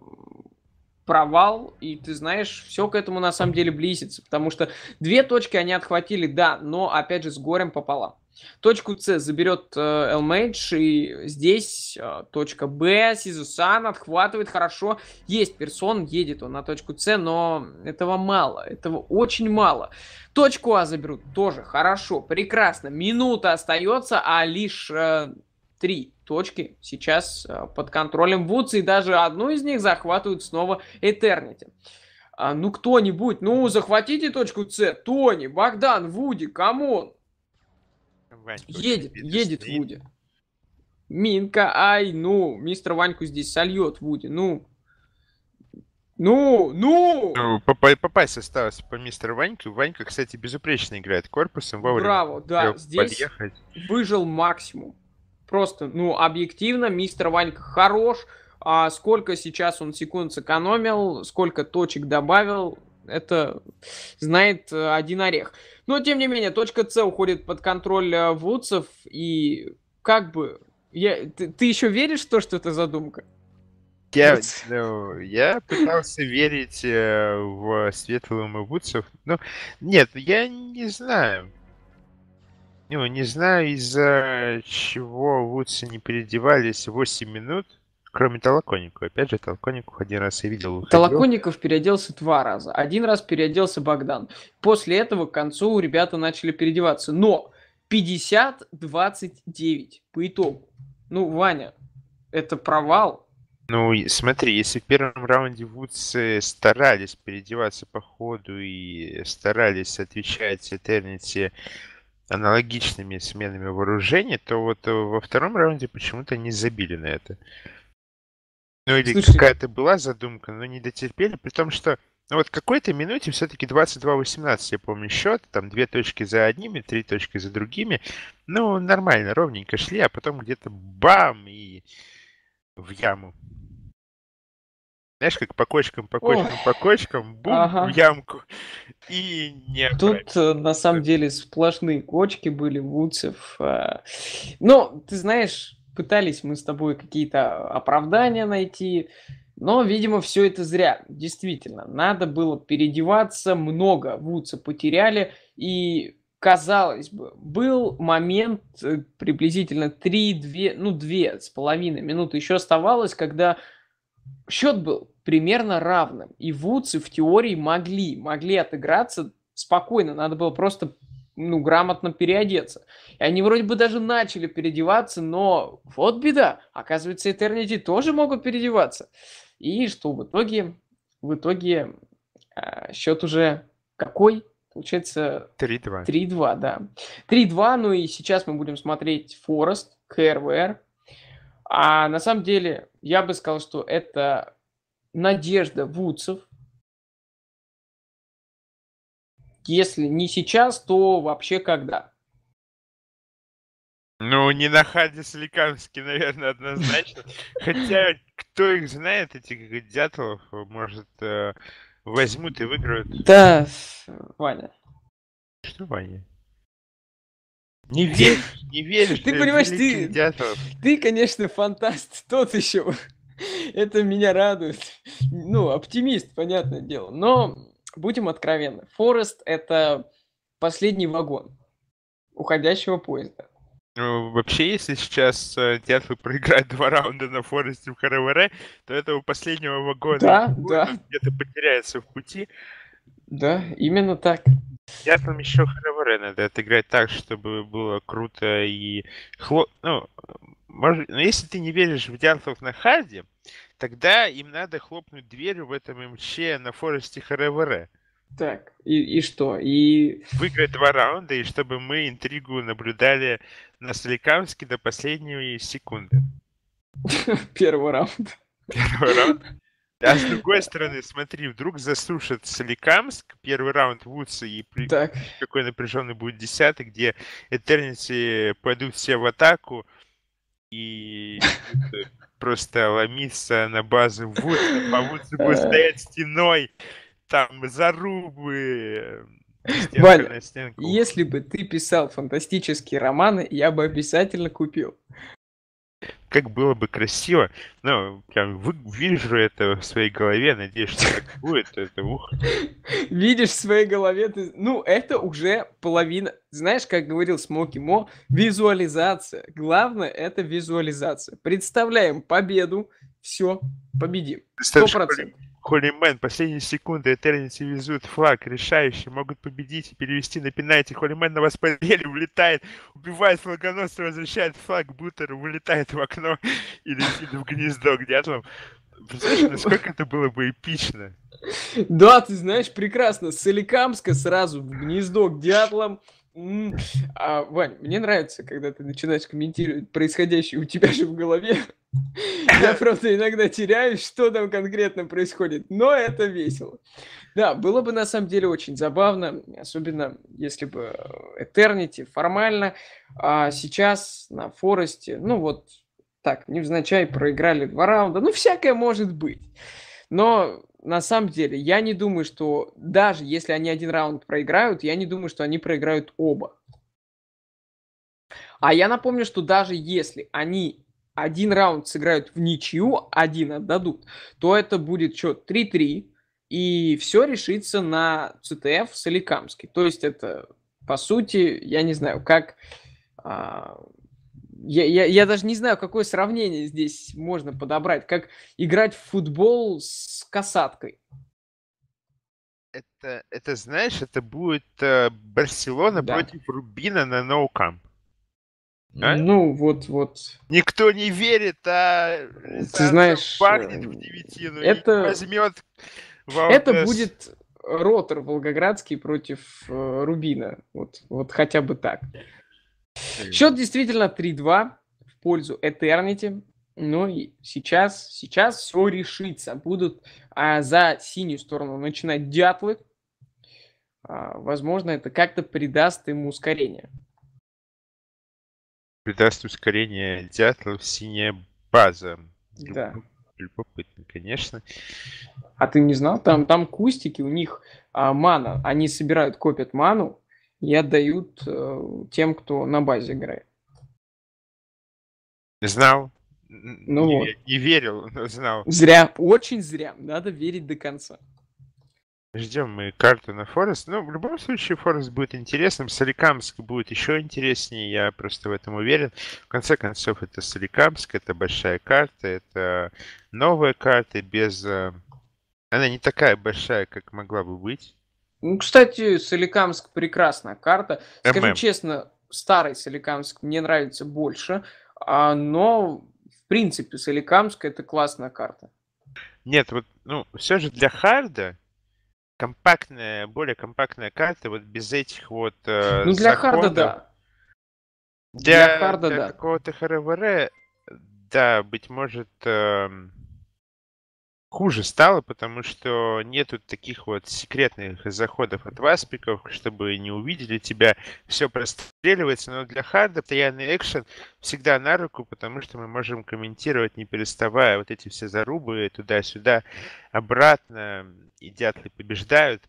провал, и ты знаешь, все к этому на самом деле близится, потому что две точки они отхватили, да, но опять же с горем пополам. Точку С заберет Элмейдж, и здесь э, точка Б, Сизусан отхватывает хорошо. Есть персон, едет он на точку С, но этого мало, этого очень мало. Точку А заберут тоже хорошо, прекрасно. Минута остается, а лишь э, три точки сейчас э, под контролем Вудса, и даже одну из них захватывают снова Этернити. А, ну, кто-нибудь, ну, захватите точку С, Тони, Богдан, Вуди, камон. Ванька. Едет, едет стоит. Вуди. Минка, ай, ну, мистер Ваньку здесь сольет Вуди, ну. Ну, ну! ну попасть осталось по мистеру Ваньку. Ванька, кстати, безупречно играет корпусом вовремя. Браво, да, здесь подъехать. выжил максимум. Просто, ну, объективно, мистер Ванька хорош. А сколько сейчас он секунд сэкономил, сколько точек добавил, это знает э, один орех. Но, тем не менее, точка С уходит под контроль э, Вудсов, и как бы... Я, ты, ты еще веришь в то, что это задумка? Я, ну, я пытался верить э, в светлую Мавуцев. Ну, нет, я не знаю. Ну, не знаю, из-за чего Вудсы не переодевались 8 минут. Кроме Толоконникова. Опять же, Толоконников один раз я видел. Уходил. Толоконников переоделся два раза. Один раз переоделся Богдан. После этого к концу ребята начали переодеваться. Но 50-29 по итогу. Ну, Ваня, это провал. Ну, смотри, если в первом раунде Вудсы э, старались переодеваться по ходу и старались отвечать Этернити аналогичными сменами вооружения, то вот э, во втором раунде почему-то не забили на это. Ну или Слушай... какая-то была задумка, но не дотерпели, при том, что ну вот в какой-то минуте все-таки 22-18, я помню, счет. Там две точки за одними, три точки за другими. Ну, нормально, ровненько шли, а потом где-то бам и в яму. Знаешь, как по кочкам, по кочкам, по кочкам, бум, ага. в ямку. И не Тут, э, на самом деле, сплошные кочки были, Вуцев. А. Но, ты знаешь, пытались мы с тобой какие-то а, оправдания найти, но, видимо, все это зря. Действительно, надо было переодеваться, много Вудса потеряли, и казалось бы, был момент э, приблизительно 3-2, ну, 2 с половиной минуты еще оставалось, когда счет был примерно равным. И Вудсы в теории могли, могли отыграться спокойно. Надо было просто ну, грамотно переодеться. И они вроде бы даже начали переодеваться, но вот беда. Оказывается, Eternity тоже могут переодеваться. И что в итоге? В итоге э, счет уже какой? Получается... 3-2. 3-2, да. 3-2, ну и сейчас мы будем смотреть Форест, КРВР. А на самом деле, я бы сказал, что это надежда Вудсов, Если не сейчас, то вообще когда? Ну, не на Хаде Соликамске, наверное, однозначно. Хотя, кто их знает, этих дятлов, может, э, возьмут и выиграют. Да, Ваня. Что, Ваня? Не веришь, не веришь. Ты э, понимаешь, ты, ты, конечно, фантаст тот еще. Это меня радует. Ну, оптимист, понятное дело. Но будем откровенны, Форест — это последний вагон уходящего поезда. Ну, вообще, если сейчас театр э, проиграет два раунда на Форесте в ХРВР, то этого последнего вагона да, да. где-то потеряется в пути. Да, именно так. Я там еще ХРВР надо отыграть так, чтобы было круто и хло... Ну, может... Но если ты не веришь в дятлов на харде, тогда им надо хлопнуть дверью в этом МЧ на форесте ХРВР. Так, и, и что? И... Выиграть два раунда, и чтобы мы интригу наблюдали на Соликамске до последней секунды. Первый раунд. Первый раунд. А с другой стороны, смотри, вдруг засушат Соликамск, первый раунд Вудса, и при... так. какой напряженный будет десятый, где Этернити пойдут все в атаку, и э, просто ломиться на базу вуд, а по вудзу будет э. стоять стеной, там зарубы, э, Валь, если бы ты писал фантастические романы, я бы обязательно купил как было бы красиво. но ну, прям вы, вижу это в своей голове, надеюсь, что так будет. Это ух. Видишь в своей голове, ты... ну, это уже половина. Знаешь, как говорил Смоки Мо, визуализация. Главное это визуализация. Представляем победу, все, победим. Сто процентов. Холлимен, последние секунды, Этернити везут флаг, решающий, могут победить и перевести на пенальти. Холлимен на вас воспаление улетает, убивает флагоносца, возвращает флаг, Бутер вылетает в окно и летит в гнездо к дятлам. Представляешь, насколько это было бы эпично. Да, ты знаешь, прекрасно. С Соликамска сразу в гнездо к дятлам. А, Вань, мне нравится, когда ты начинаешь комментировать происходящее у тебя же в голове. Я, просто иногда теряюсь, что там конкретно происходит, но это весело. Да, было бы на самом деле очень забавно, особенно если бы э, Eternity формально. А сейчас на Форесте, ну вот так, невзначай проиграли два раунда, ну всякое может быть. Но на самом деле я не думаю, что даже если они один раунд проиграют, я не думаю, что они проиграют оба. А я напомню, что даже если они один раунд сыграют в ничью, один отдадут, то это будет счет 3-3, и все решится на ЦТФ Соликамский. То есть это, по сути, я не знаю, как... А, я, я, я даже не знаю, какое сравнение здесь можно подобрать, как играть в футбол с касаткой. Это, это знаешь, это будет э, Барселона да. против Рубина на ноукам. No а? Ну, вот, вот. Никто не верит, а Ты знаешь, пахнет э, в девятину это... возьмет Это будет ротор Волгоградский против э, Рубина. Вот, вот хотя бы так. Счет действительно 3-2 в пользу Этернити. Но ну и сейчас, сейчас все решится. Будут а, за синюю сторону начинать дятлы. А, возможно, это как-то придаст ему ускорение придаст ускорение дятлов синяя база. Да. Любопытно, конечно. А ты не знал? Там, там кустики, у них а, мана. Они собирают, копят ману и отдают а, тем, кто на базе играет. Знал. Ну не, вот. не верил, но знал. Зря, очень зря. Надо верить до конца. Ждем мы карту на Форест. Ну, в любом случае, Форест будет интересным. Соликамск будет еще интереснее, я просто в этом уверен. В конце концов, это Соликамск, это большая карта, это новая карта без... Э, она не такая большая, как могла бы быть. Ну, кстати, Соликамск прекрасная карта. Скажу ММ. честно, старый Соликамск мне нравится больше, а, но, в принципе, Соликамск это классная карта. Нет, вот, ну, все же для Харда компактная, более компактная карта, вот без этих вот э, Ну, для законов. харда, да. Для, для харда, для да. какого-то ХРВР, да, быть может, э, хуже стало, потому что нету таких вот секретных заходов от васпиков, чтобы не увидели тебя. Все простреливается, но для харда постоянный экшен всегда на руку, потому что мы можем комментировать, не переставая, вот эти все зарубы туда-сюда, обратно, и дятлы побеждают.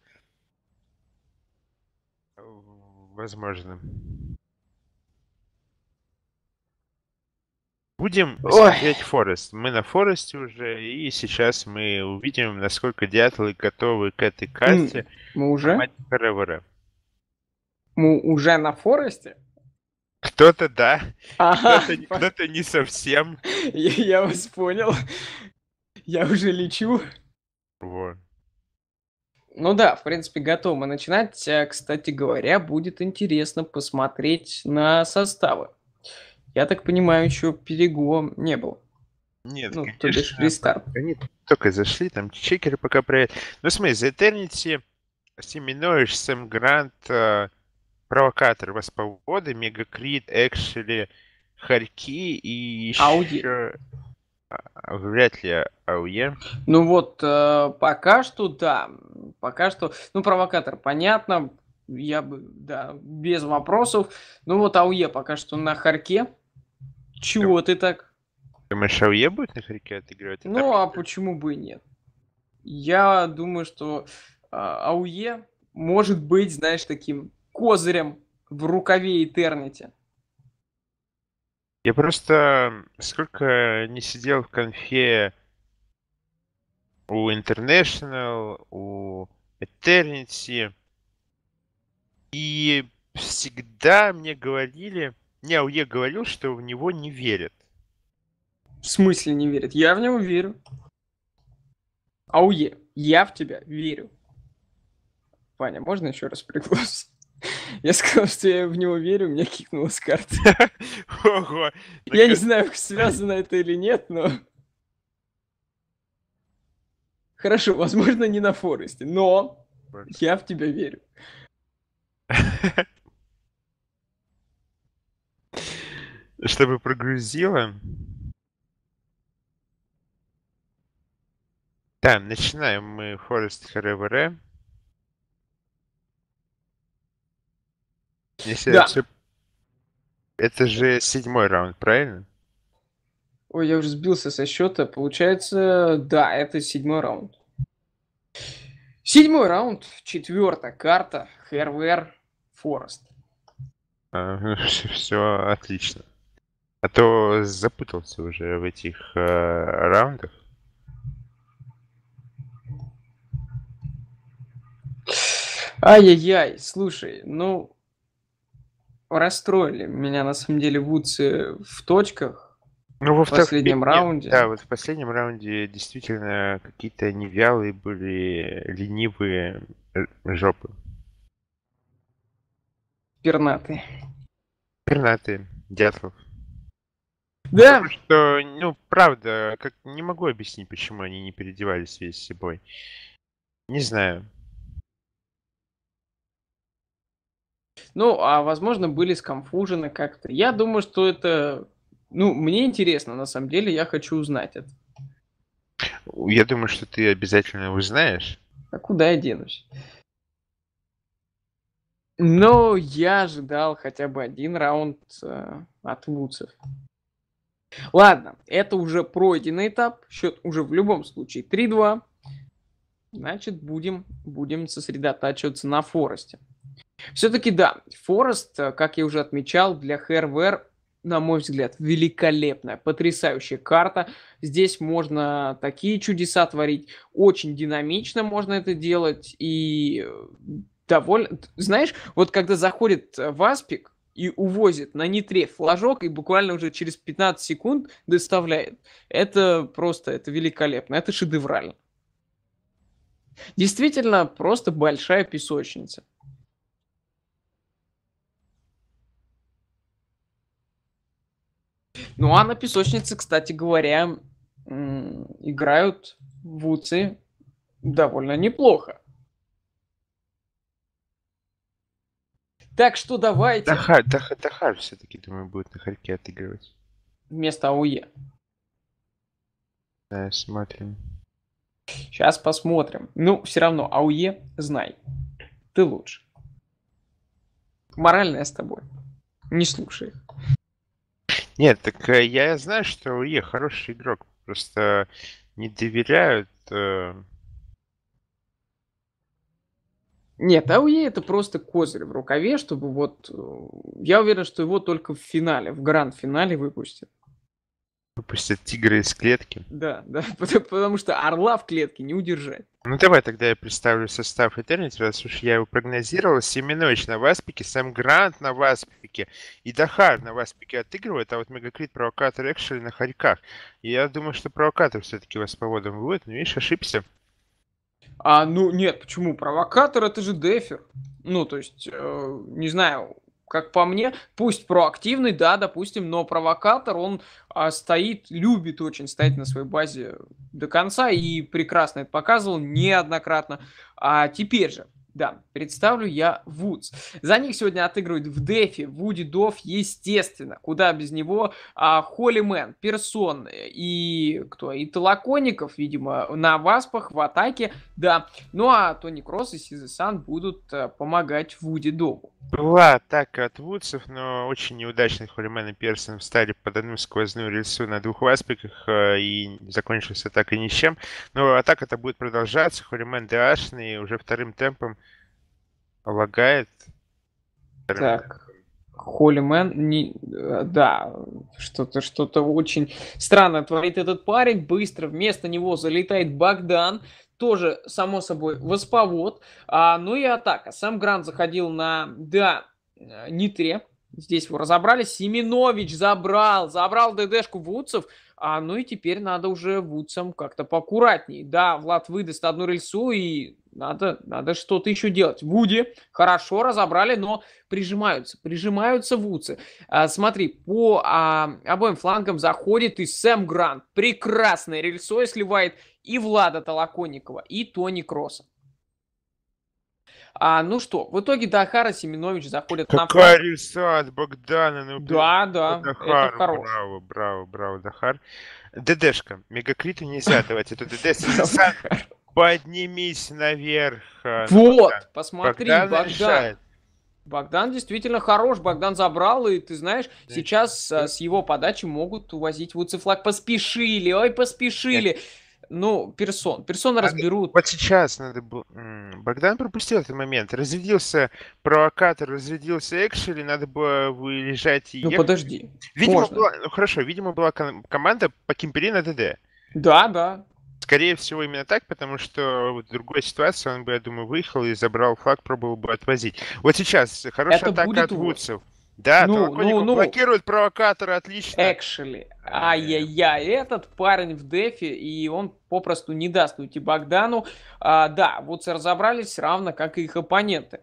Возможно. Будем смотреть Форест. Мы на Форесте уже, и сейчас мы увидим, насколько дятлы готовы к этой карте. Мы уже? Форевера. Мы уже на Форесте? Кто-то да, кто-то, не совсем. я вас понял. Я уже лечу. Вот. Ну да, в принципе, готовы начинать. Э, кстати говоря, будет интересно посмотреть на составы. Я так понимаю, еще перего не было. Нет, ну, конечно, то бишь рестарт. Они только зашли, там чекеры пока проверят. Ну, смотри, за Eternity, Семенович, Сэм Грант, э, Провокатор, Воспогоды, Мегакрит, Экшели, Харьки и еще... Ауди... А, вряд ли АУЕ. Ну вот, э, пока что да. Пока что... Ну, Провокатор, понятно. Я бы, да, без вопросов. Ну вот АУЕ пока что на Харьке. Чего ты так? Ауе будет на хрике отыгрывать? Ну а почему бы и нет? Я думаю, что а, АУЕ может быть, знаешь, таким козырем в рукаве Этернити. Я просто сколько не сидел в конфе у International, у Eternity, и всегда мне говорили, не, Ауе говорил, что в него не верят. В смысле не верят? Я в него верю. Ауе, я в тебя верю. Ваня, можно еще раз пригласить? Я сказал, что я в него верю, меня кикнуло с карты. Ого. Я не знаю, связано это или нет, но... Хорошо, возможно, не на Форесте, но я в тебя верю. чтобы прогрузило. Так, да, начинаем мы Forest Forever. Если да. Все... Это же седьмой раунд, правильно? Ой, я уже сбился со счета. Получается, да, это седьмой раунд. Седьмой раунд, четвертая карта, ХРВР Форест. Все отлично. А то запутался уже в этих э, раундах. Ай-яй-яй, слушай, ну, расстроили меня на самом деле Вудсы э, в точках. Ну, во в последнем нет, раунде. Да, вот в последнем раунде действительно какие-то невялые были, ленивые э, жопы. Пернатые. Пернатые, Дятлов. Да. Потому что, ну, правда, как не могу объяснить, почему они не переодевались весь собой. Не знаю. Ну, а возможно, были скомфужены как-то. Я думаю, что это... Ну, мне интересно, на самом деле, я хочу узнать это. Я думаю, что ты обязательно узнаешь. А куда я денусь? Но я ожидал хотя бы один раунд э, от Вуцев. Ладно, это уже пройденный этап. Счет уже в любом случае 3-2. Значит, будем, будем сосредотачиваться на Форесте. Все-таки да, Форест, э, как я уже отмечал, для ХРВР, на мой взгляд, великолепная, потрясающая карта. Здесь можно такие чудеса творить, очень динамично можно это делать и э, довольно... Знаешь, вот когда заходит э, васпик и увозит на нитре флажок и буквально уже через 15 секунд доставляет. Это просто, это великолепно, это шедеврально. Действительно, просто большая песочница. Ну а на песочнице, кстати говоря, играют вуцы довольно неплохо. Так что давайте. Дахар, Дахар, Дахар все-таки, думаю, будет на Харьке отыгрывать. Вместо АУЕ. Да, смотрим. Сейчас посмотрим. Ну, все равно, АУЕ, знай. Ты лучше. Моральная с тобой. Не слушай Нет, так э, я знаю, что АУЕ хороший игрок. Просто не доверяют э, нет, АУЕ это просто козырь в рукаве, чтобы вот... Э, я уверен, что его только в финале, в гранд-финале выпустят. Выпустят тигра из клетки? Да, да, потому, потому что орла в клетке не удержать. Ну давай тогда я представлю состав Eternity, раз уж я его прогнозировал. Семенович на Васпике, Сэм Грант на Васпике и Дахар на Васпике отыгрывает, а вот Мегакрит, Провокатор, Экшель на Харьках. И я думаю, что Провокатор все-таки вас поводом будет, но ну, видишь, ошибся. А, ну, нет, почему? Провокатор это же дефер. Ну, то есть, э, не знаю, как по мне, пусть проактивный, да, допустим, но провокатор, он а, стоит, любит очень стоять на своей базе до конца и прекрасно это показывал неоднократно. А теперь же, да, представлю я Вудс. За них сегодня отыгрывают в Дефе Вуди Дов, естественно. Куда без него? А, Холлимен, Персон э, и кто? И Толоконников, видимо, на Васпах, в атаке, да. Ну а Тони Кросс и Сизы Сан будут а, помогать Вуди Дову. Была атака от Вудсов, но очень неудачно Холлимен и Персон встали под одну сквозную рельсу на двух Васпиках э, и закончилась атака ничем. Но атака-то будет продолжаться. Холлимен Дашный уже вторым темпом Лагает. Так. Холлимен, не, э, да, что-то что-то очень странно творит этот парень. Быстро вместо него залетает Богдан, тоже, само собой, восповод. А, ну и атака. Сам Грант заходил на, да, э, Нитре. Здесь его разобрали. Семенович забрал, забрал ДДшку Вудсов. А, ну и теперь надо уже Вудсам как-то поаккуратней. Да, Влад выдаст одну рельсу и надо, надо что-то еще делать. Вуди хорошо разобрали, но прижимаются, прижимаются вудсы. А, смотри, по а, обоим флангам заходит и Сэм Грант. Прекрасное рельсой сливает и Влада Толоконникова, и Тони Кросса. А, ну что, в итоге Дахара Семенович заходит Какая на... Какая рельса от Богдана. Ну, да, да, Дахар, это хорош. Браво, браво, браво, Дахар. ДДшка. Мегакриту нельзя давать. Это ДД. Поднимись наверх. Вот, Богдан. посмотри, Богдан. Богдан. Богдан действительно хорош, Богдан забрал, и ты знаешь, да. сейчас а, с его подачи могут увозить Вуцефлаг. Поспешили, ой, поспешили. Нет. Ну, персон. Персона разберут. Вот сейчас надо было... Богдан пропустил этот момент. Разрядился провокатор, разрядился экшери, надо было выезжать и... Ну, ехать. подожди. Видимо, была... Ну, хорошо, видимо, была команда по Кимпери на ДД. Да, да. Скорее всего, именно так, потому что в другой ситуации он бы, я думаю, выехал и забрал флаг, пробовал бы отвозить. Вот сейчас хорошая Это атака от Вудсов. Да, ну, ну, ну, блокирует провокатора, отлично. Actually, ай-яй-яй, этот парень в дефе, и он попросту не даст уйти Богдану. А, да, вот разобрались равно, как и их оппоненты.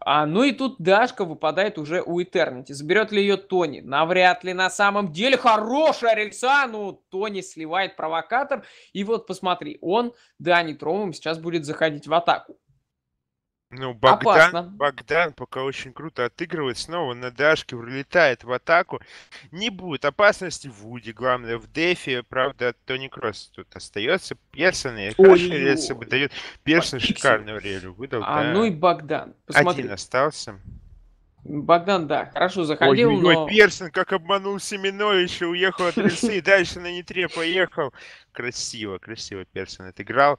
А, ну и тут Дашка выпадает уже у Этернити. Заберет ли ее Тони? Навряд ли на самом деле. Хорошая рельса, ну Тони сливает провокатор. И вот посмотри, он, да, Тромом сейчас будет заходить в атаку. Ну, Богдан, Опасно. Богдан пока очень круто отыгрывает. Снова на дашке вылетает в атаку. Не будет опасности в Вуди, главное, в Дефе. Правда, Тони Кросс тут остается. Пирсон, и хорошо, бы дает. Персон Подписывай. шикарную релю выдал. А, да. ну и Богдан. Посмотри. Один остался. Богдан, да, хорошо заходил, ой, ой, но... Ой, Персон как обманул Семеновича, уехал от Рельсы дальше на Нитре поехал. Красиво, красиво Персон отыграл.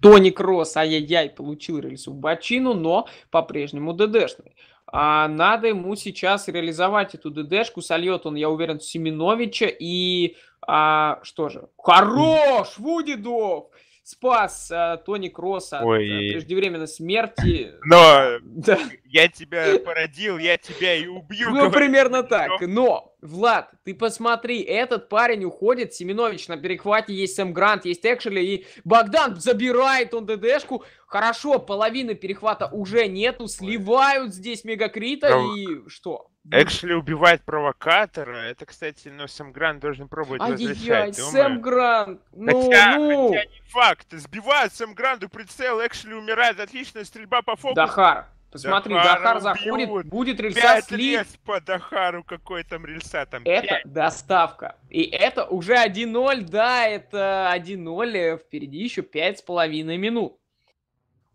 Тони Кросс, ай-яй-яй, получил рельсу в бочину, но по-прежнему ДДшный. А надо ему сейчас реализовать эту ДДшку. Сольет он, я уверен, Семеновича. И а, что же? Хорош! Вудидов! спас а, Тони Кросса Ой. от э, а, преждевременной смерти. Но да. я тебя породил, я тебя и убью. Ну, примерно так. Но, Влад, ты посмотри, этот парень уходит, Семенович на перехвате, есть Сэм Грант, есть Экшеля, и Богдан забирает он ДДшку. Хорошо, половины перехвата уже нету, сливают здесь мегакрита, Но... и что? Ну, Экшли убивает провокатора. Это, кстати, но ну, Сэм Грант должен пробовать Ай-яй-яй, возвращать. Думаю. Сэм Грант! Ну, хотя, ну! хотя не факт. Сбивает Сэм Гранту прицел, Экшли умирает. Отличная стрельба по фокусу. Дахар, посмотри, Дахар, Дахар заходит, будет рельса слить. по Дахару, какой там рельса там. Это 5. доставка. И это уже 1-0, да, это 1-0, э, впереди еще 5,5 минут.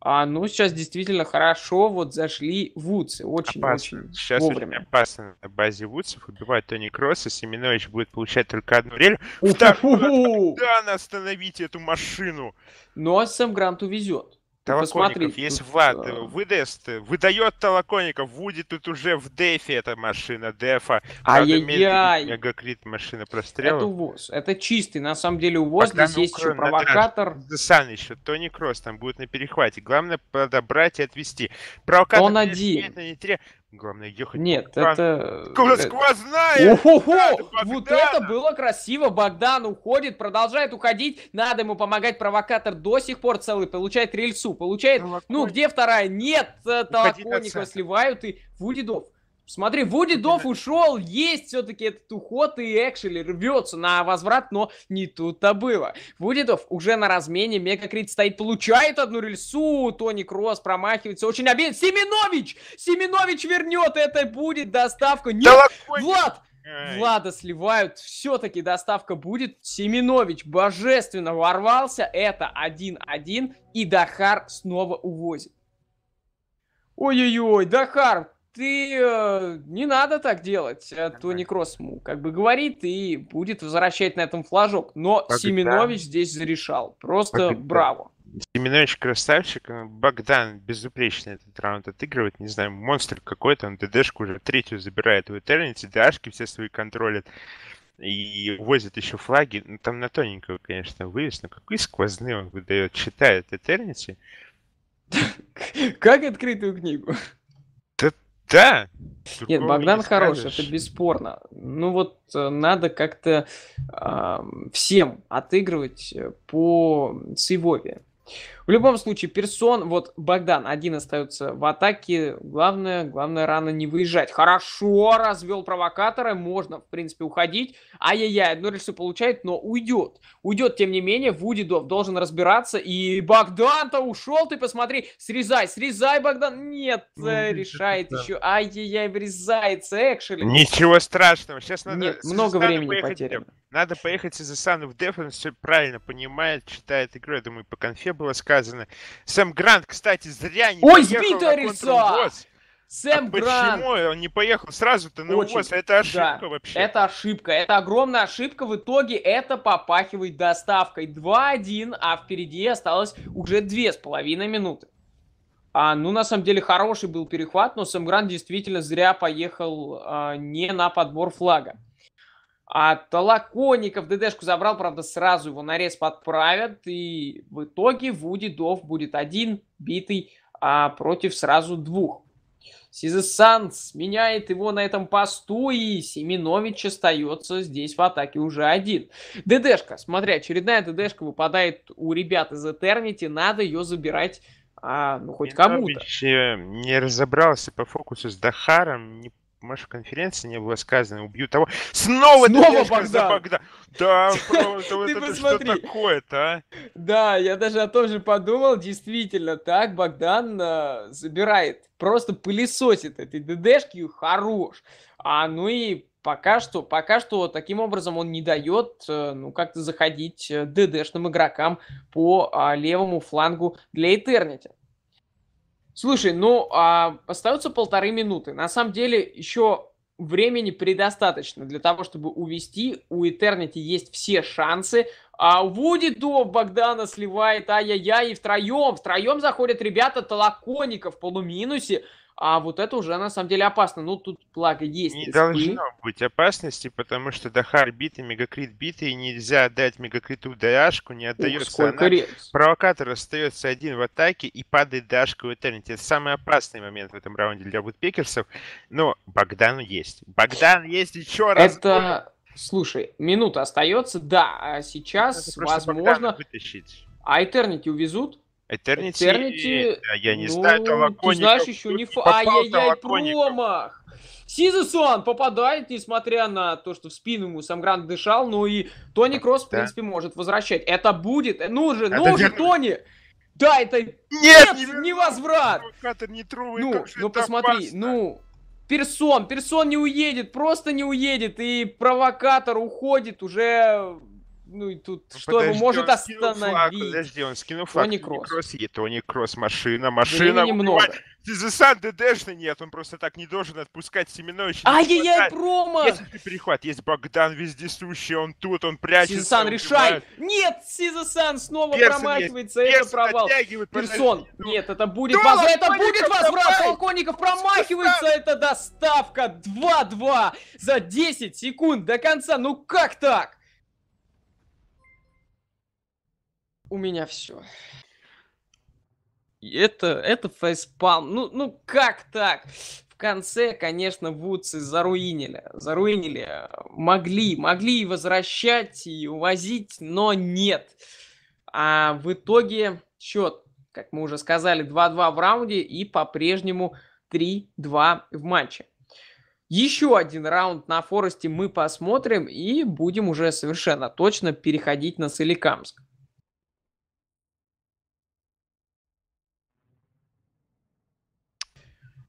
А, ну, сейчас действительно хорошо вот зашли Вудсы. Очень, опасно. очень Сейчас вовремя. очень опасно на базе Вудсов убивать Тони Кросса. Семенович будет получать только одну рель. Да, остановите эту машину. Но ну, а Сэм Гранту везет. Толоконников, Посмотри, если тут... Влад выдаст, выдает Толоконников, будет тут уже в дефе эта машина, дефа. Ай-яй-яй! Мегакрит машина прострела. Это увоз, это чистый, на самом деле увоз, Пока здесь ну, есть еще провокатор. Сан еще, Тони Кросс там будет на перехвате, главное подобрать и отвести. Провокатор Он один. не, Главное ехать. Нет, это... Э, сквозная! Ого! Вот это было красиво! Богдан уходит, продолжает уходить. Надо ему помогать. Провокатор до сих пор целый. Получает рельсу. Получает... Ну, где вторая? Нет! Э, Толоконникова сливают. И Вулидов Смотри, Вуди Дофф а ушел, есть все-таки этот уход, и Экшели рвется на возврат, но не тут-то было. Вуди Дофф уже на размене, Мегакрит стоит, получает одну рельсу, Тони Кросс промахивается, очень обидно. Семенович! Семенович вернет, это будет доставка. Нет, да Влад! Влада сливают. Все-таки доставка будет. Семенович божественно ворвался. Это 1-1. И Дахар снова увозит. Ой-ой-ой, Дахар, ты э, не надо так делать, а то Некрос ему как бы говорит и будет возвращать на этом флажок. Но Богдан. Семенович здесь зарешал. Просто Богдан. браво. Семенович красавчик, э, Богдан безупречно этот раунд отыгрывает, не знаю, монстр какой-то, он ДДшку уже третью забирает в Этернити, ДАшки все свои контролят и возят еще флаги, ну, там на тоненького, конечно, вывес, но какой сквозный он выдает, читает Этернити. Как открытую книгу. Да. Нет, Богдан не хорош, это бесспорно. Ну вот э, надо как-то э, всем отыгрывать э, по сейвове. В любом случае, Персон, вот Богдан один остается в атаке. Главное, главное рано не выезжать. Хорошо, развел провокатора, можно, в принципе, уходить. Ай-яй-яй, одно все получает, но уйдет. Уйдет, тем не менее, Вудидов должен разбираться. И Богдан-то ушел, ты посмотри, срезай, срезай, Богдан. Нет, ну, э, решает да. еще. Ай-яй-яй, врезается, экшели. Ничего страшного, сейчас надо... Нет, много времени поехать. потеряно. Надо поехать из Исана в дефенс, все правильно понимает, читает игру. Я думаю, по конфе было сказано показаны. Сэм Грант, кстати, зря не Ой, сбитая риса! Сэм а Грант. Почему он не поехал сразу-то на Очень. УВОЗ? Это ошибка да. вообще. Это ошибка. Это огромная ошибка. В итоге это попахивает доставкой 2-1, а впереди осталось уже 2,5 минуты. А, ну, на самом деле, хороший был перехват, но Сэм Грант действительно зря поехал а, не на подбор флага от Лакоников. ДДшку забрал, правда, сразу его нарез подправят. И в итоге Вуди Дов будет один битый а, против сразу двух. Сизесан меняет его на этом посту, и Семенович остается здесь в атаке уже один. ДДшка, смотри, очередная ДДшка выпадает у ребят из Этернити, надо ее забирать а, ну хоть кому-то. не разобрался по фокусу с Дахаром, не нашей конференции не было сказано, убью того. Снова, Снова Богдан! Богдан! Да, просто вот это что такое-то, а? Да, я даже о том же подумал, действительно, так Богдан э, забирает, просто пылесосит этой ДДшки, хорош. А ну и пока что, пока что таким образом он не дает, э, ну, как-то заходить э, ДДшным игрокам по а, левому флангу для Этернити. Слушай, ну а остается полторы минуты. На самом деле еще времени предостаточно для того, чтобы увести. У Этернити есть все шансы. А Вуди до Богдана сливает, ай-яй-яй, и втроем, втроем заходят ребята Толоконников в полуминусе. А вот это уже на самом деле опасно. Ну, тут благо есть. Не должно быть опасности, потому что Дахар бит Мегакрит биты, и нельзя отдать Мегакриту Дашку, не отдается сколько она. Провокатор остается один в атаке и падает Дашку и Тернити. Это самый опасный момент в этом раунде для бутпекерсов. Но Богдан есть. Богдан есть еще раз. Это... Слушай, минута остается, да, а сейчас, возможно... А Этернити увезут? Этернити, Этернити... Да, э, я не ну, знаю, Толоконников. Ты знаешь, еще не... Ф... Ай-яй-яй, промах! Сизусон попадает, несмотря на то, что в спину ему Самгран дышал, но и Тони Кросс, да. в принципе, может возвращать. Это будет, ну же, это ну же, Тони! Да, это... Нет, Нет не, возврат! Катер не трогает, ну, ну посмотри, опасно. ну... Персон, Персон не уедет, просто не уедет, и провокатор уходит уже ну и тут ну, что подожди, его может остановить? Флаг, подожди, он скинул флаг. Тони Кросс. Кросс и Тони Кросс, машина, машина. Да, немного. Ты за сам ДДшный нет, он просто так не должен отпускать Семеновича. Ай-яй-яй, промо! Есть ты перехват, есть Богдан вездесущий, он тут, он прячется. Сизасан, решай! Нет, Сизасан снова Персон промахивается, нет. это провал. Персон, ну. нет, это будет возврат, это будет возврат, полковников промахивается, это доставка 2-2 за 10 секунд до конца, ну как так? У меня все. И это, это фейспалм. Ну, ну как так? В конце, конечно, Вудсы заруинили. Заруинили. Могли, могли и возвращать, и увозить, но нет. А в итоге счет, как мы уже сказали, 2-2 в раунде и по-прежнему 3-2 в матче. Еще один раунд на Форесте мы посмотрим и будем уже совершенно точно переходить на Соликамск.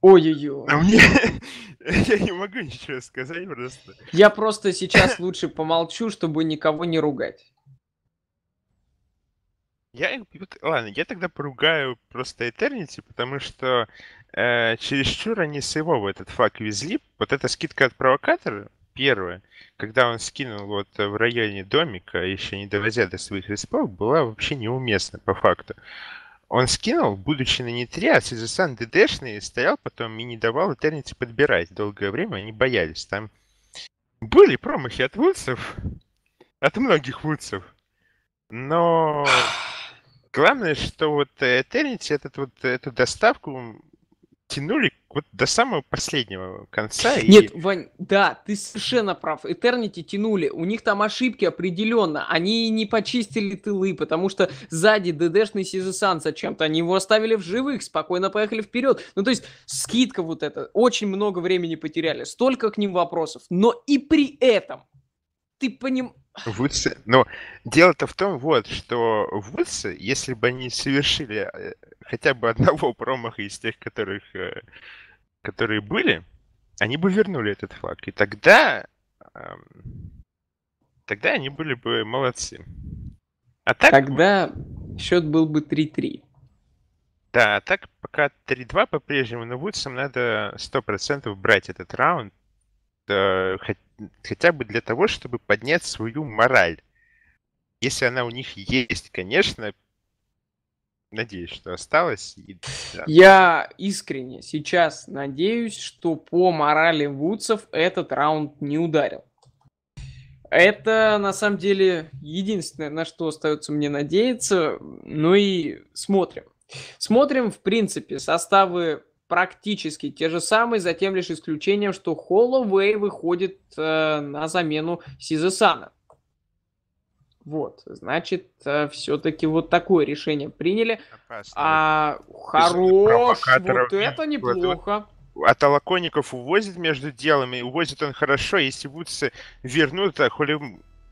Ой-ой-ой. А я не могу ничего сказать просто. Я просто сейчас лучше помолчу, чтобы никого не ругать. Я, ладно, я тогда поругаю просто Eternity, потому что э, чересчур они сейвово этот флаг везли. Вот эта скидка от провокатора, первая, когда он скинул вот в районе домика, еще не довозя до своих респов, была вообще неуместна по факту. Он скинул, будучи на нитре, а Сизасан ДДшный стоял потом и не давал Этернити подбирать. Долгое время они боялись. Там были промахи от Вудсов, от многих Вудсов. Но главное, что вот Этернити этот вот, эту доставку тянули вот до самого последнего конца. И... Нет, Вань, да, ты совершенно прав. Этернити тянули. У них там ошибки определенно. Они не почистили тылы, потому что сзади ДДшный Сизасан зачем-то. Они его оставили в живых, спокойно поехали вперед. Ну, то есть, скидка вот эта. Очень много времени потеряли. Столько к ним вопросов. Но и при этом ты понимаешь Вудсы, но дело-то в том, вот, что Вудсы, если бы они совершили э, хотя бы одного промаха из тех, которых, э, которые были, они бы вернули этот флаг. И тогда, тогда они были бы молодцы. А так... Тогда счет был бы 3-3. Да, а так пока 3-2 по-прежнему, но Вудсам надо 100% брать этот раунд, э, хотя бы для того, чтобы поднять свою мораль. Если она у них есть, конечно, надеюсь, что осталось. И, да. Я искренне сейчас надеюсь, что по морали Вудсов этот раунд не ударил. Это, на самом деле, единственное, на что остается мне надеяться. Ну и смотрим. Смотрим, в принципе, составы практически те же самые, затем лишь исключением, что Холлоуэй выходит э, на замену Сизесана. Вот, значит, э, все-таки вот такое решение приняли. Опасно. А хорош, вот это неплохо. От Алаконников увозит между делами, увозит он хорошо. Если Вудсы вернут, а хули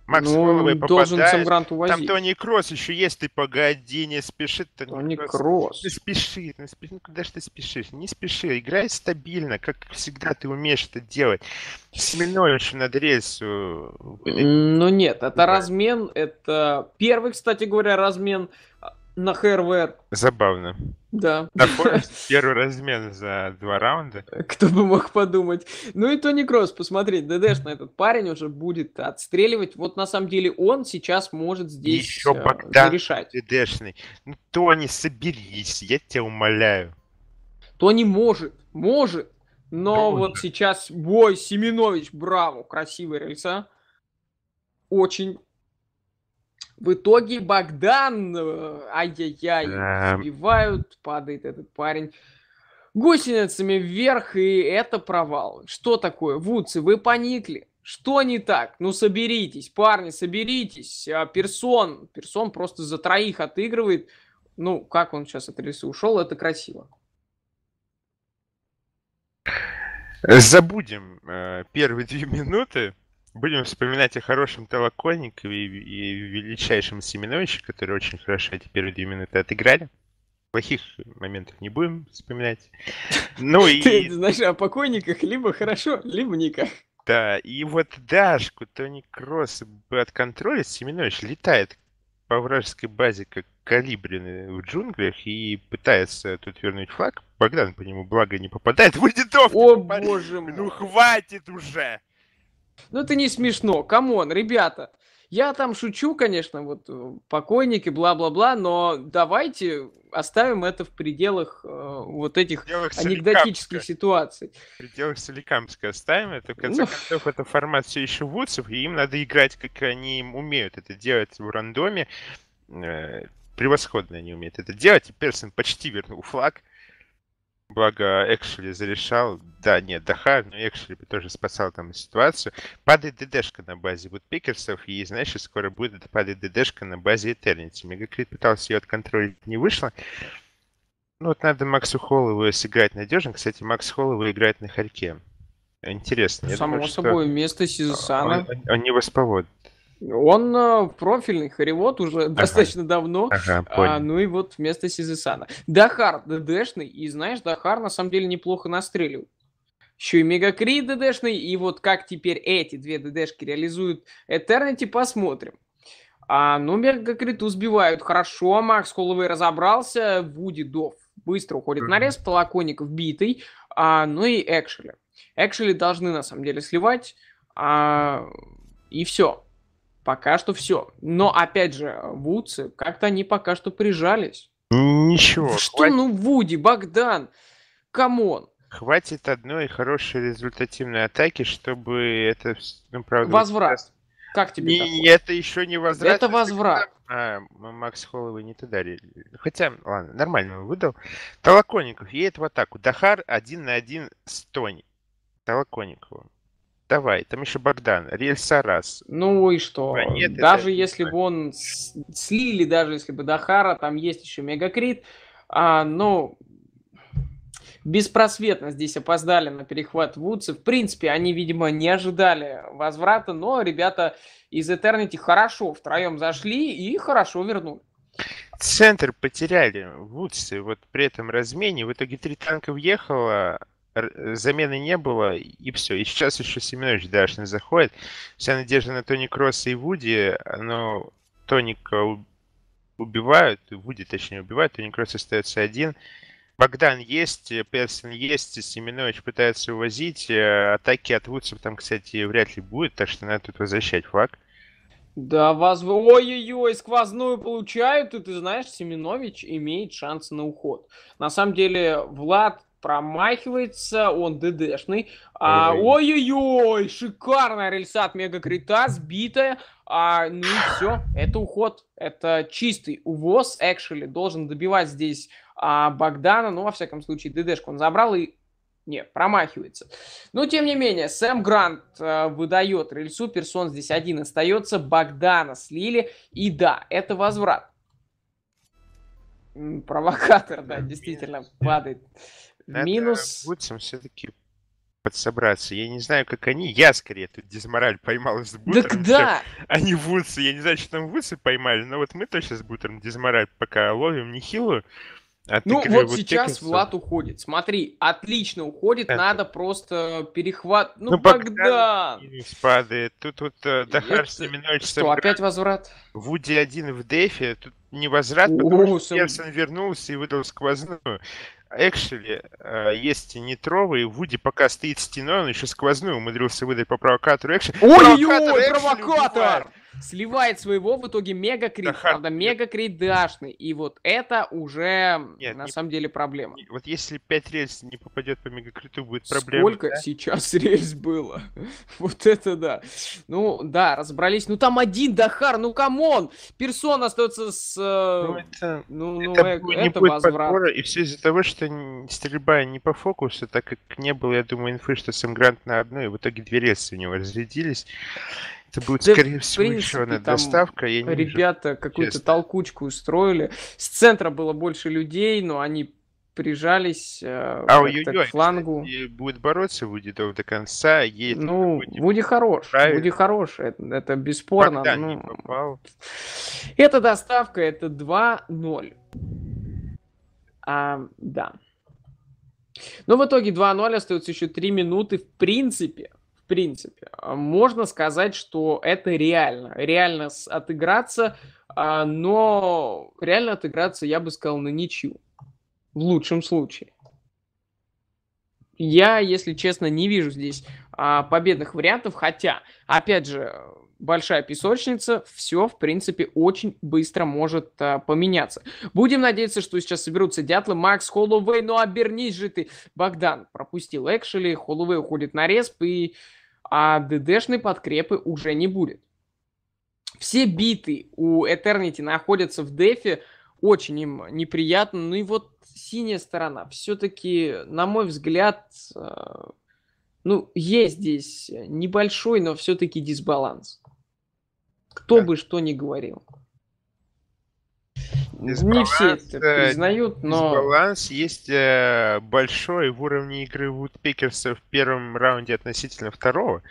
Макс ну, Холловой должен сам Грант увозить. Там Тони Кросс еще есть, ты погоди, не спешит Тони, Тони Кросс. Кросс. Не спеши, не ну спеши, ну куда же ты спешишь? Не спеши, играй стабильно, как всегда ты умеешь это делать. Семенович на надрез. Ну нет, это да. размен, это первый, кстати говоря, размен а, на ХРВ. Забавно. Да. Напомнишь, первый размен за два раунда. Кто бы мог подумать. Ну и Тони Кросс, посмотри, ДДш на этот парень уже будет отстреливать. Вот на самом деле он сейчас может здесь Еще Богдан э, решать. ДДшный. Ну, Тони, соберись, я тебя умоляю. Тони может, может. Но Друг. вот сейчас бой Семенович, браво, красивое рельса. Очень в итоге Богдан, э, ай-яй-яй, эм. сбивают, падает этот парень гусеницами вверх, и это провал. Что такое? Вудсы, вы поникли. Что не так? Ну соберитесь, парни, соберитесь. А Персон, Персон просто за троих отыгрывает. Ну, как он сейчас от рельсы ушел, это красиво. Забудем э, первые две минуты Будем вспоминать о хорошем Толоконникове и величайшем Семеновиче, который очень хорошо эти первые две минуты отыграли. Плохих моментов не будем вспоминать. Ну и... Ты знаешь, о покойниках либо хорошо, либо никак. Да, и вот Дашку Тони Кросс от контроля Семенович летает по вражеской базе как калибрины в джунглях и пытается тут вернуть флаг. Богдан по нему благо не попадает. Выйдет О, боже мой! Ну хватит уже! Ну это не смешно, камон, ребята. Я там шучу, конечно, вот э, покойники, бла-бла-бла, но давайте оставим это в пределах э, вот этих пределах анекдотических ситуаций. В пределах Соликамска оставим это. В конце ну... концов, это формат все еще вудсов, и им надо играть, как они умеют это делать в рандоме. Э, превосходно они умеют это делать. И Персон почти вернул флаг. Благо Экшли зарешал. Да, нет, Дахар, но Экшли бы тоже спасал там ситуацию. Падает ДДшка на базе вот Пикерсов, и знаешь, скоро будет падать ДДшка на базе Этернити. Мегакрит пытался ее отконтролить, не вышло. Ну вот надо Максу Холлову сыграть надежно. Кстати, Макс Холлова играет на Харьке. Интересно. Само думаю, собой, что... место Сизусана. Он, он, он не восповод. Он в э, профильных ревод уже ага. достаточно давно. Ага, а, ну и вот вместо Сизесана. Дахар ДДшный, и знаешь, Дахар на самом деле неплохо настрелил. Еще и Мегакрит ДДшный, и вот как теперь эти две ДДшки реализуют Этернити, посмотрим. А, ну, Мегакриту сбивают хорошо, Макс Холловей разобрался, Вуди Дов быстро уходит на рез, Толоконников битый, а, ну и Экшеля. Экшели должны, на самом деле, сливать, а, и все. Пока что все. Но опять же, Вудсы как-то они пока что прижались. Ничего. Что, хватит... ну, Вуди, Богдан, камон. Хватит одной хорошей результативной атаки, чтобы это, ну, правда... Возврат. Сейчас... Как тебе не, Это еще не возврат. Это возврат. А, Макс Холловый не туда. Хотя, ладно, нормально выдал. Толоконников едет в атаку. Дахар один на один с Тони. Толоконниковым. Давай, там еще Богдан, Рельса раз. Ну и что? А даже это... если бы он слили, даже если бы Дахара, там есть еще Мегакрит. А, ну, беспросветно здесь опоздали на перехват Вудса. В принципе, они, видимо, не ожидали возврата, но ребята из Eternity хорошо втроем зашли и хорошо вернули. Центр потеряли Вудсы вот при этом размене. В итоге три танка въехало, Э, замены не было, и все. И сейчас еще Семенович Дашин заходит. Вся надежда на Тони Кросса и Вуди, но Тоника убивают, Вуди точнее убивают, Тони Кросс остается один. Богдан есть, э, Персон есть, Семенович пытается увозить. Э, атаки от Вудсов там, кстати, вряд ли будет, так что надо тут возвращать флаг. Да, воз... ой-ой-ой, сквозную получают, и ты знаешь, Семенович имеет шанс на уход. На самом деле, Влад промахивается, он ДДшный. А, ой-ой-ой, шикарная рельса от мегакрита, сбитая. А, ну и все, это уход, это чистый увоз, экшели, должен добивать здесь а, Богдана, ну, во всяком случае, ДДшку он забрал и не, промахивается. Но, тем не менее, Сэм Грант э, выдает рельсу, Персон здесь один остается, Богдана слили, и да, это возврат. Провокатор, да, действительно падает надо минус... Гудсом все-таки подсобраться. Я не знаю, как они. Я, скорее, тут дизмораль поймал с Бутером. Так да! Они Вудсы. Я не знаю, что там Вудсы поймали, но вот мы точно с Бутером дизмораль пока ловим нехилую. А ну вот, вот сейчас Диккенсон. Влад уходит. Смотри, отлично уходит, Это... надо просто перехват. Ну, ну Богдан! Богдан! Падает. Тут вот э, Дахар с ними Что, играет. опять возврат? Вуди один в дефе. Тут не возврат, О, потому что сам... вернулся и выдал сквозную. Экшли э, есть Нитрова, и Вуди пока стоит стеной, он еще сквозную умудрился выдать по провокатору Экшли. Ой-ой-ой, провокатор! Экшли, сливает своего, в итоге мега крит, правда, мега крит дашный. И вот это уже Нет, на не, самом деле проблема. Не, вот если 5 рельс не попадет по мега криту, будет проблема. Сколько да? сейчас рельс было? вот это да. Ну да, разобрались. Ну там один Дахар, ну камон! Персон остается с... Э, ну это, ну, это, ну, это, будет, э, это не будет возврат. Подбора, и все из-за того, что стрельба не по фокусу, так как не было, я думаю, инфы, что сам Грант на одной и в итоге две рельсы у него разрядились. Это будет, да, скорее всего, принципе, еще одна доставка. Я не ребята какую-то толкучку устроили. С центра было больше людей, но они прижались э, а, к флангу. Кстати, будет бороться будет до конца. Едет ну, Вуди хорош. Правильно. Вуди хорош, это, это бесспорно. Богдан ну, не попал. Это доставка, это 2-0. А, да. Но ну, в итоге 2-0 остается еще 3 минуты. В принципе, принципе. А, можно сказать, что это реально. Реально отыграться, а, но реально отыграться, я бы сказал, на ничью. В лучшем случае. Я, если честно, не вижу здесь а, победных вариантов, хотя, опять же, большая песочница, все, в принципе, очень быстро может а, поменяться. Будем надеяться, что сейчас соберутся дятлы. Макс Холлоуэй, ну обернись же ты. Богдан пропустил экшели, Холлоуэй уходит на респ, и а ДДшной подкрепы уже не будет. Все биты у Этернити находятся в дефе, очень им неприятно. Ну и вот синяя сторона. Все-таки, на мой взгляд, а, ну, есть здесь небольшой, но все-таки дисбаланс. Кто да. бы что ни говорил. Дисбаланс, не все это признают, но... Баланс есть э, большой в уровне игры Вудпикерса в первом раунде относительно второго,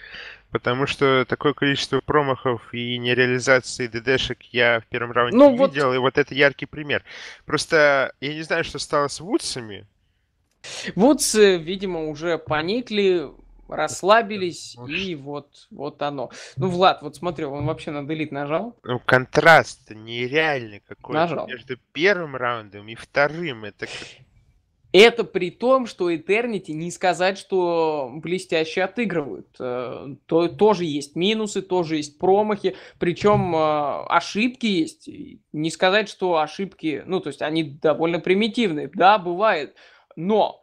потому что такое количество промахов и нереализации ДДшек я в первом раунде ну, не вот... видел, и вот это яркий пример. Просто я не знаю, что стало с Вудсами. Вудсы, видимо, уже поникли, расслабились, и вот, вот оно. Ну, Влад, вот смотрю, он вообще на делит нажал. Ну, контраст нереальный какой-то нажал. между первым раундом и вторым. Это это при том, что Этернити не сказать, что блестяще отыгрывают. Э, то, тоже есть минусы, тоже есть промахи, причем э, ошибки есть. Не сказать, что ошибки, ну, то есть они довольно примитивные, да, бывает. Но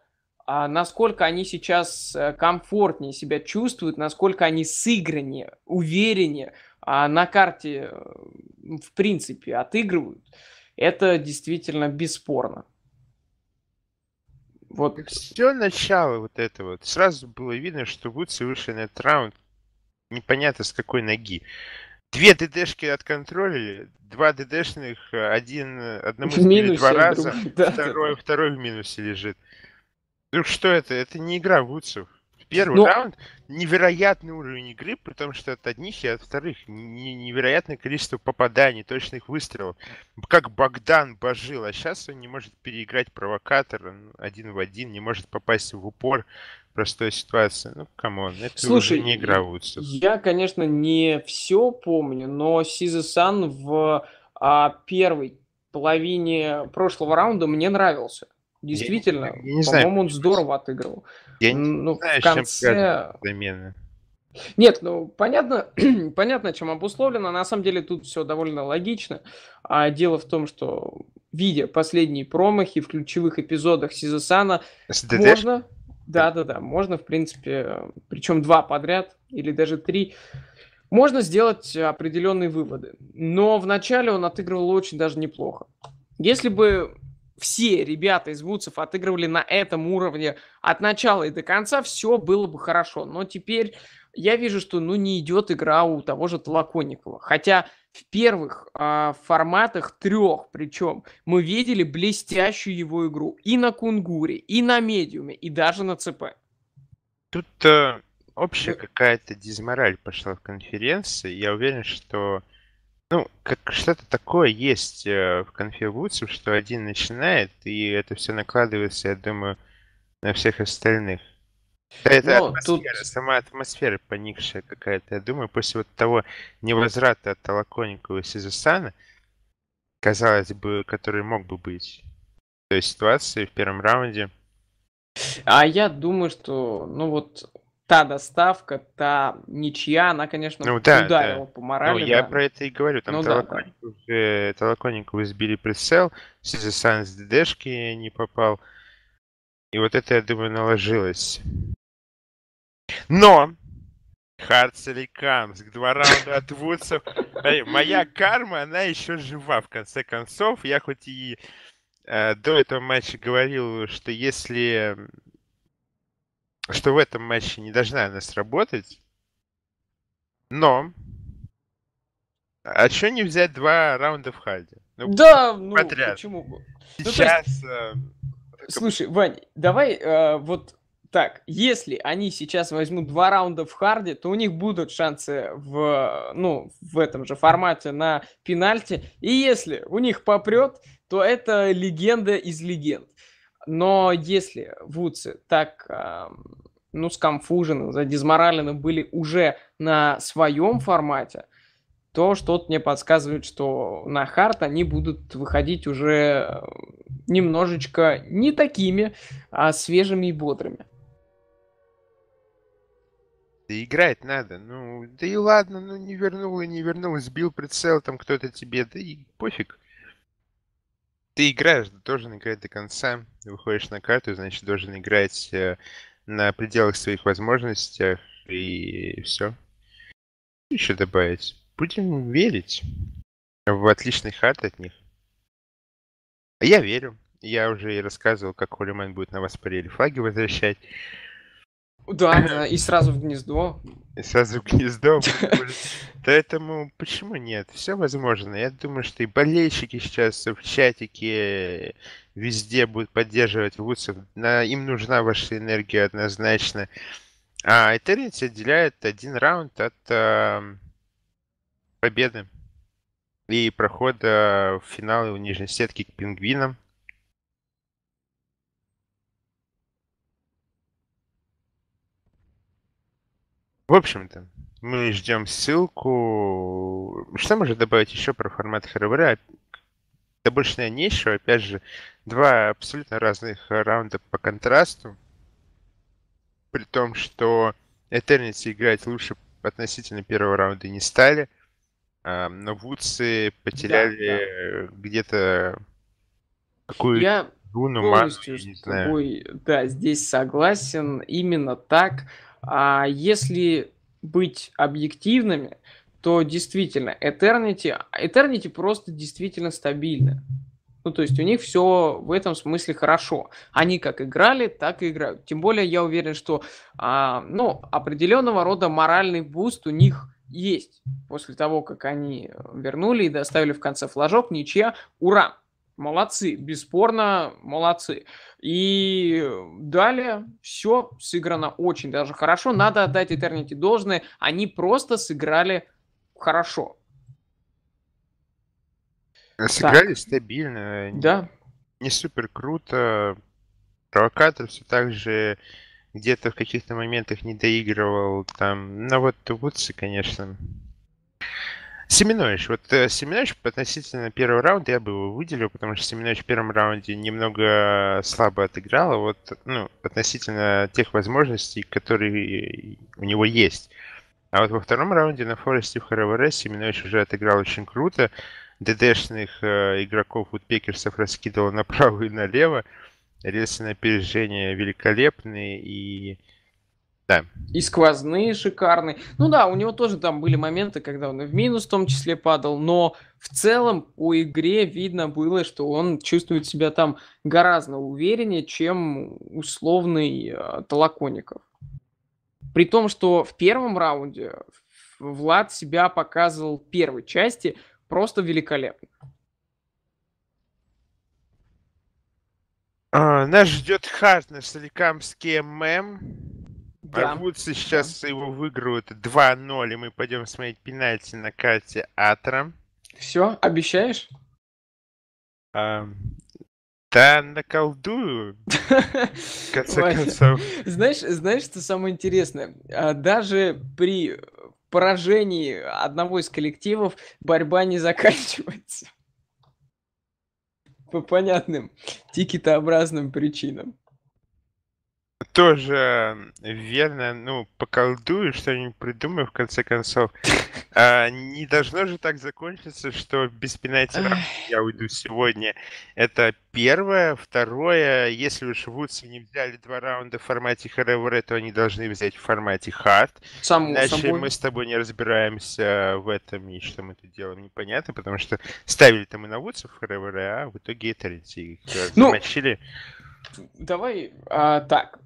а, насколько они сейчас э, комфортнее себя чувствуют, насколько они сыграннее, увереннее а, на карте, э, в принципе, отыгрывают, это действительно бесспорно. Вот. Все начало вот этого. Сразу было видно, что Вудсы вышли на этот раунд непонятно с какой ноги. Две ДДшки отконтролили, два ДДшных, э, один одному в два раза, да, второй, да. второй в минусе лежит. Ну что это? Это не игра лучших. Первый Но... Ну, раунд невероятный уровень игры, потому что от одних и от вторых невероятное количество попаданий, точных выстрелов. Как Богдан божил, а сейчас он не может переиграть провокатора один в один, не может попасть в упор простая ситуация, Ну, камон, это Слушай, уже не игра Вудсов. Я, конечно, не все помню, но Сиза Сан в а, первой половине прошлого раунда мне нравился. Действительно, по-моему, он здорово отыгрывал. Я не ну, ну знаю, в конце... чем Нет, ну понятно, понятно, чем обусловлено. На самом деле тут все довольно логично. А дело в том, что видя последние промахи в ключевых эпизодах Сизусана, можно, да, да, да, можно в принципе, причем два подряд или даже три, можно сделать определенные выводы. Но вначале он отыгрывал очень даже неплохо. Если бы все ребята из Вудсов отыгрывали на этом уровне от начала и до конца, все было бы хорошо. Но теперь я вижу, что ну не идет игра у того же Толоконникова. Хотя в первых э, форматах трех, причем мы видели блестящую его игру и на Кунгуре, и на медиуме, и даже на ЦП. Тут э, общая э. какая-то дизмораль пошла в конференции. Я уверен, что ну, как что-то такое есть э, в конференции, что один начинает, и это все накладывается, я думаю, на всех остальных. Да, это ну, атмосфера, тут... сама атмосфера поникшая какая-то. Я думаю, после вот того невозврата от Толоконникова и Сизасана, казалось бы, который мог бы быть в той ситуации в первом раунде. А я думаю, что, ну вот, та доставка, та ничья, она, конечно, ну, да, ударила да. по ну, морали. Ну, я про это и говорю. Там ну, Толоконников, да, да. избили прицел, Сизи с ДДшки не попал. И вот это, я думаю, наложилось. Но! Харцели Камс, два раунда от Вудсов. Моя карма, она еще жива, в конце концов. Я хоть и э, до этого матча говорил, что если что в этом матче не должна она сработать. Но... А что не взять два раунда в Харди? Ну, да, ну подряд. почему бы? Ну, сейчас... Ну, есть... Э, Слушай, Вань, давай э, вот так, если они сейчас возьмут два раунда в харде, то у них будут шансы в, ну, в этом же формате на пенальти. И если у них попрет, то это легенда из легенд. Но если вудсы так, ну, скомфужены, задизморалены были уже на своем формате, то что-то мне подсказывает, что на хард они будут выходить уже немножечко не такими, а свежими и бодрыми. Да играть надо. Ну, да и ладно, ну не вернул и не вернул, сбил прицел там кто-то тебе, да и пофиг ты играешь, ты должен играть до конца. Выходишь на карту, значит, должен играть э, на пределах своих возможностей и все. Еще добавить. Будем верить в отличный хард от них. А Я верю. Я уже и рассказывал, как Холлиман будет на вас парили флаги возвращать. Да, и сразу в гнездо. И сразу в гнездо. Поэтому почему нет? Все возможно. Я думаю, что и болельщики сейчас в чатике везде будут поддерживать вузов. Им нужна ваша энергия однозначно. А Этернити отделяет один раунд от э, победы и прохода в финал у нижней сетки к пингвинам. В общем-то, мы ждем ссылку. Что можно добавить еще про формат февраля? Да больше, наверное, нечего. Опять же, два абсолютно разных раунда по контрасту. При том, что Этернити играть лучше относительно первого раунда не стали. А, но Вудсы потеряли да, да. Э, где-то какую-то... Я... Дуну, полностью Ману, с тобой, да, здесь согласен. Именно так. А если быть объективными, то действительно Eternity, Eternity просто действительно стабильно. Ну, то есть у них все в этом смысле хорошо. Они как играли, так и играют. Тем более я уверен, что а, ну, определенного рода моральный буст у них есть. После того, как они вернули и доставили в конце флажок, ничья, ура! Молодцы, бесспорно, молодцы. И далее все сыграно очень даже хорошо. Надо отдать Этернити должное. Они просто сыграли хорошо. Э, сыграли так. стабильно. Э, да. Не, не супер круто. Провокатор все так же где-то в каких-то моментах не доигрывал. Там, Но ну, вот Вудсы, конечно. Семенович. Вот э, Семенович относительно первого раунда я бы его выделил, потому что Семенович в первом раунде немного слабо отыграл, а вот ну, относительно тех возможностей, которые у него есть. А вот во втором раунде на Форесте в ХРВР Семенович уже отыграл очень круто. ДДшных э, игроков Вудпекерсов раскидывал направо и налево. Рельсы на опережение великолепные и да. И сквозные шикарные. Ну да, у него тоже там были моменты, когда он и в минус в том числе падал, но в целом по игре видно было, что он чувствует себя там гораздо увереннее, чем условный э, Толоконников. При том, что в первом раунде Влад себя показывал в первой части просто великолепно. А, нас ждет Харт на соликамский ММ. Да. Борвуд сейчас да. его выиграют 2-0, и мы пойдем смотреть пенальти на карте Атра. Все, обещаешь? А, да, наколдую. В конце концов. Знаешь, знаешь, что самое интересное? А, даже при поражении одного из коллективов борьба не заканчивается. По понятным тикетообразным причинам. Тоже э, верно, ну, поколдую, что-нибудь придумаю в конце концов. А, не должно же так закончиться, что без пенальти я уйду сегодня. Это первое. Второе, если уж Вудс не взяли два раунда в формате Хэрэвэра, то они должны взять в формате харт. Само Иначе собой. мы с тобой не разбираемся в этом, и что мы тут делаем, непонятно, потому что ставили там и на Вудса в а в итоге это их э, ну, Давай а, так,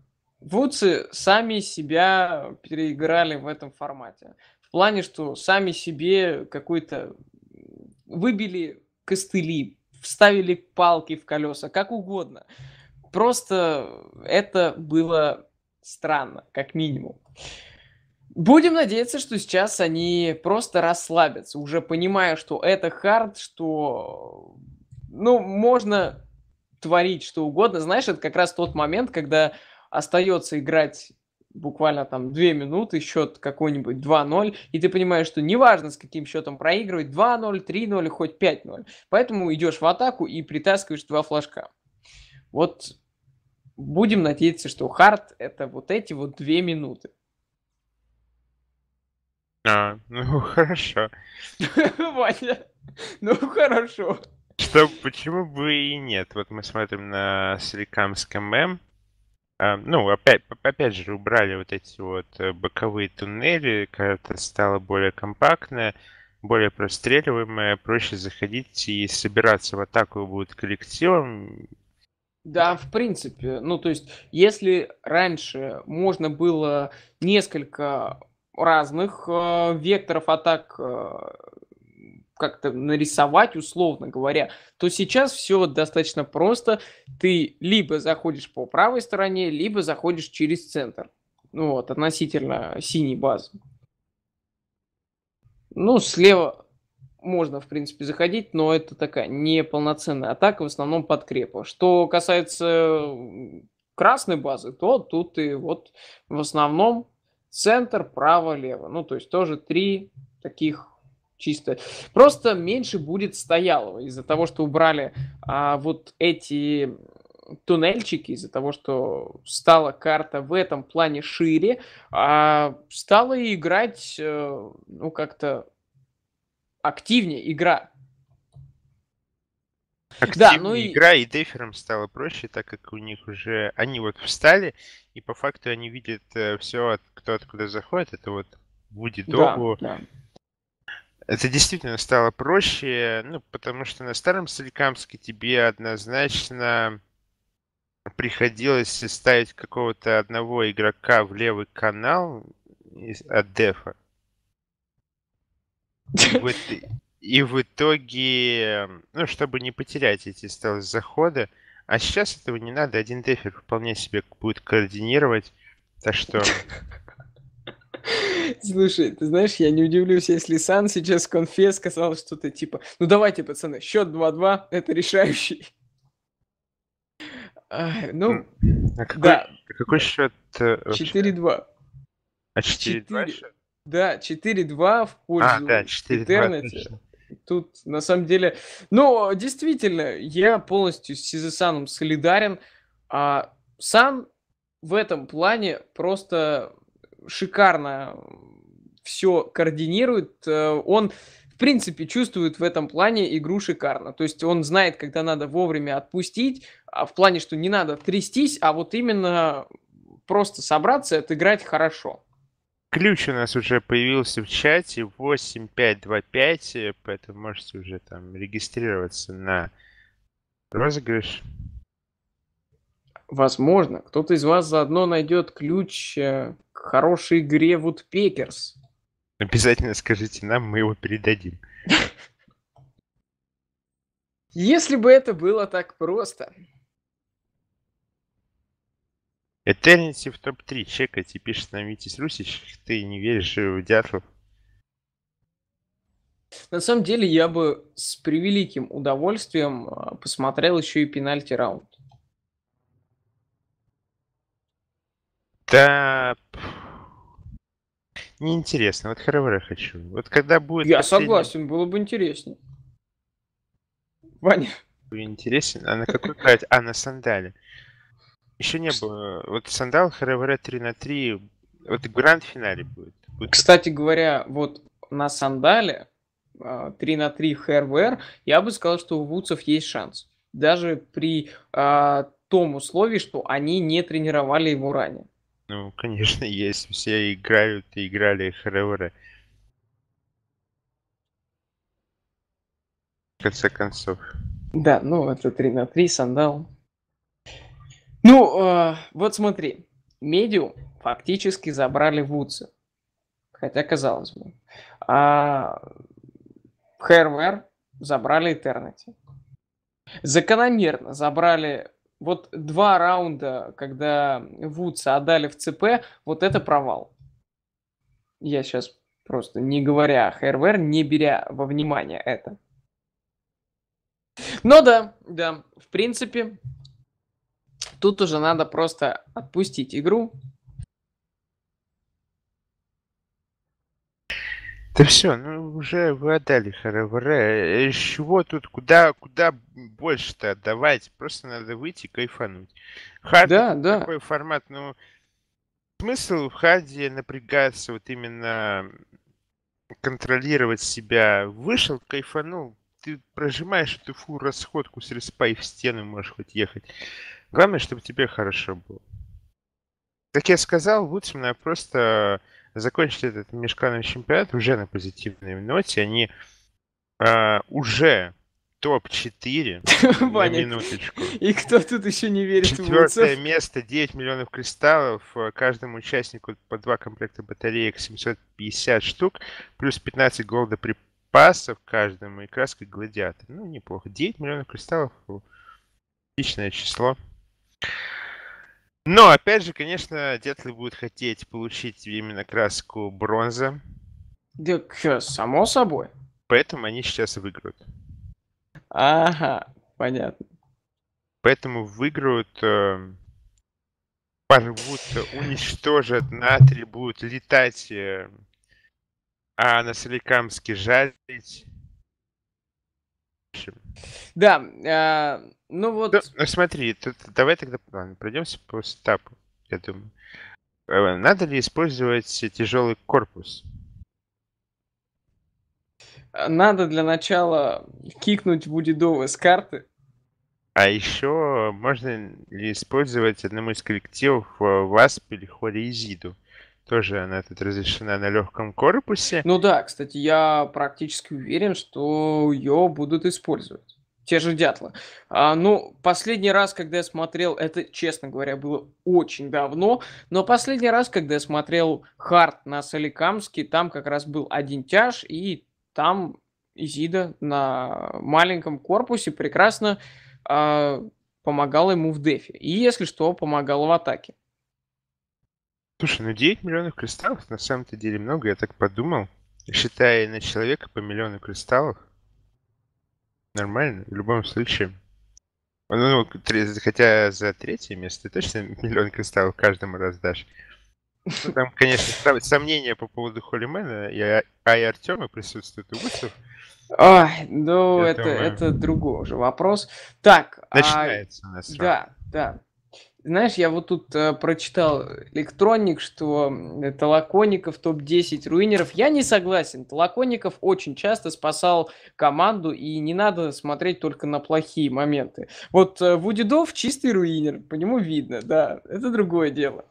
Вудсы сами себя переиграли в этом формате. В плане, что сами себе какой-то выбили костыли, вставили палки в колеса, как угодно. Просто это было странно, как минимум. Будем надеяться, что сейчас они просто расслабятся, уже понимая, что это хард, что ну, можно творить что угодно. Знаешь, это как раз тот момент, когда остается играть буквально там 2 минуты, счет какой-нибудь 2-0, и ты понимаешь, что неважно, с каким счетом проигрывать, 2-0, 3-0, хоть 5-0. Поэтому идешь в атаку и притаскиваешь два флажка. Вот будем надеяться, что хард это вот эти вот две минуты. А, ну хорошо. Ваня, ну хорошо. Что, почему бы и нет? Вот мы смотрим на Силикамском М, ну, опять, опять же, убрали вот эти вот э, боковые туннели, карта стала более компактная, более простреливаемая, проще заходить и собираться в атаку будет коллективом. Да, в принципе. Ну, то есть, если раньше можно было несколько разных э, векторов атак э, как-то нарисовать, условно говоря, то сейчас все достаточно просто. Ты либо заходишь по правой стороне, либо заходишь через центр. Ну вот, относительно синей базы. Ну, слева можно, в принципе, заходить, но это такая неполноценная атака, в основном подкрепа. Что касается красной базы, то тут и вот в основном центр, право, лево. Ну, то есть тоже три таких чисто. Просто меньше будет стоялого из-за того, что убрали а, вот эти туннельчики, из-за того, что стала карта в этом плане шире, а, стала играть, э, ну, как-то активнее игра. Активнее да, ну игра и деферам стало проще, так как у них уже... Они вот встали, и по факту они видят э, все, кто откуда заходит. Это вот Вуди Догу, да, да. Это действительно стало проще, ну, потому что на старом Соликамске тебе однозначно приходилось ставить какого-то одного игрока в левый канал от дефа. И в, итоге, ну, чтобы не потерять эти стелс-заходы, а сейчас этого не надо, один дефер вполне себе будет координировать, так что Слушай, ты знаешь, я не удивлюсь, если Сан сейчас конфесс сказал что-то типа «Ну давайте, пацаны, счет 2-2, это решающий». А, ну, а какой, да. Какой счет? 4-2. Э, а 4-2 Да, 4-2 в пользу а, да, 4 Интернета. Тут, на самом деле... Ну, действительно, я полностью с Сизесаном солидарен. А Сан в этом плане просто шикарно все координирует. Э, он, в принципе, чувствует в этом плане игру шикарно. То есть он знает, когда надо вовремя отпустить, а в плане, что не надо трястись, а вот именно просто собраться и отыграть хорошо. Ключ у нас уже появился в чате 8525, поэтому можете уже там регистрироваться на розыгрыш. Возможно, кто-то из вас заодно найдет ключ э, хорошей игре Wood Packers. Обязательно скажите нам, мы его передадим. Если бы это было так просто. Этернити в топ-3. Чекайте, пишет нам Витис Русич. Ты не веришь в Дятлов. На самом деле я бы с превеликим удовольствием а, посмотрел еще и пенальти раунд. Да, неинтересно. Вот Хервера хочу. Вот когда будет... Я последний... согласен, было бы интереснее. Ваня. Интересен. А на какой кайт? А, на сандале. Еще не было. Вот сандал Хервера 3 на 3. Вот гранд-финале будет. будет. Кстати говоря, вот на сандале 3 а, на 3 ХРВР, я бы сказал, что у Вудсов есть шанс. Даже при э, том условии, что они не тренировали его ранее. Ну, конечно, есть. Все играют и играли Хревера. В конце концов. Да, ну это 3 на 3, сандал. Ну, э, вот смотри. Медиум фактически забрали Вудса. Хотя, казалось бы. А Хервер забрали Этернити. Закономерно забрали вот два раунда, когда Вудса отдали в ЦП, вот это провал. Я сейчас просто не говоря ХРВР, не беря во внимание это. Но да, да, в принципе, тут уже надо просто отпустить игру, Да все, ну уже вы отдали Харавре. Э, из чего тут, куда, куда больше-то отдавать? Просто надо выйти кайфануть. Хард да, да. такой формат, ну смысл в харде напрягаться вот именно контролировать себя. Вышел, кайфанул, ты прожимаешь эту фу расходку с респа и в стену можешь хоть ехать. Главное, чтобы тебе хорошо было. Как я сказал, лучше мне просто закончили этот межклановый чемпионат уже на позитивной ноте. Они э, уже топ-4 на минуточку. И кто тут еще не верит Четвертое в место, 9 миллионов кристаллов. Э, каждому участнику по два комплекта батареек 750 штук, плюс 15 голда припасов каждому и краской гладиатор. Ну, неплохо. 9 миллионов кристаллов. Отличное число. Но, опять же, конечно, Детли будет хотеть получить именно краску бронза. Да, само собой. Поэтому они сейчас выиграют. Ага, понятно. Поэтому выиграют, э, порвут, уничтожат натри, будут летать, э, а на Соликамске жарить общем. Да, э, ну вот... Ну, ну смотри, тут, давай тогда ладно, пройдемся по стапу, я думаю. Э, надо ли использовать тяжелый корпус? Надо для начала кикнуть Вудидова с карты. А еще можно ли использовать одному из коллективов э, Васп или Хоризиду? тоже она тут разрешена на легком корпусе. Ну да, кстати, я практически уверен, что ее будут использовать. Те же дятлы. А, ну, последний раз, когда я смотрел, это, честно говоря, было очень давно, но последний раз, когда я смотрел Харт на Соликамске, там как раз был один тяж, и там Изида на маленьком корпусе прекрасно э, помогала ему в дефе. И, если что, помогала в атаке. Слушай, ну 9 миллионов кристаллов на самом-то деле много, я так подумал. Считая на человека по миллиону кристаллов, нормально, в любом случае. Ну, ну хотя за третье место ты точно миллион кристаллов каждому раздашь. Ну, там, конечно, сомнения по поводу Холлимена, и, а, а и Артема присутствует у Гусев. Ой, ну, это, думаю... это другой уже вопрос. Так, а начинается а... у нас. Да, да. Знаешь, я вот тут э, прочитал электроник, что э, Толоконников топ-10 руинеров. Я не согласен. Толоконников очень часто спасал команду, и не надо смотреть только на плохие моменты. Вот э, Вудидов чистый руинер, по нему видно, да. Это другое дело.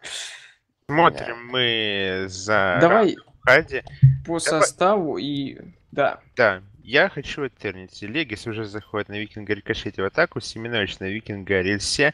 Смотрим мы за Давай Хади. по Давай. составу и... Да. Да, я хочу оттернить. Легис уже заходит на Викинга Рикошете в атаку, Семенович на Викинга Рельсе,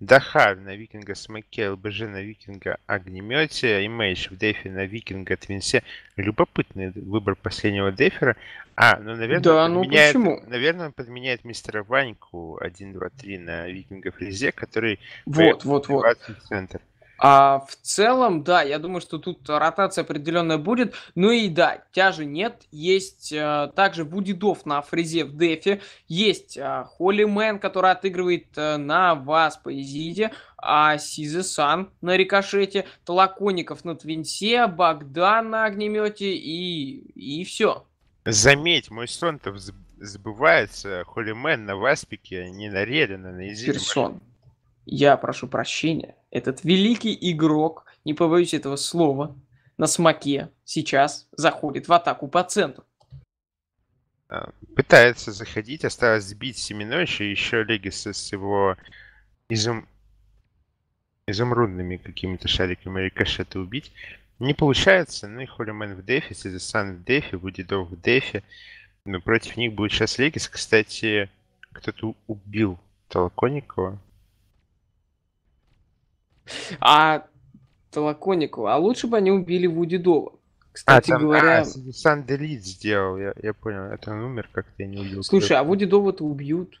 Дахар на Викинга, Смаке, ЛБЖ на Викинга, Огнемете, Имейдж в Дефе на Викинга, Твинсе. Любопытный выбор последнего Дефера. А, ну, наверное, да, ну подменяет, почему? Наверное, он подменяет мистера Ваньку 1-2-3 на Викинга Фризе, который... Вот, вот, вот. Центр. А, в целом, да, я думаю, что тут ротация определенная будет. Ну и да, тяжи нет. Есть а, также Будидов на фрезе в дефе. Есть э, э, а, Холлимен, который отыгрывает а, на вас по изиде. А Сизесан на рикошете. Толоконников на твинсе. Богдан на огнемете. И, и все. Заметь, мой сон-то сбывается. Холлимен на Васпике, а не на Редина, на изиде. Персон. Я прошу прощения, этот великий игрок, не побоюсь этого слова, на смоке сейчас заходит в атаку по центру. А, пытается заходить, осталось сбить Семеновича и еще Легиса с его изум... изумрудными какими-то шариками рикошеты убить. Не получается, ну и Холлимен в дефе, Сезесан в дефе, Будидов в дефе. Но против них будет сейчас Легис. Кстати, кто-то убил Толоконникова. А толоконику, а лучше бы они убили Вуди Дова. А, Кстати а, там, говоря... А, Сан Делит сделал, я, я понял. Это он умер как-то, я не убил. Слушай, а Вуди Дова-то убьют.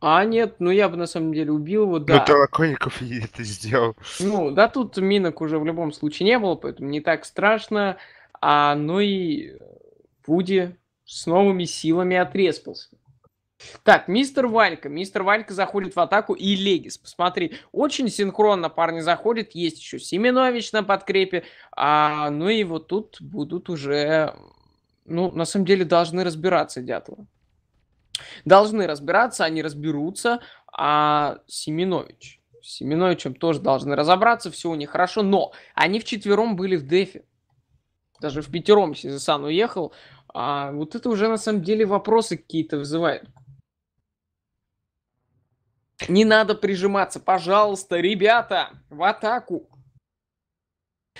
А, нет, ну я бы на самом деле убил его, ну, да. Ну, Толоконников это сделал. Ну, да, тут минок уже в любом случае не было, поэтому не так страшно. А, ну и Вуди с новыми силами отреспался. Так, мистер Валька. Мистер Валька заходит в атаку и Легис. Посмотри, очень синхронно парни заходят. Есть еще Семенович на подкрепе. А, ну и вот тут будут уже... Ну, на самом деле, должны разбираться Дятлы. Должны разбираться, они разберутся. А Семенович... С Семеновичем тоже должны разобраться, все у них хорошо, но они вчетвером были в дефе. Даже в пятером Сизасан уехал. А вот это уже на самом деле вопросы какие-то вызывает. Не надо прижиматься, пожалуйста, ребята, в атаку.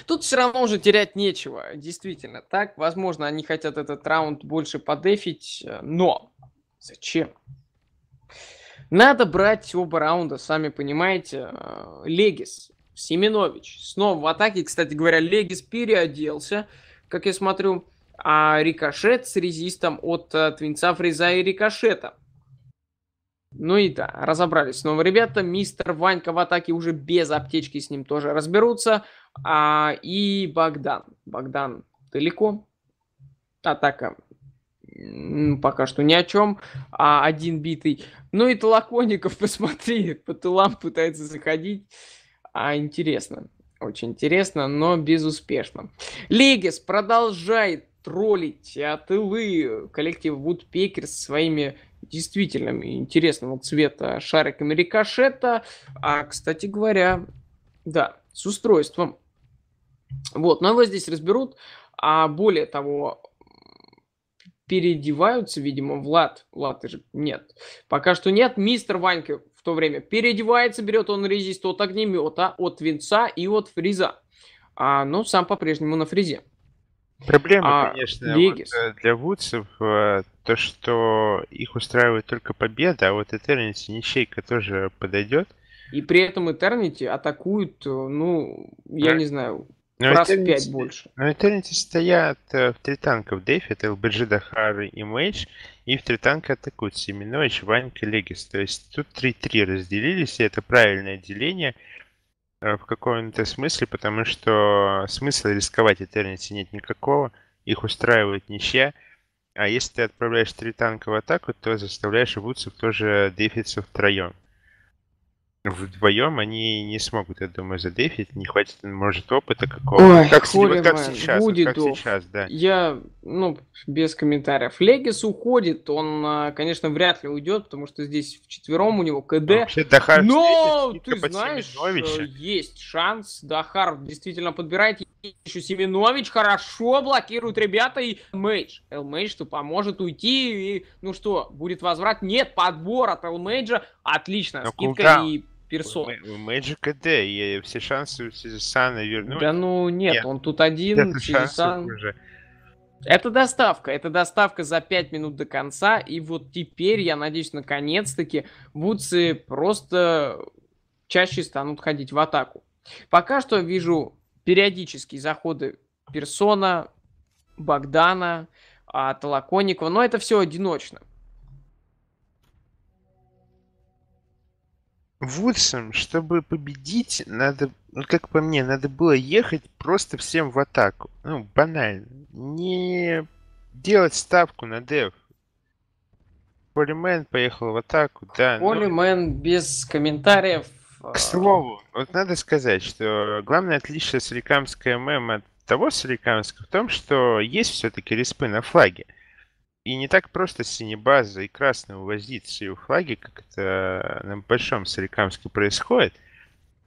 Тут все равно уже терять нечего, действительно. Так, возможно, они хотят этот раунд больше подефить, э, но зачем? Надо брать оба раунда, сами понимаете. Э, Легис, Семенович снова в атаке. Кстати говоря, Легис переоделся, как я смотрю. А рикошет с резистом от э, Твинца Фриза и рикошета. Ну и да, разобрались снова ребята. Мистер Ванька в атаке уже без аптечки с ним тоже разберутся. А, и Богдан. Богдан далеко. Атака пока что ни о чем, а один битый. Ну и Толоконников, посмотри, по тылам пытается заходить. А интересно, очень интересно, но безуспешно. Легис продолжает троллить а тылы коллектив Woodpecker своими действительно интересного цвета шариками рикошета. А, кстати говоря, да, с устройством. Вот, но его здесь разберут. А более того, переодеваются, видимо, Влад. Влад же нет. Пока что нет. Мистер Ванька в то время переодевается, берет он резист от огнемета, от винца и от фреза. А, но сам по-прежнему на фрезе. Проблема, а, конечно, вот, э, для вудсов э, то, что их устраивает только победа, а вот этернити ничейка тоже подойдет. И при этом этернити атакуют, э, ну, я да. не знаю, но раз Eternity, в пять больше. Но этернити стоят в три танка в дефе, это ЛБЖ, Дахар и мэйдж, и в три танка атакуют Семенович, Ванька, Легис. То есть тут 3-3 разделились, и это правильное деление – Э, в каком-то смысле, потому что смысла рисковать Этернити нет никакого, их устраивает ничья, а если ты отправляешь три танка в атаку, то заставляешь Вудсов тоже дефиться втроем вдвоем они не смогут, я думаю, задефить. Не хватит, может, опыта какого-то. Ой, как, вот, как сейчас, будет как сейчас, да. Я, ну, без комментариев. Легис уходит, он, а, конечно, вряд ли уйдет, потому что здесь в четвером у него КД. Ну, Дахар Но, ты знаешь, есть шанс. Дахар действительно подбирает. Еще Семенович хорошо блокирует ребята и Элмейдж. Элмейдж, что поможет уйти и, ну что, будет возврат? Нет, подбор от Элмейджа. Отлично, Но ну, скидка куда? и персон. У Мэджика и все шансы у Сизисана вернуть. Да ну нет, нет. он тут один, Сизисан... Это доставка, это доставка за 5 минут до конца, и вот теперь, я надеюсь, наконец-таки бутсы просто чаще станут ходить в атаку. Пока что вижу периодические заходы Персона, Богдана, а, Толоконникова, но это все одиночно. Вульсам, чтобы победить, надо, ну, как по мне, надо было ехать просто всем в атаку. Ну, банально. Не делать ставку на дев. Полимен поехал в атаку, да. Ну. Полимен но... без комментариев. А. К слову, вот надо сказать, что главное отличие Соликамская ММ от того Соликамска в том, что есть все-таки респы на флаге. И не так просто база и красная увозить свои флаги, как это на Большом Соликамске происходит.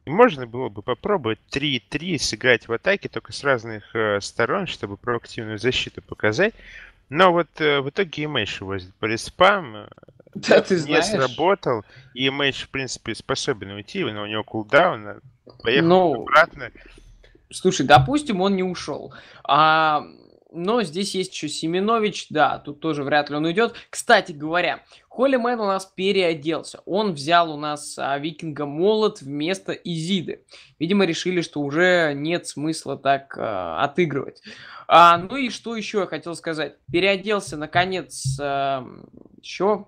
И можно было бы попробовать 3-3 сыграть в атаке только с разных э, сторон, чтобы проактивную защиту показать. Но вот э, в итоге Image увозит, по респам. Э, да, ты знаешь. Не сработал. И Image, в принципе, способен уйти, но у него кулдаун. Э, поехал но... Ну, обратно. Слушай, допустим, он не ушел. А но здесь есть еще Семенович, да, тут тоже вряд ли он уйдет. Кстати говоря, Холли у нас переоделся. Он взял у нас а, Викинга Молот вместо Изиды. Видимо, решили, что уже нет смысла так а, отыгрывать. А, ну и что еще я хотел сказать. Переоделся, наконец, а, еще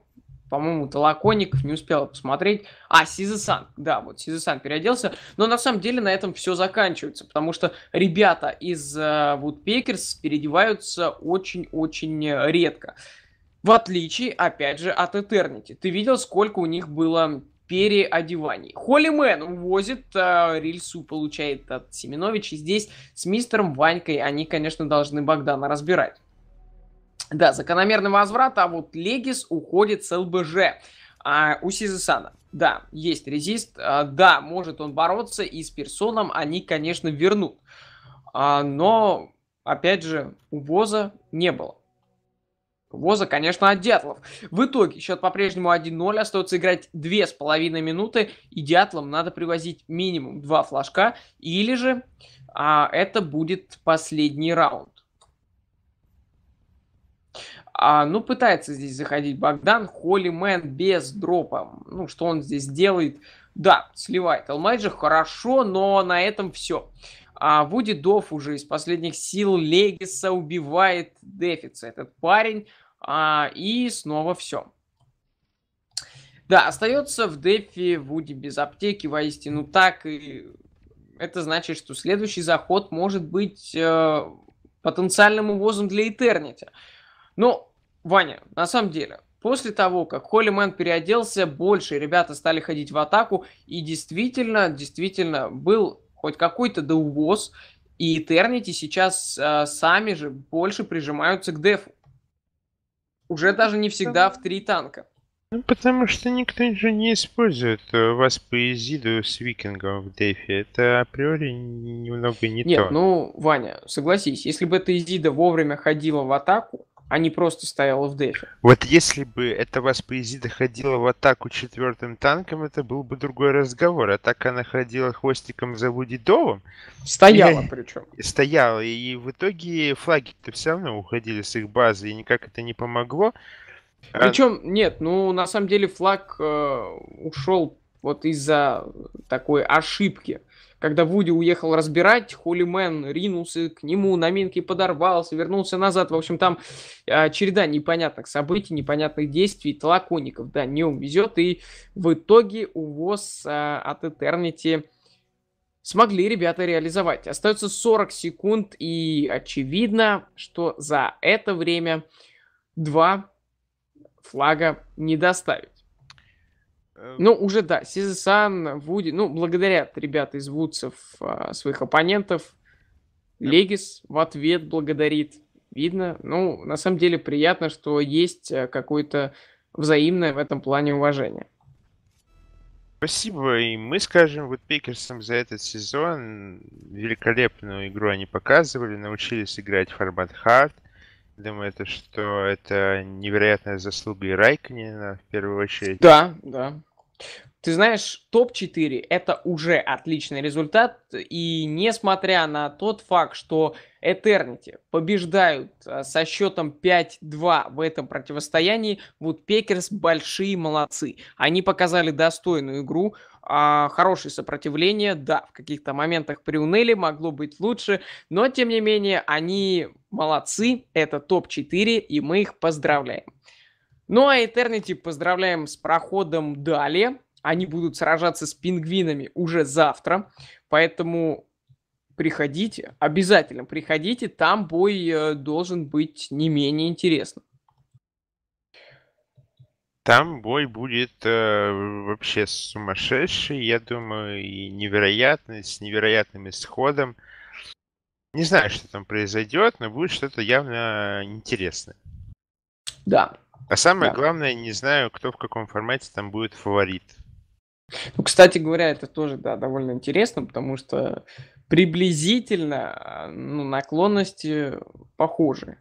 по-моему, Толоконников, не успел посмотреть. А, Сизасан, да, вот Сизасан переоделся. Но на самом деле на этом все заканчивается, потому что ребята из Woodpeckers э, переодеваются очень-очень э, редко. В отличие, опять же, от Этернити. Ты видел, сколько у них было переодеваний. Холлимен увозит, а э, Рильсу получает от Семенович и Здесь с мистером Ванькой они, конечно, должны Богдана разбирать. Да, закономерный возврат, а вот Легис уходит с ЛБЖ. А, у Сизесана, да, есть резист, а, да, может он бороться, и с персоном они, конечно, вернут. А, но, опять же, у Воза не было. Воза, конечно, от Дятлов. В итоге счет по-прежнему 1-0, остается играть 2,5 минуты, и Дятлам надо привозить минимум 2 флажка, или же а, это будет последний раунд. А, ну, пытается здесь заходить Богдан, Холлимен без дропа. Ну, что он здесь делает? Да, сливает. Алмайджа хорошо, но на этом все. А Вуди Дофф уже из последних сил Легиса убивает Дефица, этот парень. А, и снова все. Да, остается в Дефи Вуди без аптеки, воистину так. И это значит, что следующий заход может быть э, потенциальным увозом для Этернити. Ну, Ваня, на самом деле, после того, как Холлиман переоделся, больше ребята стали ходить в атаку, и действительно, действительно, был хоть какой-то доувоз, и Этернити сейчас э, сами же больше прижимаются к дефу. Уже даже не всегда в три танка. Ну, потому что никто же не использует э, вас по Изиду с викингом в дефе. Это априори немного не Нет, то. Нет, ну, Ваня, согласись, если бы эта Изида вовремя ходила в атаку, а не просто стояла в дефе. Вот если бы это вас Паизида доходило в атаку четвертым танком, это был бы другой разговор. А так она ходила хвостиком за Вудидовым. Стояла и, причем. Стояла. И в итоге флаги-то все равно уходили с их базы, и никак это не помогло. Причем, а... нет, ну на самом деле флаг э, ушел вот из-за такой ошибки. Когда Вуди уехал разбирать, Холлимен ринулся к нему, на минке подорвался, вернулся назад. В общем, там э, череда непонятных событий, непонятных действий, толоконников, да, не увезет. И в итоге увоз э, от Этернити смогли ребята реализовать. Остается 40 секунд, и очевидно, что за это время два флага не доставит. Э, ну, уже да, Сизасан, Вуди, ну, благодарят ребята из Вудсов а, своих оппонентов. Легис в ответ благодарит. Видно. Ну, на самом деле приятно, что есть э, какое-то взаимное в этом плане уважение. Спасибо, и мы скажем вот Пикерсам за этот сезон. Великолепную игру они показывали, научились играть в формат хард. Думаю, это что это невероятная заслуга и Райкнина в первую очередь. Да, да. Ты знаешь, топ-4 это уже отличный результат, и несмотря на тот факт, что Этернити побеждают а, со счетом 5-2 в этом противостоянии, вот Пекерс большие молодцы. Они показали достойную игру, а, хорошее сопротивление, да, в каких-то моментах приуныли, могло быть лучше, но тем не менее они молодцы, это топ-4, и мы их поздравляем. Ну а Eternity поздравляем с проходом далее. Они будут сражаться с пингвинами уже завтра, поэтому приходите, обязательно приходите, там бой э, должен быть не менее интересным. Там бой будет э, вообще сумасшедший, я думаю, и невероятный, с невероятным исходом. Не знаю, что там произойдет, но будет что-то явно интересное. Да. А самое да. главное, не знаю, кто в каком формате там будет фаворит. Ну, кстати говоря, это тоже, да, довольно интересно, потому что приблизительно а, ну, наклонности похожи.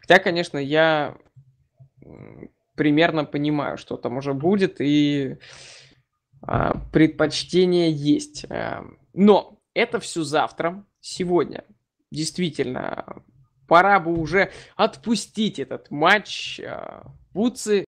Хотя, конечно, я примерно понимаю, что там уже будет, и а, предпочтение есть. Эм, но это все завтра, сегодня. Действительно, пора бы уже отпустить этот матч. А, Буцы